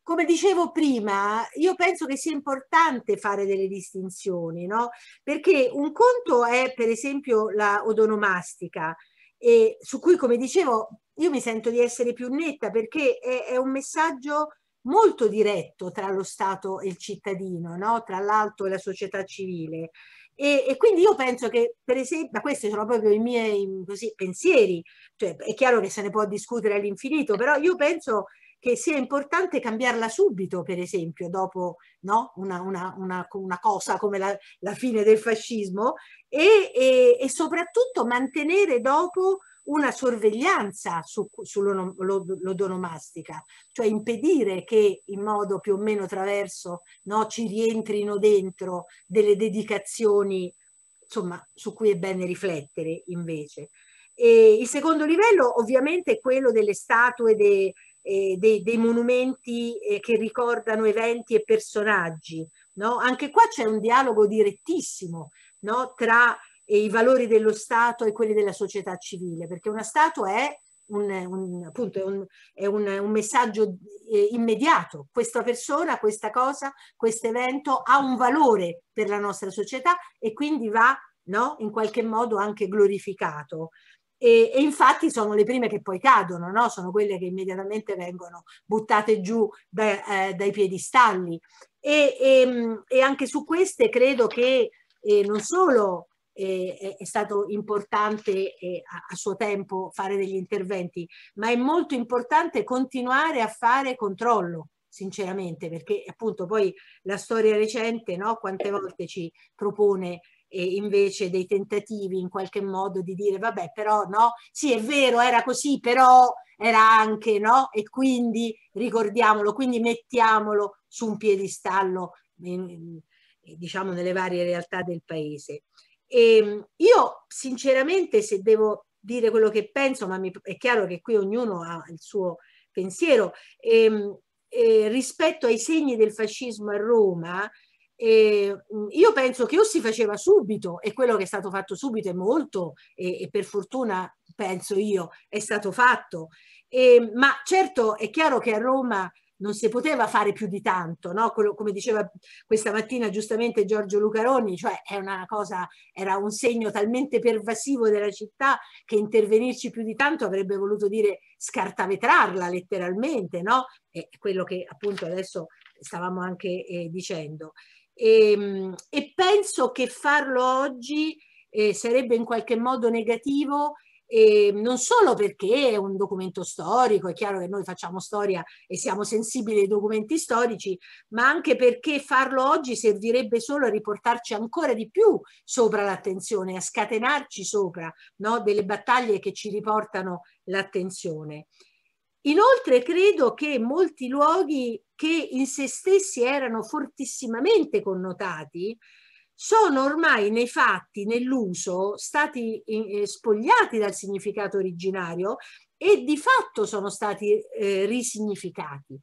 come dicevo prima, io penso che sia importante fare delle distinzioni, no? perché un conto è per esempio la odonomastica, e su cui, come dicevo, io mi sento di essere più netta perché è, è un messaggio molto diretto tra lo Stato e il cittadino, no? tra l'alto e la società civile. E, e, quindi io penso che, per esempio, ma questi sono proprio i miei così, pensieri, cioè, è chiaro che se ne può discutere all'infinito, però io penso che sia importante cambiarla subito, per esempio, dopo no? una, una, una, una, cosa come la, la fine del fascismo e, e, e, soprattutto mantenere dopo una sorveglianza su, sull'odonomastica, cioè impedire che in modo più o meno traverso no, ci rientrino dentro delle dedicazioni insomma, su cui è bene riflettere invece. E il secondo livello ovviamente è quello delle statue de, eh, dei, dei, monumenti eh, che ricordano eventi e personaggi. No? Anche qua c'è un dialogo direttissimo no? tra eh, i valori dello Stato e quelli della società civile, perché una Stato è un, un, appunto, è un, è un, un messaggio eh, immediato. Questa persona, questa cosa, questo evento ha un valore per la nostra società e quindi va no? in qualche modo anche glorificato. E, e, infatti sono le prime che poi cadono, no? sono quelle che immediatamente vengono buttate giù da, eh, dai piedistalli. E, e, ehm, e, anche su queste credo che eh, non solo eh, è stato importante eh, a, a suo tempo fare degli interventi, ma è molto importante continuare a fare controllo sinceramente perché appunto poi la storia recente no, quante volte ci propone e invece dei tentativi in qualche modo di dire vabbè però no, sì è vero era così però era anche no e quindi ricordiamolo, quindi mettiamolo su un piedistallo diciamo nelle varie realtà del paese. E ehm, io sinceramente se devo dire quello che penso, ma mi, è chiaro che qui ognuno ha il suo pensiero, e, ehm, e eh, rispetto ai segni del fascismo a Roma, e mm, io penso che o si faceva subito, e quello che è stato fatto subito è molto, e, e per fortuna penso io è stato fatto, e, ma certo è chiaro che a Roma non si poteva fare più di tanto, no? Quello, come diceva questa mattina giustamente Giorgio Lucaroni, cioè è una cosa, era un segno talmente pervasivo della città che intervenirci più di tanto avrebbe voluto dire scartavetrarla letteralmente, no? È quello che appunto adesso stavamo anche eh, dicendo. E, ehm, e penso che farlo oggi eh, sarebbe in qualche modo negativo eh, non solo perché è un documento storico, è chiaro che noi facciamo storia e siamo sensibili ai documenti storici, ma anche perché farlo oggi servirebbe solo a riportarci ancora di più sopra l'attenzione, a scatenarci sopra no? delle battaglie che ci riportano l'attenzione. Inoltre credo che molti luoghi che in se stessi erano fortissimamente connotati sono ormai nei fatti, nell'uso, stati eh, eh, spogliati dal significato originario e di fatto sono stati eh, risignificati.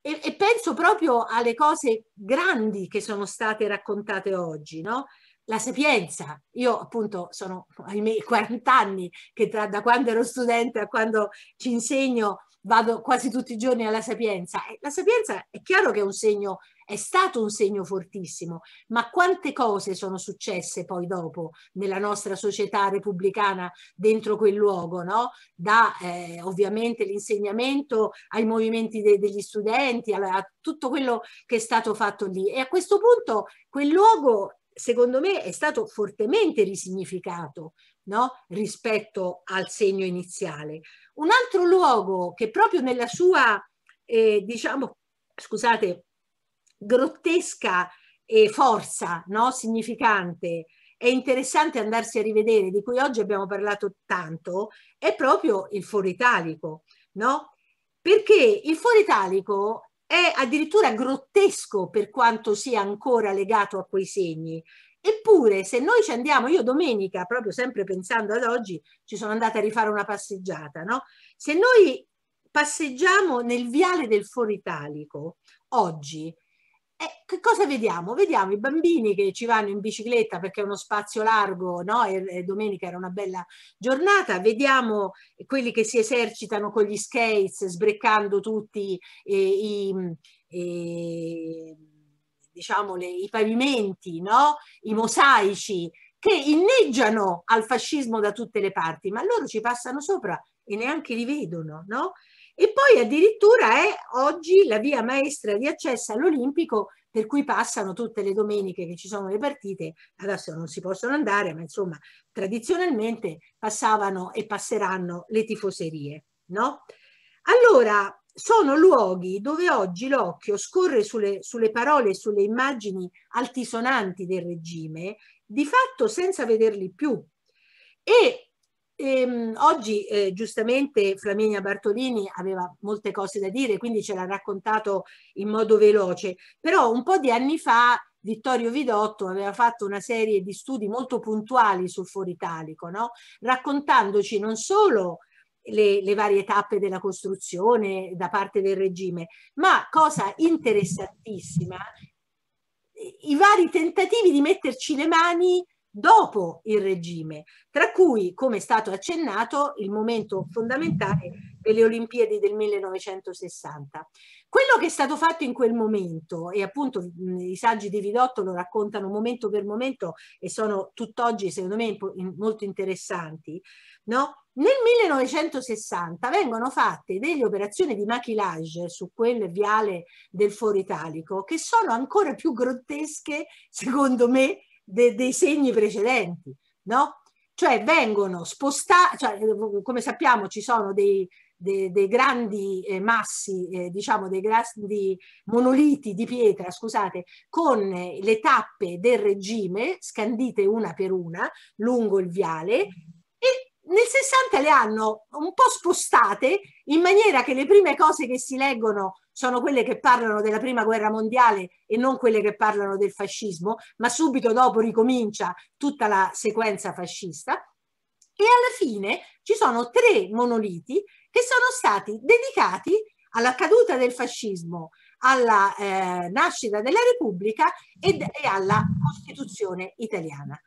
E, e, penso proprio alle cose grandi che sono state raccontate oggi, no? la sapienza. Io appunto sono ai miei 40 anni che tra, da quando ero studente a quando ci insegno vado quasi tutti i giorni alla sapienza. la sapienza è chiaro che è un segno, è stato un segno fortissimo, ma quante cose sono successe poi dopo nella nostra società repubblicana dentro quel luogo, no? Da eh, ovviamente l'insegnamento ai movimenti de- degli studenti, a, a tutto quello che è stato fatto lì. E a questo punto quel luogo secondo me è stato fortemente risignificato no? rispetto al segno iniziale. Un altro luogo che proprio nella sua, eh, diciamo, scusate, grottesca eh, forza no? significante è interessante andarsi a rivedere, di cui oggi abbiamo parlato tanto, è proprio il foro italico, no? Perché il foro italico è addirittura grottesco per quanto sia ancora legato a quei segni. Eppure, se noi ci andiamo, io domenica, proprio sempre pensando ad oggi, ci sono andata a rifare una passeggiata, no? Se noi passeggiamo nel viale del Foro Italico oggi e eh, che cosa vediamo? Vediamo i bambini che ci vanno in bicicletta perché è uno spazio largo, no? E, e domenica era una bella giornata, vediamo quelli che si esercitano con gli skates, sbreccando tutti eh, i... Eh, diciamo le, i pavimenti, no? i mosaici che inneggiano al fascismo da tutte le parti, ma loro ci passano sopra e neanche li vedono, no? E poi addirittura è oggi la via maestra di accesso all'Olimpico per cui passano tutte le domeniche che ci sono le partite, adesso non si possono andare, ma insomma tradizionalmente passavano e passeranno le tifoserie. No? Allora, sono luoghi dove oggi l'occhio scorre sulle, sulle parole e sulle immagini altisonanti del regime, di fatto senza vederli più. E e, ehm, oggi eh, giustamente Flaminia Bartolini aveva molte cose da dire, quindi ce l'ha raccontato in modo veloce, però un po' di anni fa Vittorio Vidotto aveva fatto una serie di studi molto puntuali sul foro italico, no? raccontandoci non solo le, le, varie tappe della costruzione da parte del regime, ma cosa interessantissima, i vari tentativi di metterci le mani dopo il regime, tra cui, come è stato accennato, il momento fondamentale delle Olimpiadi del 1960. Quello che è stato fatto in quel momento, e appunto i saggi di Vidotto lo raccontano momento per momento e sono tutt'oggi secondo me molto interessanti, no? Nel 1960 vengono fatte delle operazioni di maquillage su quel viale del Foro Italico che sono ancora più grottesche, secondo me, de, dei segni precedenti, no? Cioè vengono spostati, cioè, eh, come sappiamo ci sono dei, dei, dei grandi eh, massi, eh, diciamo dei grandi monoliti di pietra, scusate, con le tappe del regime scandite una per una lungo il viale e nel 60 le hanno un po' spostate in maniera che le prime cose che si leggono sono quelle che parlano della prima guerra mondiale e non quelle che parlano del fascismo, ma subito dopo ricomincia tutta la sequenza fascista. E alla fine ci sono tre monoliti che sono stati dedicati alla caduta del fascismo, alla eh, nascita della Repubblica ed, e alla Costituzione italiana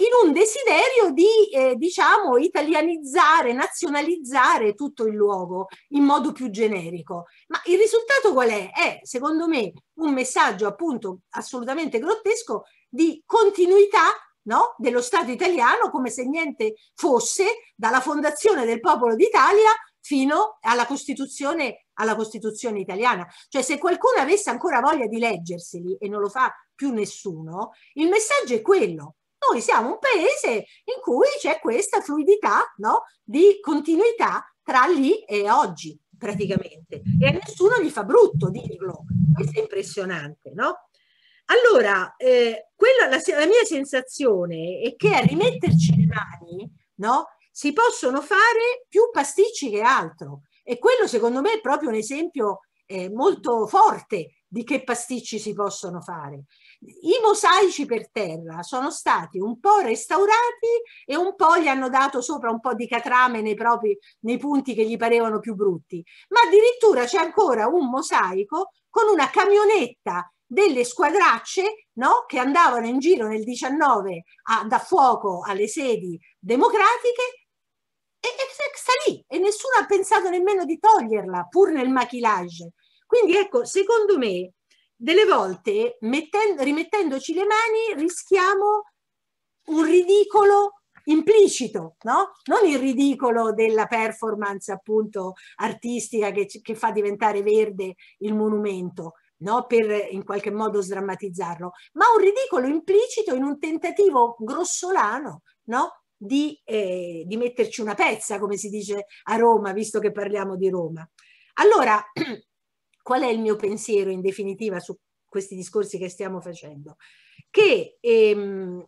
in un desiderio di, eh, diciamo, italianizzare, nazionalizzare tutto il luogo in modo più generico. Ma il risultato qual è? È, secondo me, un messaggio appunto assolutamente grottesco di continuità no? dello Stato italiano come se niente fosse dalla fondazione del popolo d'Italia fino alla Costituzione, alla Costituzione italiana. Cioè se qualcuno avesse ancora voglia di leggerseli e non lo fa più nessuno, il messaggio è quello, noi siamo un paese in cui c'è questa fluidità no? di continuità tra lì e oggi praticamente e a nessuno gli fa brutto dirlo, questo è impressionante, no? Allora, eh, quella, la, la, mia sensazione è che a rimetterci le mani, no? Si possono fare più pasticci che altro e quello secondo me è proprio un esempio eh, molto forte di che pasticci si possono fare. I mosaici per terra sono stati un po' restaurati e un po' gli hanno dato sopra un po' di catrame nei, propri, nei punti che gli parevano più brutti, ma addirittura c'è ancora un mosaico con una camionetta delle squadracce no? che andavano in giro nel 19 a, da fuoco alle sedi democratiche e, e sta lì e nessuno ha pensato nemmeno di toglierla pur nel maquillage. Quindi ecco, secondo me delle volte mettendo, rimettendoci le mani rischiamo un ridicolo implicito, no? Non il ridicolo della performance appunto artistica che, che fa diventare verde il monumento, no? Per in qualche modo sdrammatizzarlo, ma un ridicolo implicito in un tentativo grossolano, no? Di, eh, di metterci una pezza, come si dice a Roma, visto che parliamo di Roma. Allora, Qual è il mio pensiero in definitiva su questi discorsi che stiamo facendo? Che ehm,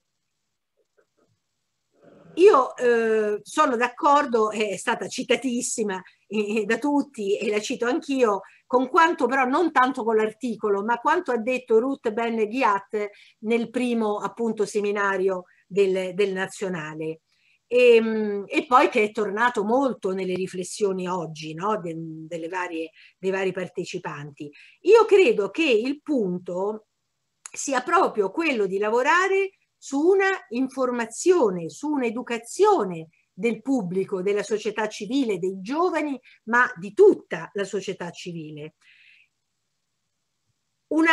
io eh, sono d'accordo, è stata citatissima eh, eh, da tutti e la cito anch'io, con quanto però non tanto con l'articolo, ma quanto ha detto Ruth Ben Ghiat nel primo appunto seminario del, del nazionale e, ehm, e, poi che è tornato molto nelle riflessioni oggi no? De, delle varie, dei vari partecipanti. Io credo che il punto sia proprio quello di lavorare su una informazione, su un'educazione del pubblico, della società civile, dei giovani, ma di tutta la società civile. Una,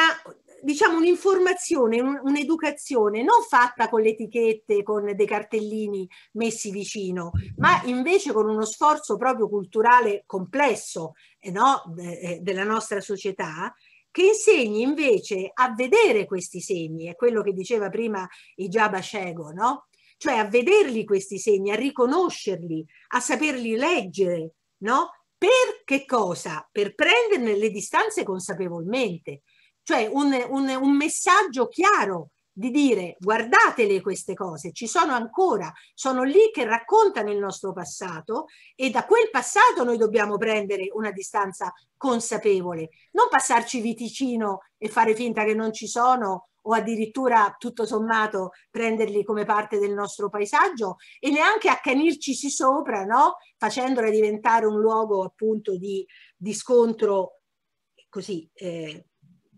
diciamo un'informazione, un'educazione non fatta con le etichette, con dei cartellini messi vicino, ma invece con uno sforzo proprio culturale complesso eh no, de, eh, della nostra società che insegni invece a vedere questi segni, è quello che diceva prima Ijaba Shego, no? cioè a vederli questi segni, a riconoscerli, a saperli leggere, no? Per che cosa? Per prenderne le distanze consapevolmente, cioè un, un, un messaggio chiaro di dire guardatele queste cose, ci sono ancora, sono lì che raccontano il nostro passato e da quel passato noi dobbiamo prendere una distanza consapevole, non passarci viticino e fare finta che non ci sono o addirittura tutto sommato prenderli come parte del nostro paesaggio e neanche accanircisi sopra, no? facendola diventare un luogo appunto di, di scontro così eh,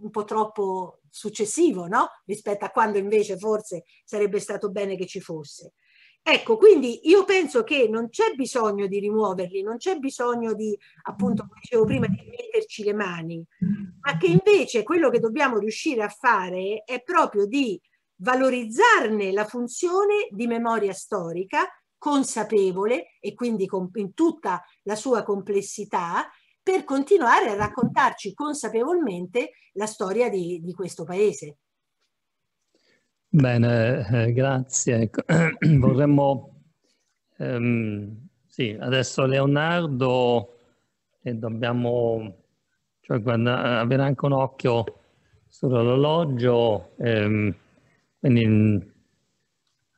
un po' troppo successivo, no? Rispetto a quando invece forse sarebbe stato bene che ci fosse. Ecco, quindi io penso che non c'è bisogno di rimuoverli, non c'è bisogno di, appunto, come dicevo prima, di metterci le mani, ma che invece quello che dobbiamo riuscire a fare è proprio di valorizzarne la funzione di memoria storica consapevole e quindi in tutta la sua complessità per continuare a raccontarci consapevolmente la storia di, di questo paese. Bene, eh, grazie. Ecco, vorremmo, ehm, sì, adesso Leonardo e dobbiamo cioè, guarda, avere anche un occhio sull'orologio, ehm, quindi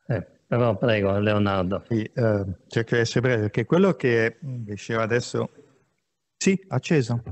eh, però prego Leonardo. Sì, eh, cercherò di essere breve perché quello che diceva adesso sì, acceso.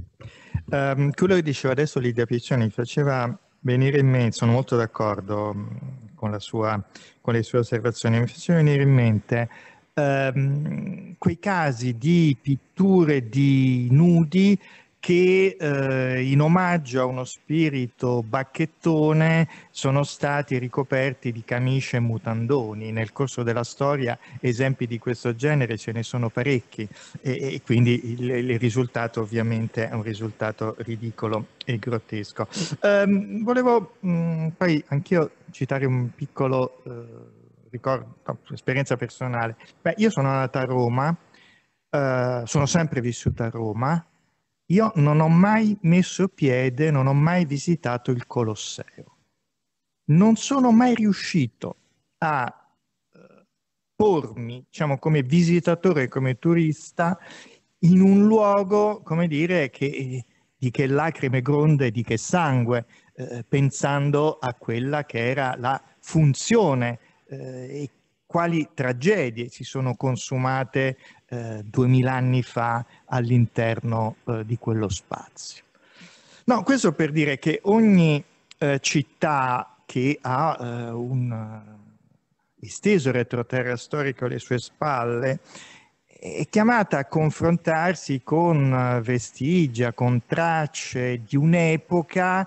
Um, quello che diceva adesso Lidia Piccioni faceva venire in mente, sono molto d'accordo mm, con, sua, con le sue osservazioni, mi faceva venire in mente um, quei casi di pitture di nudi che eh, in omaggio a uno spirito bacchettone sono stati ricoperti di camicie e mutandoni. Nel corso della storia esempi di questo genere ce ne sono parecchi e, e quindi il, il, risultato ovviamente è un risultato ridicolo e grottesco. Um, volevo mh, mm, poi anch'io citare un piccolo eh, ricordo, no, esperienza personale. Beh, io sono nata a Roma, eh, sono sempre vissuta a Roma, io non ho mai messo piede, non ho mai visitato il Colosseo. Non sono mai riuscito a eh, pormi, diciamo, come visitatore, come turista, in un luogo, come dire, che, di che lacrime gronde, di che sangue, eh, pensando a quella che era la funzione eh, e quali tragedie si sono consumate eh, duemila anni fa all'interno eh, di quello spazio. No, questo per dire che ogni eh, città che ha un esteso retroterra storico alle sue spalle è chiamata a confrontarsi con vestigia, con tracce di un'epoca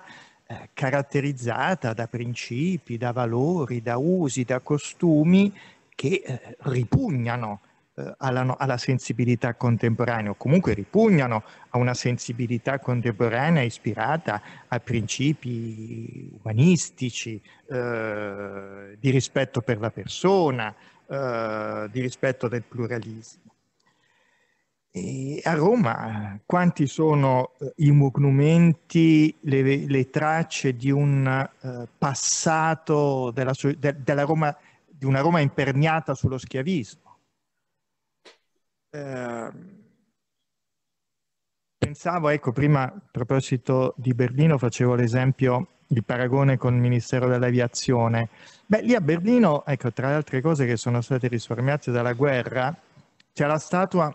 caratterizzata da principi, da valori, da usi, da costumi che eh, ripugnano eh, alla, alla, sensibilità contemporanea o comunque ripugnano a una sensibilità contemporanea ispirata a principi umanistici, eh, di rispetto per la persona, eh, di rispetto del pluralismo. E a Roma quanti sono eh, i monumenti, le, le tracce di un uh, passato della, de, della Roma, di una Roma imperniata sullo schiavismo? Ehm, pensavo, ecco, prima a proposito di Berlino facevo l'esempio di paragone con il Ministero dell'Aviazione. Beh, lì a Berlino, ecco, tra le altre cose che sono state risparmiate dalla guerra, c'è la statua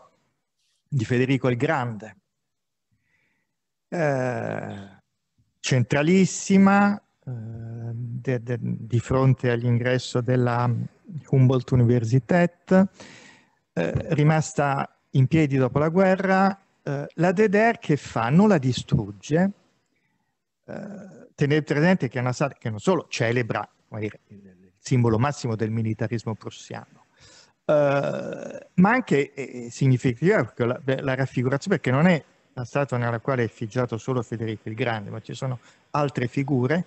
di Federico il Grande, eh, centralissima, eh, de, de, di fronte all'ingresso della Humboldt Universität, eh, rimasta in piedi dopo la guerra, eh, la Deder che fa? Non la distrugge, eh, tenete presente che è una sala che non solo celebra dire, il simbolo massimo del militarismo prussiano, eh, ma anche è eh, eh, significativa la, la raffigurazione, perché non è la statua nella quale è figgiato solo Federico il Grande, ma ci sono altre figure,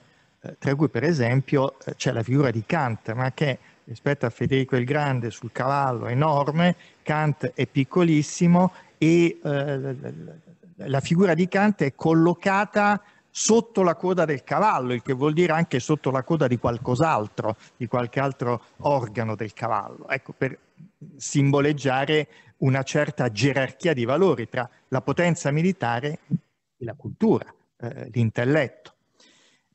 tra cui per esempio c'è la figura di Kant, ma che rispetto a Federico il Grande sul cavallo enorme, Kant è piccolissimo e eh, la figura di Kant è collocata sotto la coda del cavallo, il che vuol dire anche sotto la coda di qualcos'altro, di qualche altro organo del cavallo. Ecco, per simboleggiare una certa gerarchia di valori tra la potenza militare e la cultura, eh, l'intelletto.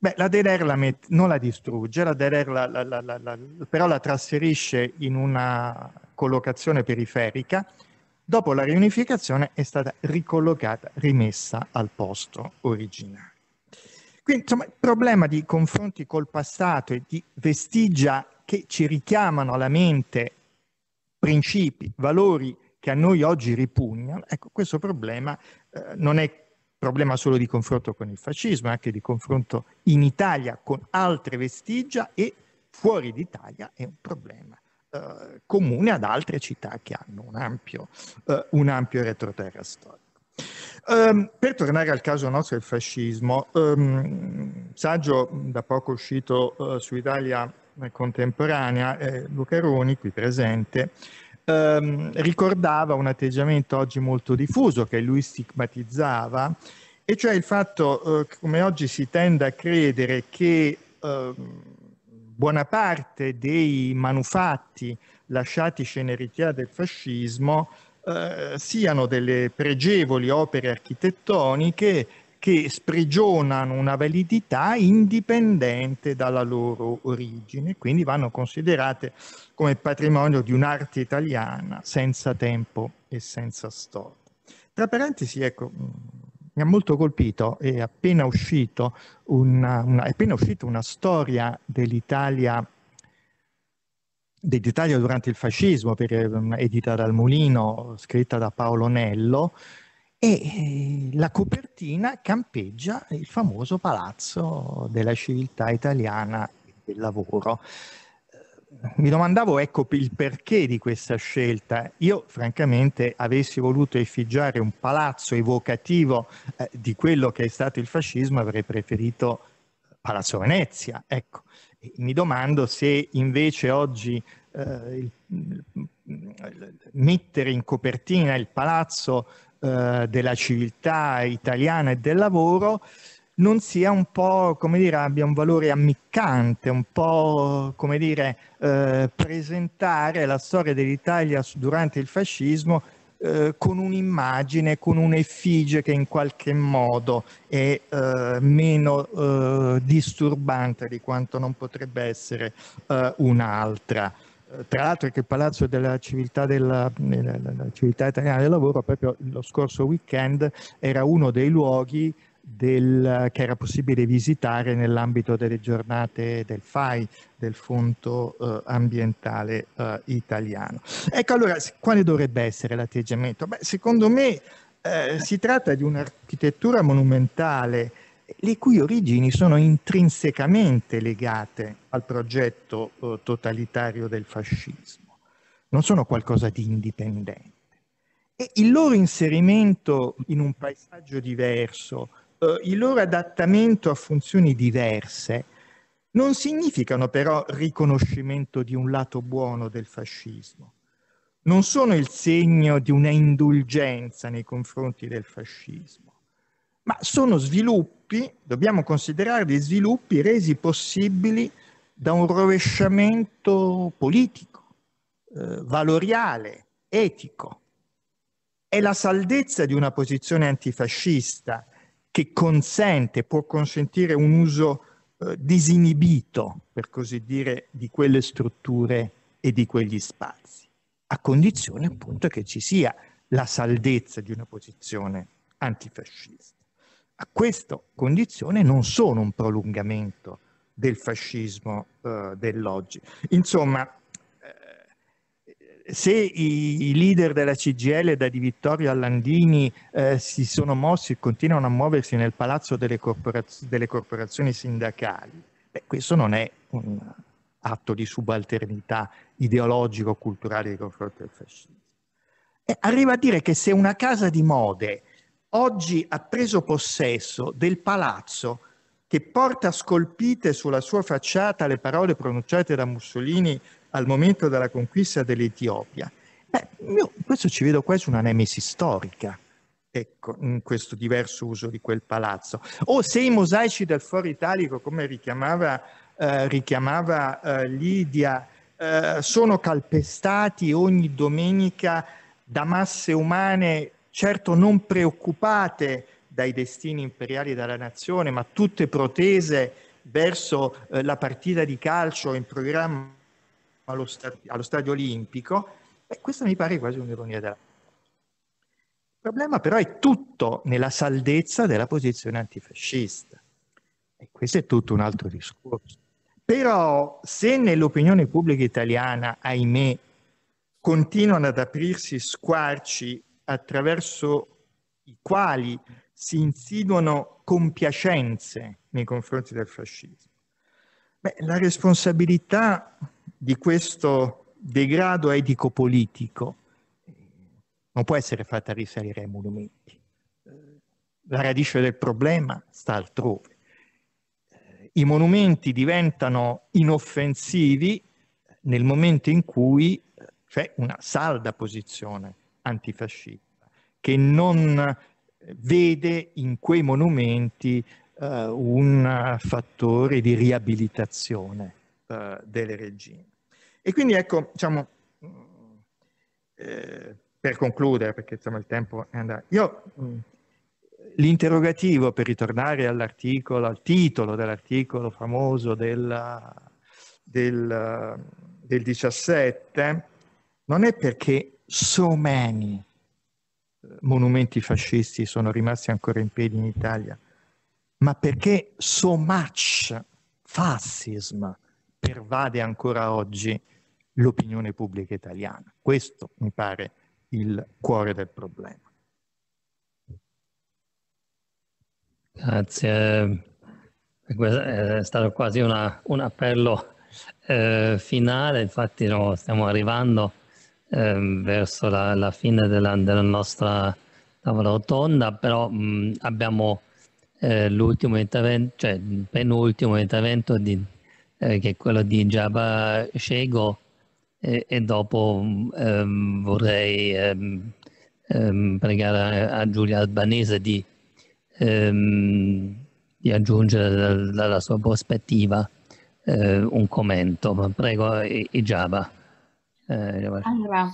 Beh, la DDR la met- non la distrugge, la DDR la, la, la, però la trasferisce in una collocazione periferica. Dopo la riunificazione è stata ricollocata, rimessa al posto originale. Quindi, insomma, il problema di confronti col passato e di vestigia che ci richiamano alla mente principi, valori che a noi oggi ripugnano, ecco, questo problema eh, non è problema solo di confronto con il fascismo, è anche di confronto in Italia con altre vestigia e fuori d'Italia è un problema eh, comune ad altre città che hanno un ampio, eh, un ampio retroterra storico. Um, per tornare al caso nostro del fascismo, um, saggio da poco uscito uh, su Italia contemporanea, eh, Roni, qui presente, ehm, ricordava un atteggiamento oggi molto diffuso che lui stigmatizzava, e cioè il fatto eh, come oggi si tende a credere che eh, buona parte dei manufatti lasciati scenerità del fascismo eh, siano delle pregevoli opere architettoniche che sprigionano una validità indipendente dalla loro origine, quindi vanno considerate come patrimonio di un'arte italiana senza tempo e senza storia. Tra parentesi, ecco, mm, mi ha molto colpito, è appena, uscito una, una, è appena uscita una storia dell'Italia dell'Italia durante il fascismo, per, mm, edita dal Mulino, scritta da Paolo Nello, e eh, la copertina campeggia il famoso palazzo della civiltà italiana del lavoro. Eh, mi domandavo ecco il perché di questa scelta. Io francamente avessi voluto effigiare un palazzo evocativo eh, di quello che è stato il fascismo, avrei preferito Palazzo Venezia. Ecco. Mi domando se invece oggi eh, il, mm, mm, mettere in copertina il palazzo eh, della civiltà italiana e del lavoro non sia un po', come dire, abbia un valore ammiccante, un po', come dire, eh, presentare la storia dell'Italia durante il fascismo eh, con un'immagine, con un'effigie che in qualche modo è eh, meno eh, disturbante di quanto non potrebbe essere eh, un'altra tra l'altro che il Palazzo della Civiltà, della, della eh, Civiltà Italiana del Lavoro proprio lo scorso weekend era uno dei luoghi del, che era possibile visitare nell'ambito delle giornate del FAI, del Fondo eh, Ambientale eh, Italiano. Ecco allora, quale dovrebbe essere l'atteggiamento? Beh, secondo me eh, si tratta di un'architettura monumentale le cui origini sono intrinsecamente legate al progetto eh, totalitario del fascismo, non sono qualcosa di indipendente. E il loro inserimento in un paesaggio diverso, eh, il loro adattamento a funzioni diverse, non significano però riconoscimento di un lato buono del fascismo, non sono il segno di una indulgenza nei confronti del fascismo ma sono sviluppi, dobbiamo considerarli sviluppi resi possibili da un rovesciamento politico, eh, valoriale, etico. È la saldezza di una posizione antifascista che consente, può consentire un uso eh, disinibito, per così dire, di quelle strutture e di quegli spazi, a condizione appunto che ci sia la saldezza di una posizione antifascista a questa condizione non sono un prolungamento del fascismo eh, dell'oggi. Insomma, eh, se i, leader della CGL, da Di Vittorio a Landini, eh, si sono mossi e continuano a muoversi nel palazzo delle, corporaz delle corporazioni sindacali, beh, questo non è un atto di subalternità ideologico-culturale di confronto al fascismo. E arriva a dire che se una casa di mode oggi ha preso possesso del palazzo che porta scolpite sulla sua facciata le parole pronunciate da Mussolini al momento della conquista dell'Etiopia. Beh, io questo ci vedo quasi una nemesi storica, ecco, in questo diverso uso di quel palazzo. O se i mosaici del foro italico, come richiamava, eh, richiamava eh, Lidia, eh, sono calpestati ogni domenica da masse umane certo non preoccupate dai destini imperiali della nazione, ma tutte protese verso eh, la partita di calcio in programma allo, sta- allo stadio olimpico, e questa mi pare quasi un'ironia della... Il problema però è tutto nella saldezza della posizione antifascista. E questo è tutto un altro discorso. Però se nell'opinione pubblica italiana, ahimè, continuano ad aprirsi squarci attraverso i quali si insinuano compiacenze nei confronti del fascismo. Beh, la responsabilità di questo degrado etico-politico non può essere fatta risalire ai monumenti. Eh, la radice del problema sta altrove. Eh, I monumenti diventano inoffensivi nel momento in cui c'è una salda posizione antifascista, che non eh, vede in quei monumenti eh, un fattore di riabilitazione eh, del regime. E quindi ecco, diciamo, eh, per concludere, perché insomma, il tempo è andato, io mm, l'interrogativo per ritornare all'articolo, al titolo dell'articolo famoso della, del, del 17, non è perché so many monumenti fascisti sono rimasti ancora in piedi in Italia, ma perché so much fascism pervade ancora oggi l'opinione pubblica italiana. Questo mi pare il cuore del problema. Grazie, eh, è stato quasi una, un appello eh, finale, infatti no, stiamo arrivando Ehm, verso la, la fine della, della, nostra tavola rotonda, però mh, abbiamo eh, l'ultimo intervento, cioè il penultimo intervento di, eh, che è quello di Java Scego e, e, dopo ehm, vorrei ehm, ehm, pregare a, a, Giulia Albanese di, ehm, di aggiungere dalla, sua prospettiva eh, un commento. Prego, Ijaba. Eh, allora,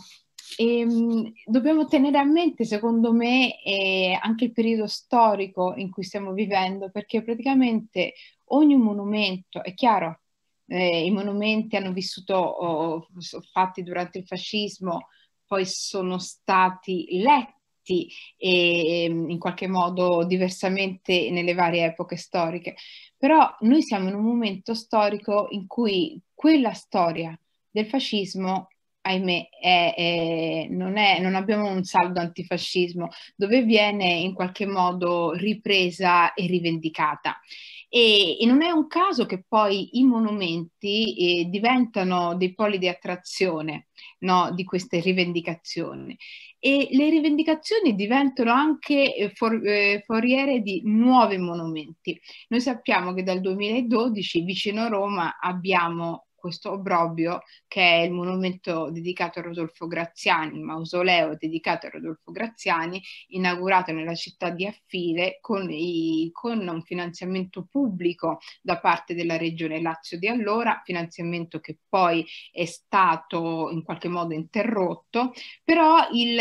ehm, dobbiamo tenere a mente, secondo me, eh, anche il periodo storico in cui stiamo vivendo, perché praticamente ogni monumento, è chiaro, eh, i monumenti hanno vissuto, oh, fatti durante il fascismo, poi sono stati letti e ehm, in qualche modo diversamente nelle varie epoche storiche. Però noi siamo in un momento storico in cui quella storia del fascismo ahimè, è, è, non, è, non, abbiamo un saldo antifascismo, dove viene in qualche modo ripresa e rivendicata. E, e non è un caso che poi i monumenti eh, diventano dei poli di attrazione no, di queste rivendicazioni. E le rivendicazioni diventano anche eh, for, eh, foriere di nuovi monumenti. Noi sappiamo che dal 2012 vicino a Roma abbiamo questo obbrobio che è il monumento dedicato a Rodolfo Graziani, il mausoleo dedicato a Rodolfo Graziani, inaugurato nella città di Affile con, i, con un finanziamento pubblico da parte della regione Lazio di allora, finanziamento che poi è stato in qualche modo interrotto, però il,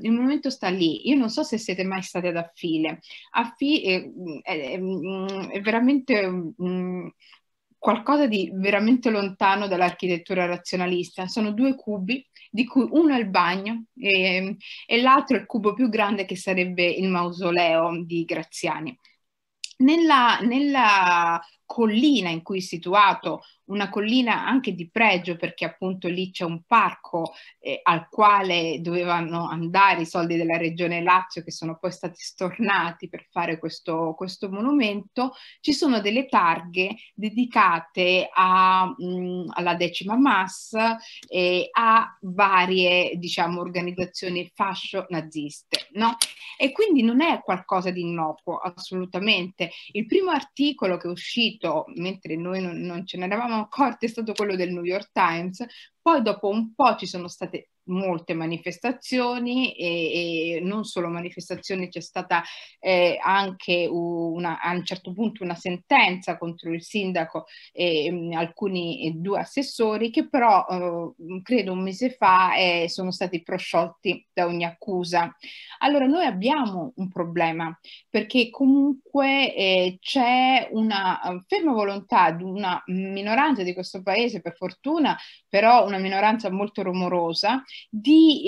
il monumento sta lì. Io non so se siete mai stati ad Affile. Affile eh, mm, è, è, mm, è veramente... Mh, qualcosa di veramente lontano dall'architettura razionalista. Sono due cubi, di cui uno è il bagno e, ehm, e l'altro è il cubo più grande che sarebbe il mausoleo di Graziani. Nella, nella, collina in cui è situato, una collina anche di pregio perché appunto lì c'è un parco eh, al quale dovevano andare i soldi della regione Lazio che sono poi stati stornati per fare questo, questo monumento, ci sono delle targhe dedicate a, mh, mm, alla decima massa e a varie diciamo organizzazioni fascio naziste no? e quindi non è qualcosa di innocuo assolutamente. Il primo articolo che è uscito uscito, mentre noi non, non ce ne eravamo accorti, è stato quello del New York Times, poi dopo un po' ci sono state molte manifestazioni e, e, non solo manifestazioni, c'è stata eh, anche una, a un certo punto una sentenza contro il sindaco e mh, mm, alcuni e due assessori che però eh, credo un mese fa eh, sono stati prosciolti da ogni accusa. Allora noi abbiamo un problema perché comunque eh, c'è una eh, ferma volontà di una minoranza di questo paese, per fortuna, però una minoranza molto rumorosa, di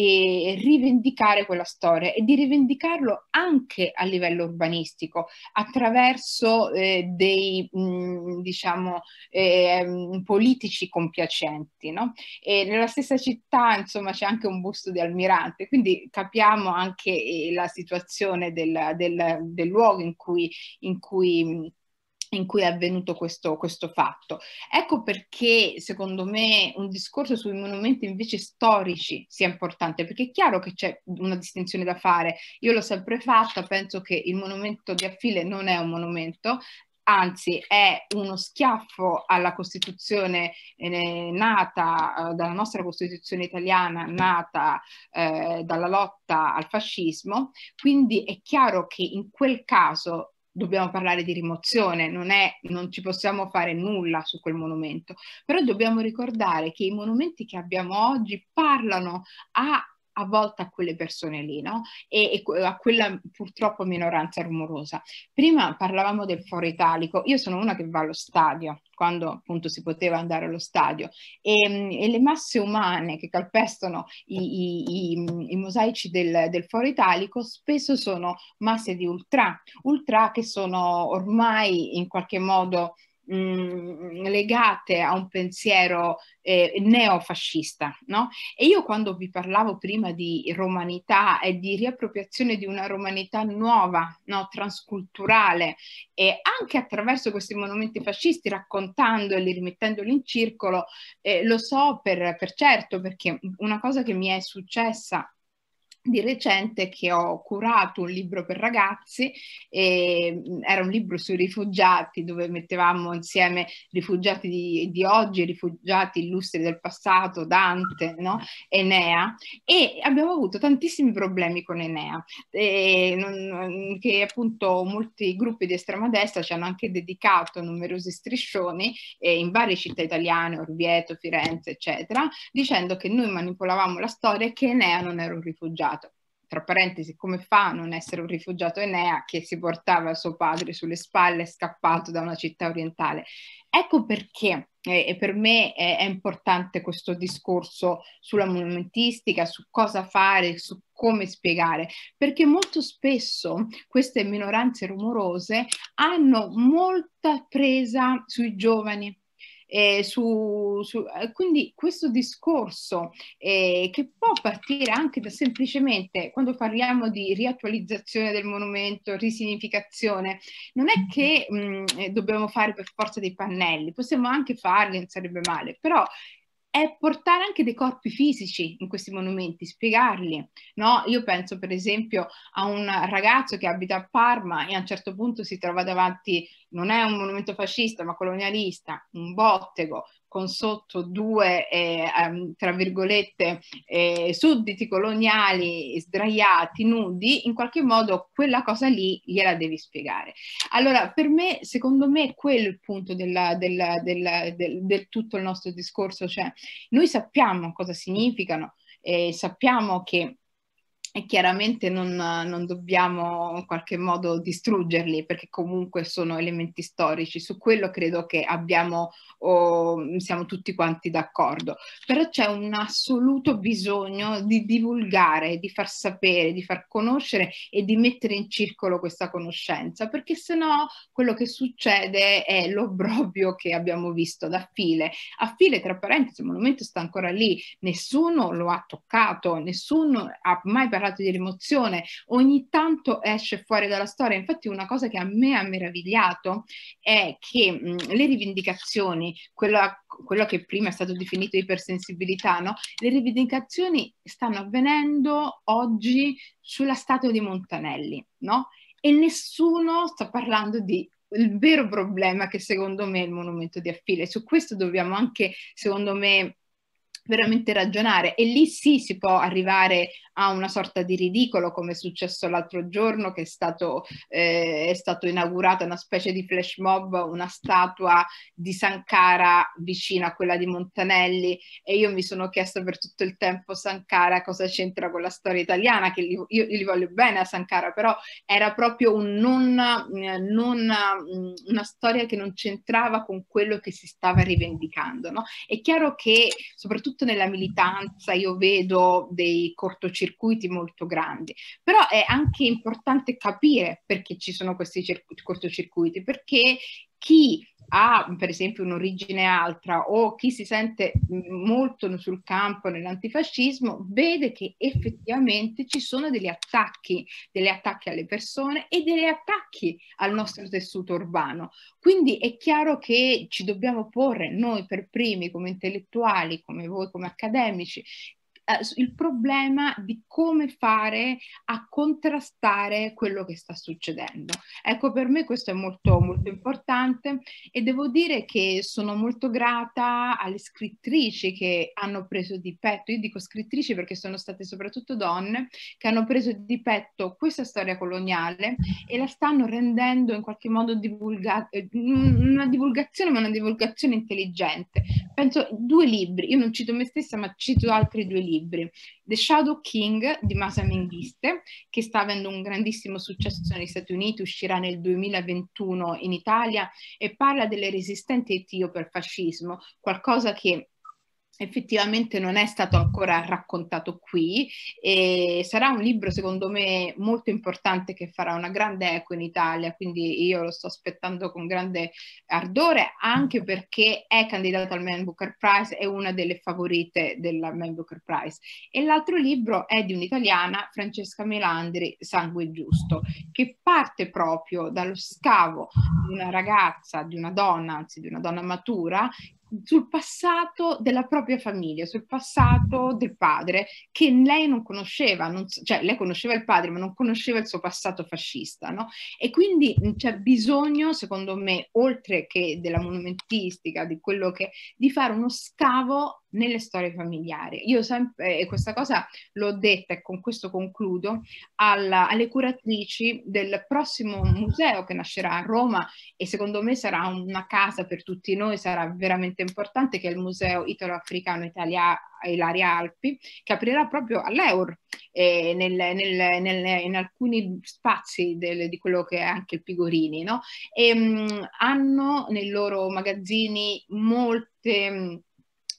eh, rivendicare quella storia e di rivendicarlo anche a livello urbanistico attraverso eh, dei mh, mm, diciamo eh, politici compiacenti. No? E nella stessa città insomma c'è anche un busto di Almirante, quindi capiamo anche eh, la situazione del, del, del luogo in cui, in cui mm, in cui è avvenuto questo, questo, fatto. Ecco perché secondo me un discorso sui monumenti invece storici sia importante, perché è chiaro che c'è una distinzione da fare. Io l'ho sempre fatta, penso che il monumento di Affile non è un monumento, anzi è uno schiaffo alla Costituzione eh, nata, eh, dalla nostra Costituzione italiana nata eh, dalla lotta al fascismo, quindi è chiaro che in quel caso dobbiamo parlare di rimozione, non, è, non ci possiamo fare nulla su quel monumento, però dobbiamo ricordare che i monumenti che abbiamo oggi parlano a a volte a quelle persone lì, no? E, e a quella purtroppo minoranza rumorosa. Prima parlavamo del foro italico, io sono una che va allo stadio, quando appunto si poteva andare allo stadio, e, ehm, e le masse umane che calpestano i, i, i, i mosaici del, del, foro italico spesso sono masse di ultra, ultra che sono ormai in qualche modo Mm, legate a un pensiero eh, neofascista. No? E io quando vi parlavo prima di romanità e di riappropriazione di una romanità nuova, no? transculturale, e anche attraverso questi monumenti fascisti, raccontandoli, rimettendoli in circolo, eh, lo so per, per certo perché una cosa che mi è successa di recente che ho curato un libro per ragazzi, e, mm, era un libro sui rifugiati dove mettevamo insieme rifugiati di, di oggi, rifugiati illustri del passato, Dante, no? Enea e abbiamo avuto tantissimi problemi con Enea e, non, che appunto molti gruppi di estrema destra ci hanno anche dedicato numerosi striscioni eh, in varie città italiane, Orvieto, Firenze eccetera, dicendo che noi manipolavamo la storia e che Enea non era un rifugiato tra parentesi, come fa a non essere un rifugiato Enea che si portava suo padre sulle spalle scappato da una città orientale? Ecco perché eh, per me è, è, importante questo discorso sulla monumentistica, su cosa fare, su come spiegare, perché molto spesso queste minoranze rumorose hanno molta presa sui giovani. Eh, su, su, eh, quindi questo discorso eh, che può partire anche da semplicemente quando parliamo di riattualizzazione del monumento, risignificazione, non è che mh, mm, eh, dobbiamo fare per forza dei pannelli, possiamo anche farli, non sarebbe male, però è portare anche dei corpi fisici in questi monumenti, spiegarli. No? Io penso per esempio a un ragazzo che abita a Parma e a un certo punto si trova davanti, non è un monumento fascista ma colonialista, un bottego con sotto due, eh, ehm, tra virgolette, eh, sudditi coloniali sdraiati, nudi, in qualche modo quella cosa lì gliela devi spiegare. Allora, per me, secondo me, quello è il punto della, della, della, del, del tutto il nostro discorso, cioè noi sappiamo cosa significano, eh, sappiamo che e chiaramente non, non, dobbiamo in qualche modo distruggerli perché comunque sono elementi storici, su quello credo che abbiamo, oh, siamo tutti quanti d'accordo, però c'è un assoluto bisogno di divulgare, di far sapere, di far conoscere e di mettere in circolo questa conoscenza perché se no quello che succede è l'obbrobio che abbiamo visto da file, a file tra parentesi, il monumento sta ancora lì, nessuno lo ha toccato, nessuno ha mai parlato parlato dell'emozione, ogni tanto esce fuori dalla storia. Infatti una cosa che a me ha meravigliato è che mh, mm, le rivendicazioni, quella, quello che prima è stato definito ipersensibilità, no? le rivendicazioni stanno avvenendo oggi sulla statua di Montanelli, no? E nessuno sta parlando di il vero problema che secondo me è il monumento di Affile. Su questo dobbiamo anche, secondo me, veramente ragionare e lì sì si può arrivare a una sorta di ridicolo come è successo l'altro giorno che è stato, eh, è stato inaugurata una specie di flash mob, una statua di Sankara vicino a quella di Montanelli e io mi sono chiesto per tutto il tempo Sankara cosa c'entra con la storia italiana, che li, io li voglio bene a Sankara, però era proprio un non, non, mm, una storia che non c'entrava con quello che si stava rivendicando. No? È chiaro che soprattutto nella militanza io vedo dei cortocircuiti circuiti molto grandi, però è anche importante capire perché ci sono questi cortocircuiti, perché chi ha per esempio un'origine altra o chi si sente molto sul campo nell'antifascismo vede che effettivamente ci sono degli attacchi, degli attacchi alle persone e degli attacchi al nostro tessuto urbano. Quindi è chiaro che ci dobbiamo porre noi per primi come intellettuali, come voi come accademici, eh, il problema di come fare a contrastare quello che sta succedendo. Ecco, per me questo è molto, molto importante e devo dire che sono molto grata alle scrittrici che hanno preso di petto, io dico scrittrici perché sono state soprattutto donne, che hanno preso di petto questa storia coloniale e la stanno rendendo in qualche modo divulga- eh, una divulgazione, ma una divulgazione intelligente, penso due libri, io non cito me stessa ma cito altri due libri, The Shadow King di Masa Menghiste che sta avendo un grandissimo successo negli Stati Uniti, uscirà nel 2021 in Italia e parla delle resistenti etiope al fascismo, qualcosa che effettivamente non è stato ancora raccontato qui e sarà un libro secondo me molto importante che farà una grande eco in Italia, quindi io lo sto aspettando con grande ardore anche perché è candidata al Man Booker Prize, è una delle favorite del Man Booker Prize e l'altro libro è di un'italiana, Francesca Melandri, Sangue Giusto, che parte proprio dallo scavo di una ragazza, di una donna, anzi di una donna matura sul passato della propria famiglia, sul passato del padre, che lei non conosceva, non, cioè lei conosceva il padre, ma non conosceva il suo passato fascista, no? E quindi c'è bisogno, secondo me, oltre che della monumentistica, di quello che, di fare uno scavo nelle storie familiari. Io sempre, e questa cosa l'ho detta e con questo concludo, alla, alle curatrici del prossimo museo che nascerà a Roma e secondo me sarà una casa per tutti noi, sarà veramente evento importante che è il Museo Italo-Africano Italia Ilaria Alpi, che aprirà proprio all'Eur, eh, nel, nel, nel, in alcuni spazi del, di quello che è anche il Pigorini. No? E, mh, mm, hanno nei loro magazzini molte... Mh,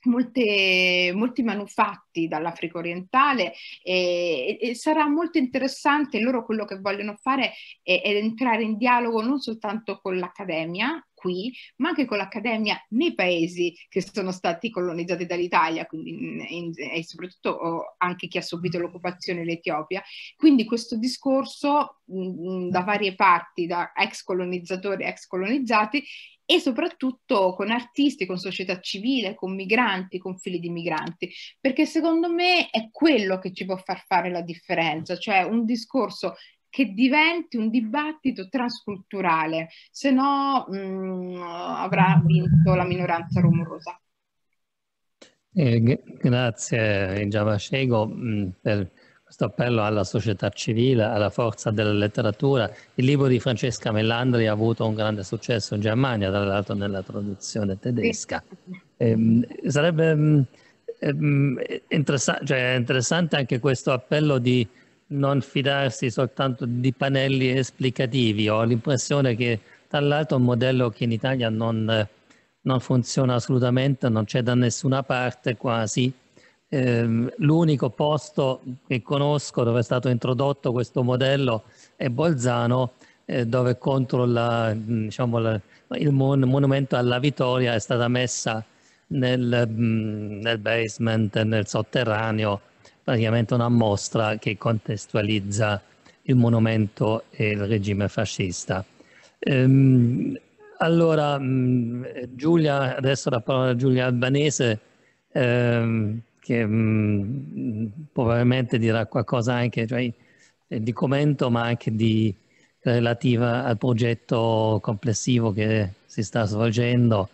Molte, molti manufatti dall'Africa orientale e, e, sarà molto interessante loro quello che vogliono fare è, è entrare in dialogo non soltanto con l'accademia qui, ma anche con l'Accademia nei paesi che sono stati colonizzati dall'Italia, quindi e soprattutto oh, anche chi ha subito l'occupazione l'Etiopia. Quindi questo discorso mh, mm, mm, da varie parti, da ex colonizzatori, ex colonizzati, e soprattutto con artisti, con società civile, con migranti, con figli di migranti, perché secondo me è quello che ci può far fare la differenza, cioè un discorso che diventi un dibattito trasculturale, se no mh, mm, avrà vinto la minoranza rumorosa. Eh, grazie Giava Scego mm, per questo appello alla società civile, alla forza della letteratura. Il libro di Francesca Mellandri ha avuto un grande successo in Germania, tra l'altro nella traduzione tedesca. Eh, sarebbe eh, interessa- cioè, interessante anche questo appello di non fidarsi soltanto di pannelli esplicativi. Ho l'impressione che tra l'altro un modello che in Italia non, non funziona assolutamente, non c'è da nessuna parte quasi. Ehm, l'unico posto che conosco dove è stato introdotto questo modello è Bolzano, eh, dove contro la, mm, diciamo, il monumento alla vittoria è stata messa nel, mm, nel basement, nel sotterraneo, praticamente una mostra che contestualizza il monumento e il regime fascista. Ehm, allora, mm, Giulia, adesso la parola a Giulia Albanese, ehm, che mh, mm, probabilmente dirà qualcosa anche cioè, eh, di commento, ma anche di, relativa al progetto complessivo che si sta svolgendo.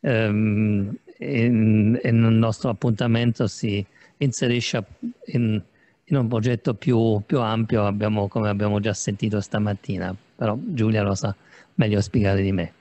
Ehm, e, mm, e nel nostro appuntamento si inserisce in, in un progetto più, più ampio, abbiamo, come abbiamo già sentito stamattina, però Giulia lo sa meglio spiegare di me.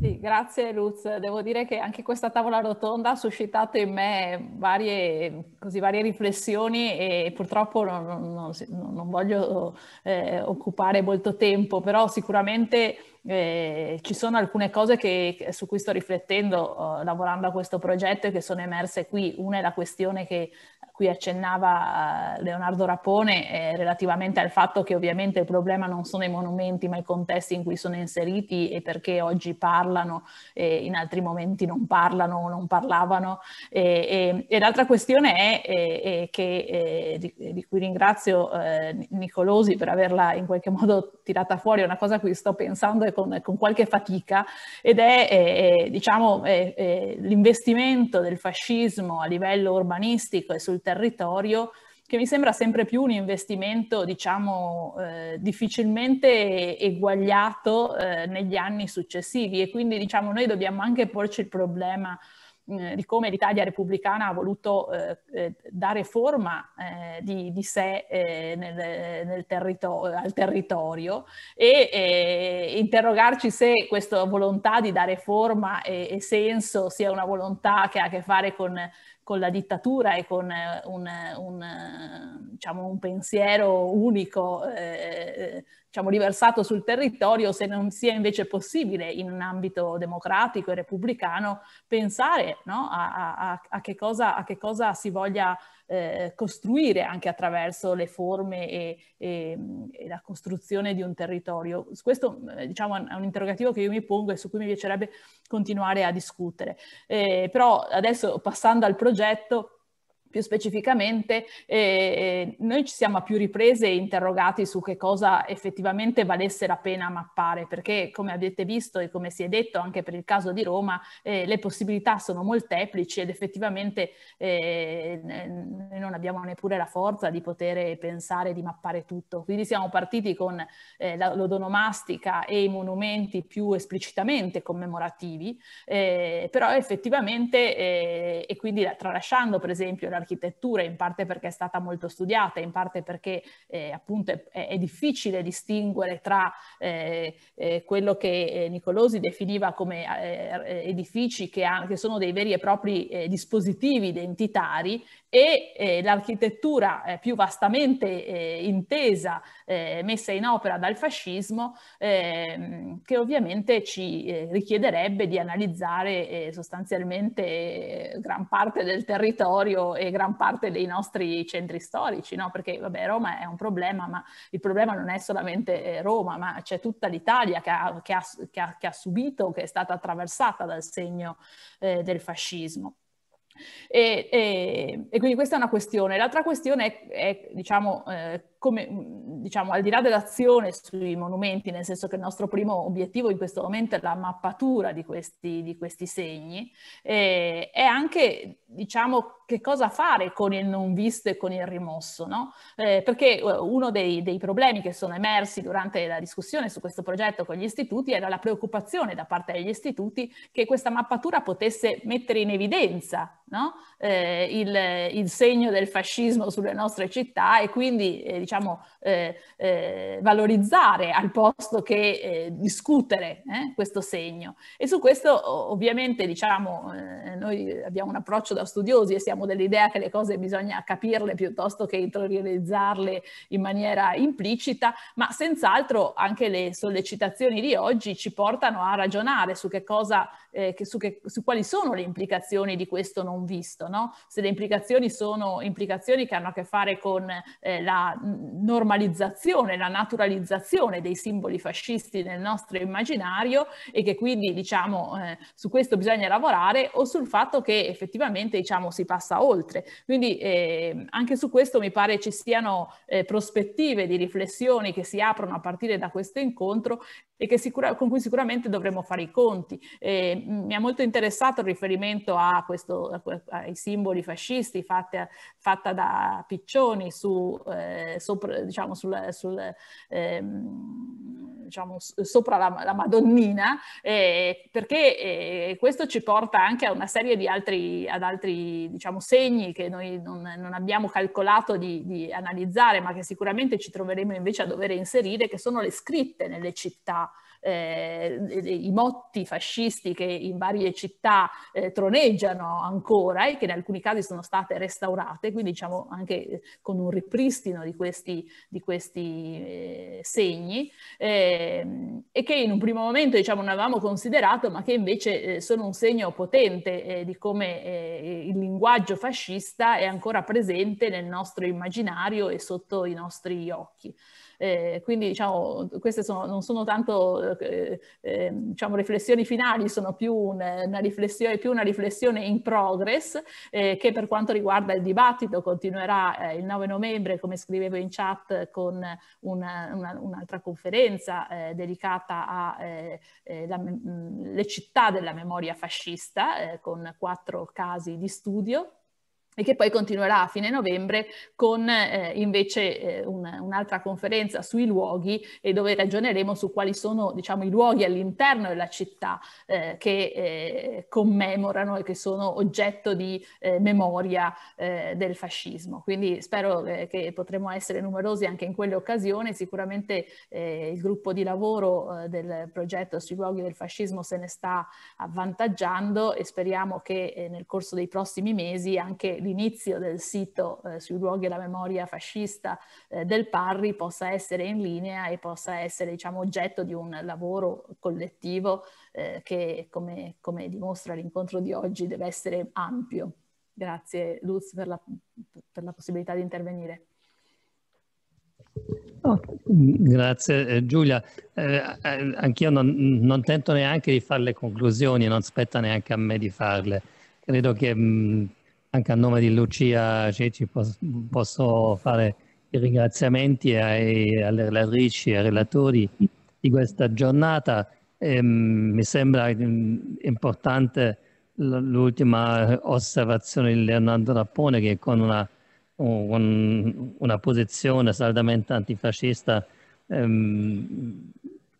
Sì, grazie Luz. Devo dire che anche questa tavola rotonda ha suscitato in me varie, così, varie riflessioni e purtroppo non, non, non, voglio eh, occupare molto tempo, però sicuramente eh, ci sono alcune cose che, su cui sto riflettendo eh, lavorando a questo progetto e che sono emerse qui. Una è la questione che cui accennava eh, Leonardo Rapone eh, relativamente al fatto che ovviamente il problema non sono i monumenti ma i contesti in cui sono inseriti e perché oggi parlano e eh, in altri momenti non parlano o non parlavano. E, e, e l'altra questione è che, eh, di, di, cui ringrazio Nicolosi per averla in qualche modo tirata fuori, è una cosa a cui sto pensando con, con qualche fatica ed è diciamo, l'investimento del fascismo a livello urbanistico e sul territorio, che mi sembra sempre più un investimento, diciamo, eh, difficilmente eguagliato eh, negli anni successivi e quindi, diciamo, noi dobbiamo anche porci il problema eh, di come l'Italia repubblicana ha voluto eh, eh, dare forma eh, di, di, sé eh, nel, nel territo- al territorio e eh, interrogarci se questa volontà di dare forma e, e, senso sia una volontà che ha a che fare con, con la dittatura e con un, un, diciamo, un pensiero unico diciamo, riversato sul territorio, se non sia invece possibile in un ambito democratico e repubblicano pensare no, a, a, a, che cosa, a, che cosa, si voglia eh, costruire anche attraverso le forme e, e, e, la costruzione di un territorio. Questo eh, diciamo, è un interrogativo che io mi pongo e su cui mi piacerebbe continuare a discutere. Eh, però adesso passando al progetto, più specificamente, eh, eh, noi ci siamo a più riprese interrogati su che cosa effettivamente valesse la pena mappare, perché come avete visto e come si è detto anche per il caso di Roma, eh, le possibilità sono molteplici ed effettivamente eh, noi non abbiamo neppure la forza di poter pensare di mappare tutto. Quindi siamo partiti con eh, la, l'odonomastica e i monumenti più esplicitamente commemorativi, eh, però effettivamente, e quindi tralasciando per esempio l'architettura, dell'architettura, in parte perché è stata molto studiata, in parte perché eh, appunto è, è, difficile distinguere tra eh, eh, quello che eh, Nicolosi definiva come eh, eh, edifici che, ha, che, sono dei veri e propri dispositivi identitari e eh, l'architettura eh, più vastamente eh, intesa, eh, messa in opera dal fascismo, ehm, che ovviamente ci eh, richiederebbe di analizzare eh, sostanzialmente gran parte del territorio e gran parte dei nostri centri storici, no? perché vabbè, Roma è un problema, ma il problema non è solamente Roma, ma c'è tutta l'Italia che ha, che, ha, che, ha, che ha, subito, che è stata attraversata dal segno del fascismo. E, e, e, quindi questa è una questione. L'altra questione è, è diciamo, eh, come, diciamo, al di là dell'azione sui monumenti, nel senso che il nostro primo obiettivo in questo momento è la mappatura di questi, di questi segni, eh, è anche, diciamo, che cosa fare con il non visto e con il rimosso, no? eh, perché eh, uno dei, dei, problemi che sono emersi durante la discussione su questo progetto con gli istituti era la preoccupazione da parte degli istituti che questa mappatura potesse mettere in evidenza no? eh, il, il, segno del fascismo sulle nostre città e quindi eh, diciamo, eh, eh, valorizzare al posto che eh, discutere eh, questo segno. E su questo ovviamente diciamo, noi abbiamo un approccio da studiosi e siamo dell'idea che le cose bisogna capirle piuttosto che interiorizzarle in maniera implicita, ma senz'altro anche le sollecitazioni di oggi ci portano a ragionare su che cosa eh, che su, che, su, quali sono le implicazioni di questo non visto, no? se le implicazioni sono implicazioni che hanno a che fare con eh, la normalizzazione, la naturalizzazione dei simboli fascisti nel nostro immaginario e che quindi diciamo eh, su questo bisogna lavorare o sul fatto che effettivamente diciamo si passa oltre. Quindi ehm, anche su questo mi pare ci siano eh, prospettive di riflessioni che si aprono a partire da questo incontro e sicura, con cui sicuramente dovremo fare i conti. Eh, mi ha molto interessato il riferimento a questo, a, ai simboli fascisti fatta, fatta da Piccioni su, eh, sopra, diciamo, sul, sul, ehm, diciamo, sopra la, la Madonnina, eh, perché questo ci porta anche a una serie di altri, ad altri diciamo, segni che noi non, non abbiamo calcolato di, di analizzare, ma che sicuramente ci troveremo invece a dover inserire, che sono le scritte nelle città eh, i motti fascisti che in varie città eh, troneggiano ancora e che in alcuni casi sono state restaurate, quindi diciamo anche eh, con un ripristino di questi, di questi eh, segni ehm, e che in un primo momento diciamo non avevamo considerato ma che invece eh, sono un segno potente eh, di come il linguaggio fascista è ancora presente nel nostro immaginario e sotto i nostri occhi. Eh, quindi diciamo, queste sono, non sono tanto eh, eh, diciamo, riflessioni finali, sono più, un, una più una riflessione in progress eh, che per quanto riguarda il dibattito continuerà eh, il 9 novembre, come scrivevo in chat, con una, una, un'altra conferenza eh, dedicata alle città della memoria fascista, con quattro casi di studio e che poi continuerà a fine novembre con eh, invece eh, un, un'altra conferenza sui luoghi e dove ragioneremo su quali sono diciamo, i luoghi all'interno della città eh, che eh, commemorano e che sono oggetto di eh, memoria eh, del fascismo. Quindi spero che potremo essere numerosi anche in quelle occasioni, sicuramente il gruppo di lavoro del progetto sui luoghi del fascismo se ne sta avvantaggiando e speriamo che nel corso dei prossimi mesi anche l'inizio del sito eh, sui luoghi e la memoria fascista eh, del Parri possa essere in linea e possa essere diciamo, oggetto di un lavoro collettivo eh, che, come, come, dimostra l'incontro di oggi, deve essere ampio. Grazie Luz per la, per la possibilità di intervenire. Oh, grazie eh, Giulia, eh, eh, anch'io non, non, tento neanche di fare le conclusioni, non spetta neanche a me di farle. Credo che mh, mm, anche a nome di Lucia Ceci posso fare i ringraziamenti ai, alle relatrici e ai relatori di questa giornata. E, ehm, mi sembra ehm, importante l'ultima osservazione di Leonardo Rappone che con una, un, una posizione saldamente antifascista ehm,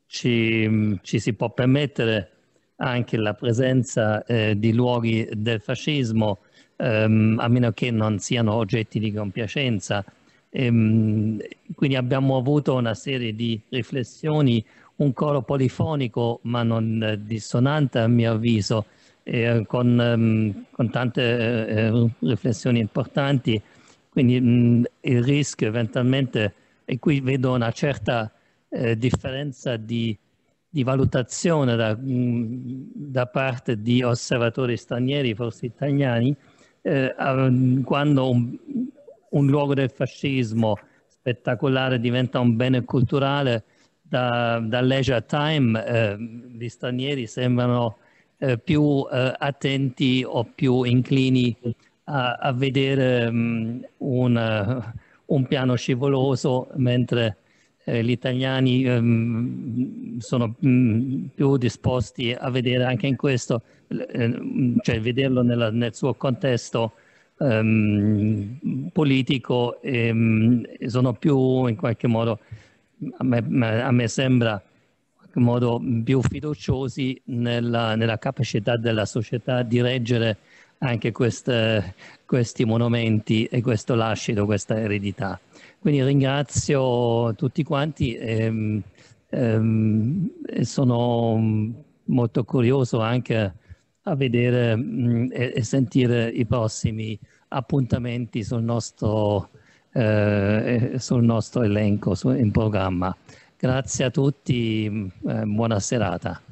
ci, ci, si può permettere anche la presenza eh, di luoghi del fascismo ehm, a meno che non siano oggetti di compiacenza. Ehm, quindi abbiamo avuto una serie di riflessioni, un coro polifonico ma non eh, dissonante a mio avviso, eh, con, ehm, con, tante eh, eh, riflessioni importanti. Quindi mh, il rischio eventualmente, e qui vedo una certa eh, differenza di di valutazione da, da, parte di osservatori stranieri, forse italiani, eh, mm, quando un, un, luogo del fascismo spettacolare diventa un bene culturale, da, da leisure time eh, gli stranieri sembrano eh, più eh, attenti o più inclini a, a vedere um, un, eh, un piano scivoloso, mentre eh, gli italiani ehm, sono mm, più disposti a vedere anche in questo, eh, cioè vederlo nella, nel suo contesto ehm, politico, ehm, sono più in qualche modo, a me, a me sembra, modo più fiduciosi nella, nella, capacità della società di reggere anche queste, questi monumenti e questo lascito, questa eredità. Quindi ringrazio tutti quanti. Ehm, ehm, e, ehm, sono molto curioso anche a vedere e, e, sentire i prossimi appuntamenti sul nostro, eh, sul nostro elenco su, in programma. Grazie a tutti, eh, buona serata.